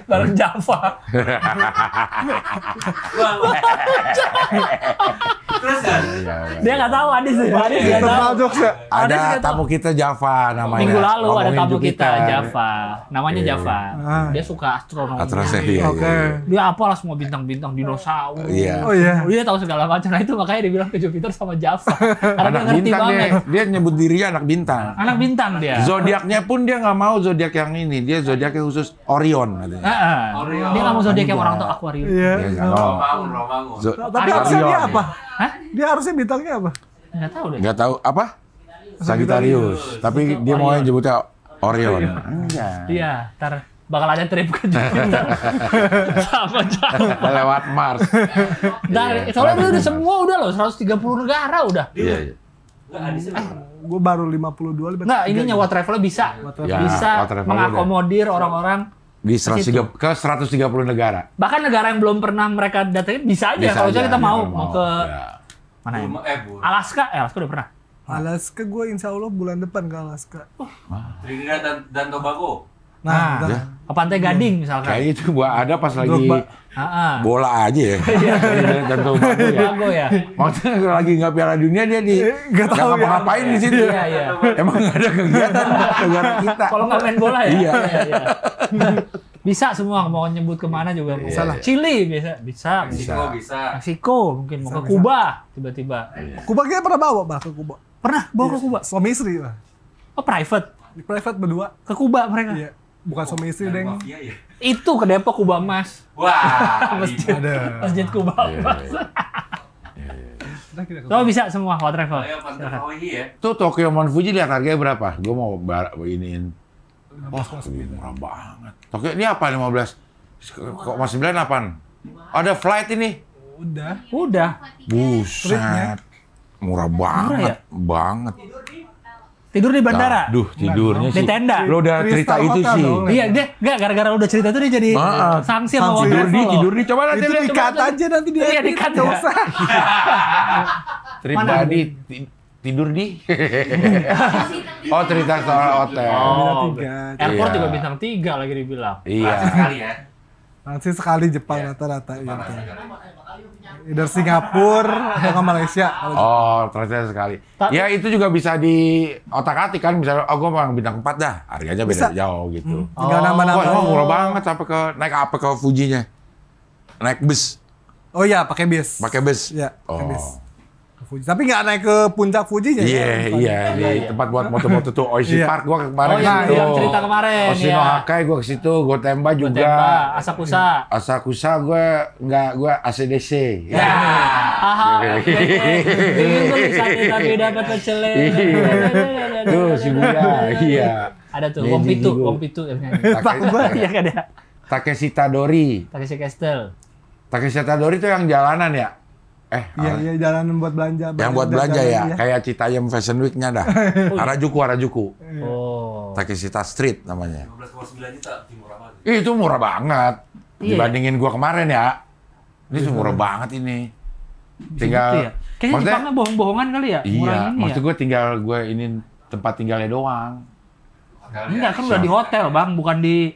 jalan Java.
Kan?
Iya, iya. Dia nggak tahu Adis ya. Adis nggak tahu. Jok, ada
tamu kita Java namanya. Minggu lalu ada tamu kita, Java. Namanya iya. Java.
Ah. Dia suka astronomi. Astronomi. Iya, Oke. Okay. Dia apalah semua bintang-bintang dinosaurus. Iya. Oh iya. Oh, dia tahu segala macam. Nah itu makanya dia bilang ke Jupiter sama Java. Karena anak dia ngerti banget. Dia,
dia nyebut dirinya anak bintang. Anak bintang dia. Zodiaknya pun dia nggak mau zodiak yang ini. Dia zodiak yang khusus Orion katanya. Heeh. Ah, ah. Orion. Dia nggak mau zodiak yang orang tuh Aquarius. Iya. Romangun, Romangun. Tapi
apa? Hah? Dia harusnya bintangnya apa? Enggak tahu
deh. Enggak tahu apa? Sagittarius. Tapi Sagitarius. dia mau yang nyebutnya Orion. Enggak.
Iya. iya, ntar bakal ada trip ke Jupiter.
Sama Lewat Mars. Dari, iya. soalnya dia udah
semua udah loh, 130 negara udah. Iya, iya. Eh, gue baru 52 lebih. Enggak, ini nyawa travel bisa. Ya, bisa mengakomodir orang-orang
di 130, ke 130 negara.
Bahkan negara yang belum pernah mereka datangin bisa aja bisa kalau aja, kita mau mau ke ya. mana ya? Eh, Alaska, eh, Alaska udah pernah. Alaska gue insya Allah bulan depan ke Alaska. Oh. Trinidad dan, dan Tobago. Nah, nah ya. Gading
misalkan. Kayak itu buat ada pas lagi Drogba. bola aja ya. Iya. Iya, dan Tobago ya. ya. Maksudnya kalau lagi nggak Piala Dunia dia di eh, nggak tahu ngapa ngapain di sini. Iya, iya. Emang nggak ada kegiatan negara kita. Kalau nggak main bola ya. Iya.
iya bisa semua mau nyebut kemana juga bisa lah. Chili bisa, bisa. Meksiko bisa. Meksiko mungkin mau ke Kuba tiba-tiba. Kuba kita pernah bawa bah ke Kuba. Pernah bawa ke Kuba. Suami istri lah. Oh private. private berdua. Ke Kuba mereka. Iya bukan oh, suami istri deng mafia, ya? itu ke Depok Kubah Mas wah masjid ada masjid yeah. Iya, Mas iya. Tuh bisa semua hot travel. Oh,
Tuh Tokyo Mount Fuji lihat harga berapa? Gue mau iniin. Wah, murah banget. Tokyo ini apa 15? Kok masih 9 apaan? Ada flight ini. Udah. Udah. Buset. Murah banget, murah ya? banget.
Tidur di bandara. Nah, duh, tidurnya sih. Di tenda. Lo udah cerita itu sih. Dong, iya, dia enggak gara-gara udah cerita itu
dia jadi ah, ah. sanksi sama Tidur di, tidur di. Coba nanti dia dikat
aja nanti dia. Iya, dikata. Enggak ya. usah.
Terima di tidur di oh cerita soal
hotel oh, airport iya. juga bintang tiga lagi dibilang iya sekali ya Langsung sekali Jepang iya. rata-rata yeah. Iya. gitu. Dari
Singapura atau ke Malaysia. oh, ternyata sekali. Tapi, ya itu juga bisa di otak atik kan. Misalnya, oh gue mau bintang 4 dah. Harganya beda bisa. jauh gitu. Hmm. Tinggal oh. nama-nama. Oh murah banget sampai ke naik apa ke Fujinya. Naik bus. Oh iya, pakai bus Pakai bus Iya, pakai oh. bus. Fuji. Tapi nggak naik ke puncak Fuji ya? Iya, iya. Di iya. tempat buat moto-moto tuh Oishi iya. Park gua kemarin oh, yang, yang cerita kemarin. Oshino ya. Hakai gua ke situ, gua tembak juga. Tembak
Asakusa.
Asakusa gua nggak gua ACDC. Ya.
Aha. Iya. Ini bisa Tapi dapat celeng. Tuh
si Buya, iya. Ada tuh, Wong Pitu, Wong
Pitu. yang nyanyi. Pak
gua kan, ya kan Takeshi Tadori. Takeshi Castle. Takeshi Tadori itu yang jalanan ya? Eh, iya
iya jalan buat belanja. Yang buat belanja ya, ya,
kayak Citayam Fashion Week-nya dah. oh, iya. Harajuku, Harajuku. Iya. Oh. takisita Street namanya.
15,9 juta
Itu murah banget. Iya, iya, Dibandingin gua kemarin ya. Ini iya, murah banget ini. Gitu tinggal ya. maksudnya, Jepangnya
bohong-bohongan kali ya. Iya, ini maksud
ya? tinggal gua ini tempat tinggalnya doang. Enggak, kan udah di hotel, Bang, bukan di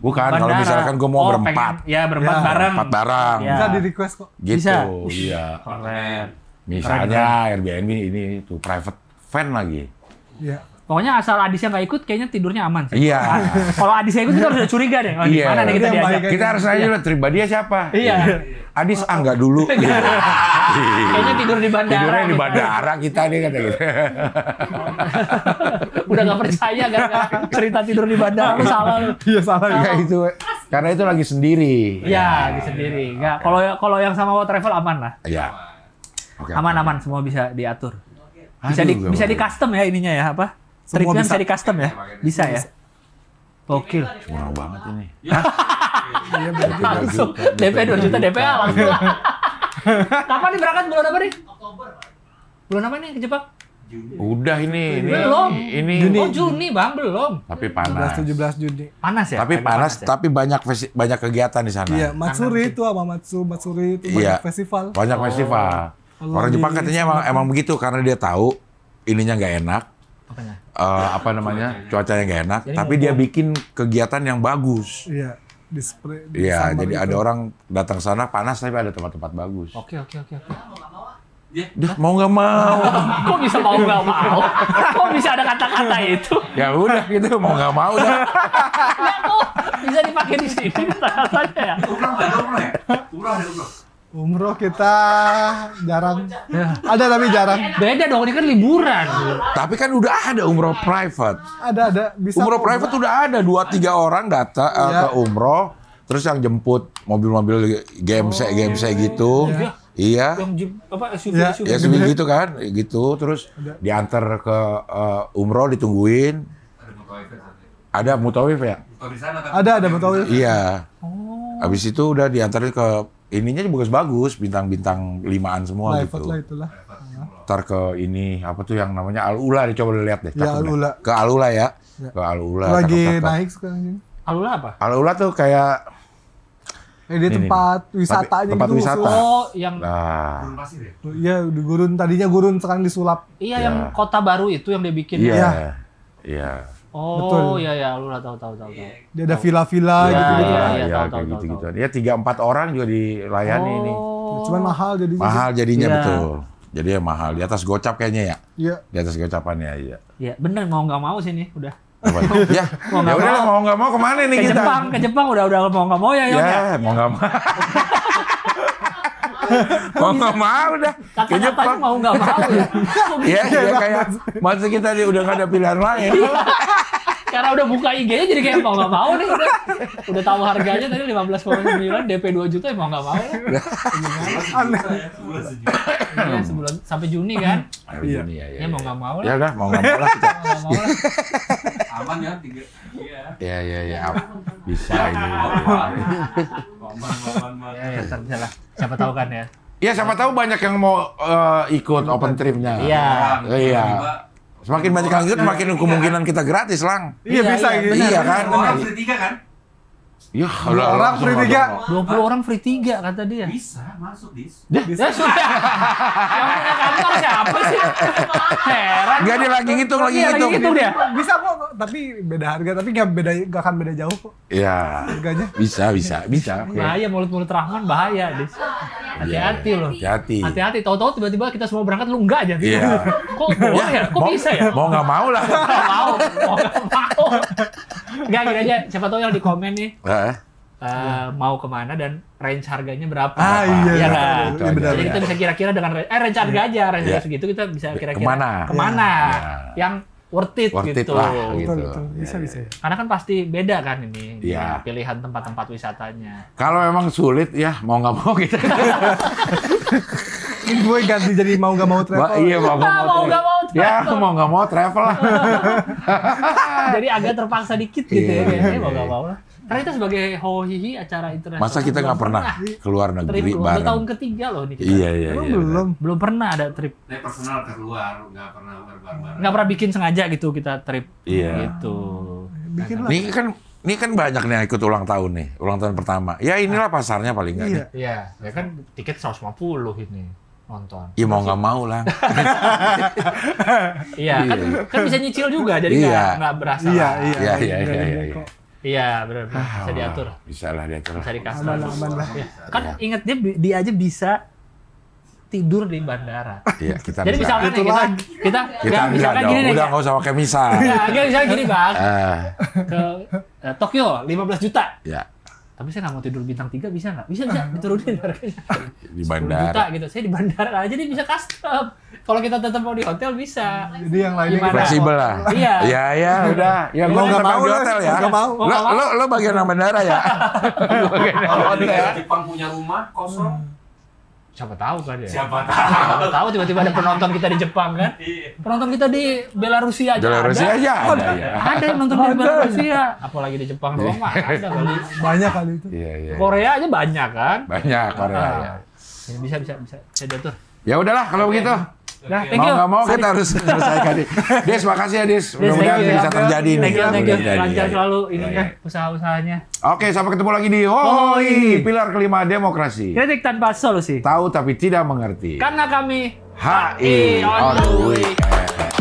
Bukan, kalau misalkan gue mau oh, berempat. Pengen, ya, berempat ya, bareng. Berempat bareng. Ya. Bisa di
request kok. Gitu, Bisa. iya. Keren.
Misalnya Keren. Airbnb ini tuh private fan lagi.
Iya. Pokoknya asal Adisnya nggak ikut, kayaknya tidurnya aman sih. Iya. Nah, kalau Adisnya ikut, kita harus curiga
deh. Oh, iya. Mana nih kita diajak? Kita harus nanya iya. dulu, terima dia siapa? Iya. Adis, ah nggak dulu. Iya. kayaknya tidur di bandara. Tidurnya di gitu. bandara kita nih kata gitu.
Udah nggak percaya nggak
cerita tidur di bandara lu salah Iya salah. Iya, itu karena itu lagi sendiri. Iya,
lagi sendiri. Enggak kalau kalau yang sama travel aman lah. Iya. Aman-aman semua bisa diatur.
Bisa di, bisa di
custom ya ininya ya apa? Semua Tripnya bisa. bisa di custom ya? Iya, bisa ya?
Gokil. Murah banget ini.
Iya, iya langsung. DP 2 juta DP langsung. Kapan nih berangkat bulan apa nih? Oktober. Bulan apa nih ke Jepang?
Juni. Udah ini, ini belum. Ini Juni. Oh Juni bang belum. Tapi panas.
17 Juni.
Panas ya. Tapi panas, panas ya? tapi banyak banyak kegiatan di sana. Iya, Matsuri
itu sama Matsu, Matsuri itu iya, festival. Banyak oh. festival. Orang Jepang katanya emang, emang
begitu karena dia tahu ininya nggak enak, Apanya? Uh, eh, apa namanya? Cuacanya nggak enak, jadi tapi dia bikin kegiatan yang bagus. Iya. Display. Iya, jadi gitu. ada orang datang sana panas tapi ada tempat-tempat bagus. Oke, oke, oke. oke. Ya. mau nggak mau. Kok
bisa mau nggak mau?
Kok bisa ada
kata-kata itu? Ya udah gitu, mau nggak mau. Ya.
ya kok bisa dipakai di sini kata-katanya ya? Kurang, kurang, kurang. Ya? Kurang, Umroh kita jarang. Ya. Ada tapi jarang. Beda dong, ini kan liburan.
Tapi kan udah ada umroh private. Ada ada bisa. Umroh private udah ada dua tiga orang datang ya. ke umroh, terus yang jemput mobil-mobil gamesek oh, gamesek iya, iya, gitu. iya, ya. gitu. Ya. Iya. Yang
apa SUV ya. SUV, SUV gitu
kan, gitu terus ada. diantar ke uh, umroh ditungguin. Ada mutawif ya? Kan ada ada mutawif. Iya. Oh. Abis itu udah diantarin ke ininya bagus-bagus, bintang-bintang limaan semua Live gitu. Lah itulah. Ntar ke ini apa tuh yang namanya Alula dicoba lihat deh. Ya, Alula. Ke Alula ya. ya. Ke Alula. Lagi naik
sekarang ini. Alula apa?
Alula tuh kayak Eh, ini, tempat ini. wisatanya tempat gitu. Wisata. Oh, yang nah. gurun
pasir ya? Iya, di gurun tadinya gurun sekarang disulap. Iya, ya. yang kota baru itu yang dia bikin. Iya. Iya. Ya. Oh Betul. iya ya, lu lah tahu tahu tahu. Dia ada villa-villa ya, gitu gitu. Iya, iya, ya, tahu, tahu, gitu
gitu. Dia tiga empat orang juga dilayani oh. ini. Cuman mahal jadinya. Mahal jadinya ya. betul. Jadi ya mahal di atas gocap kayaknya ya. Iya. Di atas gocapannya iya.
Iya, bener mau nggak mau sih nih udah.
ya, mau ya udah mau nggak mau kemana nih ke kita? Ke Jepang, ke Jepang udah udah mau nggak mau ya, ya. Ya, mau nggak mau. mau nggak mau udah ke Jepang mau nggak mau ya.
Iya, ya, kayak
masa kita udah nggak ada pilihan lain.
Karena udah buka IG-nya jadi kayak mau nggak mau nih udah. Udah tahu harganya tadi lima belas sembilan DP dua juta ya mau nggak mau. Ya. Sebulan sampai Juni kan? Sampai Juni ya. Ya, ya, mau iya. nggak mau lah. Ya udah mau nggak mau lah kita.
Aman ya tiga. Iya. Iya iya ya. Bisa ini. Aman aman Ya ya Siapa tahu kan ya. Iya siapa tahu banyak yang mau uh, ikut open tripnya. Iya. Iya. iya. Semakin banyak yang ikut, semakin iya. kemungkinan kita gratis, Lang. Iya, bisa gitu. Iya, iya. iya kan? kan? Ya, orang, orang free tiga.
Dua puluh orang free tiga kata dia. Bisa masuk dis. Ya, ya sudah. Yang
punya kantor siapa sih? Heran. Gak dia lagi ngitung, lagi Lagi ngitung dia.
Bisa kok, tapi beda harga, tapi nggak beda, nggak akan beda jauh kok.
Iya. Harganya. Bisa, bisa, bisa. Bahaya
mulut-mulut Rahman bahaya dis. Iya, iya, iya. Hati-hati loh. Hati-hati. Hati-hati. Tahu-tahu tiba-tiba kita semua berangkat lu enggak jadi. Iya. Kok boleh ya? Kok bisa ya? Mau nggak mau lah. Mau nggak mau. Enggak, gini aja. Siapa tahu yang di komen nih. Uh, Uh, mau kemana dan range harganya berapa? Ah, iya, iya, iya. iya kan? Iya, iya Jadi kita bisa kira-kira dengan eh range harga aja, range harga segitu kita bisa kira-kira kemana? kemana yang worth it worth gitu. It lah, gitu. Betul, Bisa, bisa. Ya. Karena kan pasti beda kan ini ya. pilihan tempat-tempat wisatanya.
Kalau memang sulit ya mau nggak mau kita. gue ganti jadi mau gak mau travel. Ba iya, mau, gak ah, mau, gak mau travel. Ya, mau gak mau travel lah.
jadi agak terpaksa dikit gitu yeah. ya. Iya,
kayaknya iya, mau iya. gak mau lah.
Karena kita sebagai hohihi acara internasional. Masa kita nggak pernah keluar negeri trip bareng? Udah tahun ketiga loh nih Iya, iya, belum, iya. Belum, pernah ada trip. Saya personal keluar, nggak pernah bareng-bareng. Nggak pernah bikin sengaja gitu
kita trip. Iya. Gitu. Bikin lah. Ini kan ini kan banyak nih ikut ulang tahun nih, ulang tahun pertama. Ya inilah pasarnya paling nggak iya. nih. Iya, ya kan
tiket 150 ini nonton.
Iya mau nggak mau lah. iya kan, kan bisa nyicil
juga jadi nggak iya. nggak berasa. Iya iya iya iya. iya, iya, iya. Iya, iya. iya benar, ah, bisa diatur.
Bisa lah diatur. Bisa dikasih. Aman,
aman lah. Ya. Kan inget dia dia aja bisa tidur di bandara.
Iya, kita Jadi bisa. misalkan kita, kita,
kita, kita misalkan dong, gini nih, Udah
nggak usah pakai misal. Iya, misalkan gini bang. Uh.
Ke uh, Tokyo 15 juta. Iya tapi saya nggak mau tidur bintang tiga bisa nggak bisa bisa ah. diturunin harganya
di bandara juta
gitu saya di bandara aja jadi bisa custom kalau kita tetap mau di hotel bisa jadi yang lain Gimana? fleksibel
lah iya iya, iya. iya ya, udah ya gua nggak mau di hotel ya nggak mau lo lo bagian yang bandara ya
kalau hotel Jepang punya rumah kosong hmm siapa tahu kan ya siapa tahu tahu tiba-tiba ada penonton kita di Jepang kan iya. penonton kita di Belarusia aja Belarusia ada. aja oh, ada, ada, ya. ada yang nonton di Belarusia apalagi di Jepang doang iya. ada kali banyak kali itu iya, iya, iya. Korea aja banyak kan banyak Korea ya. bisa bisa bisa saya jatuh
ya udahlah kalau begitu Nah, thank you. Mau nggak mau kita harus selesaikan. Des, makasih ya Des. Mudah-mudahan bisa terjadi nih. Thank you, thank Lancar ya. selalu iya, ya. Iya. usaha-usahanya. Oke, sampai ketemu lagi di Hoi, pilar kelima demokrasi. Kritik tanpa solusi. Tahu tapi tidak mengerti.
Karena kami
HI on the weekend.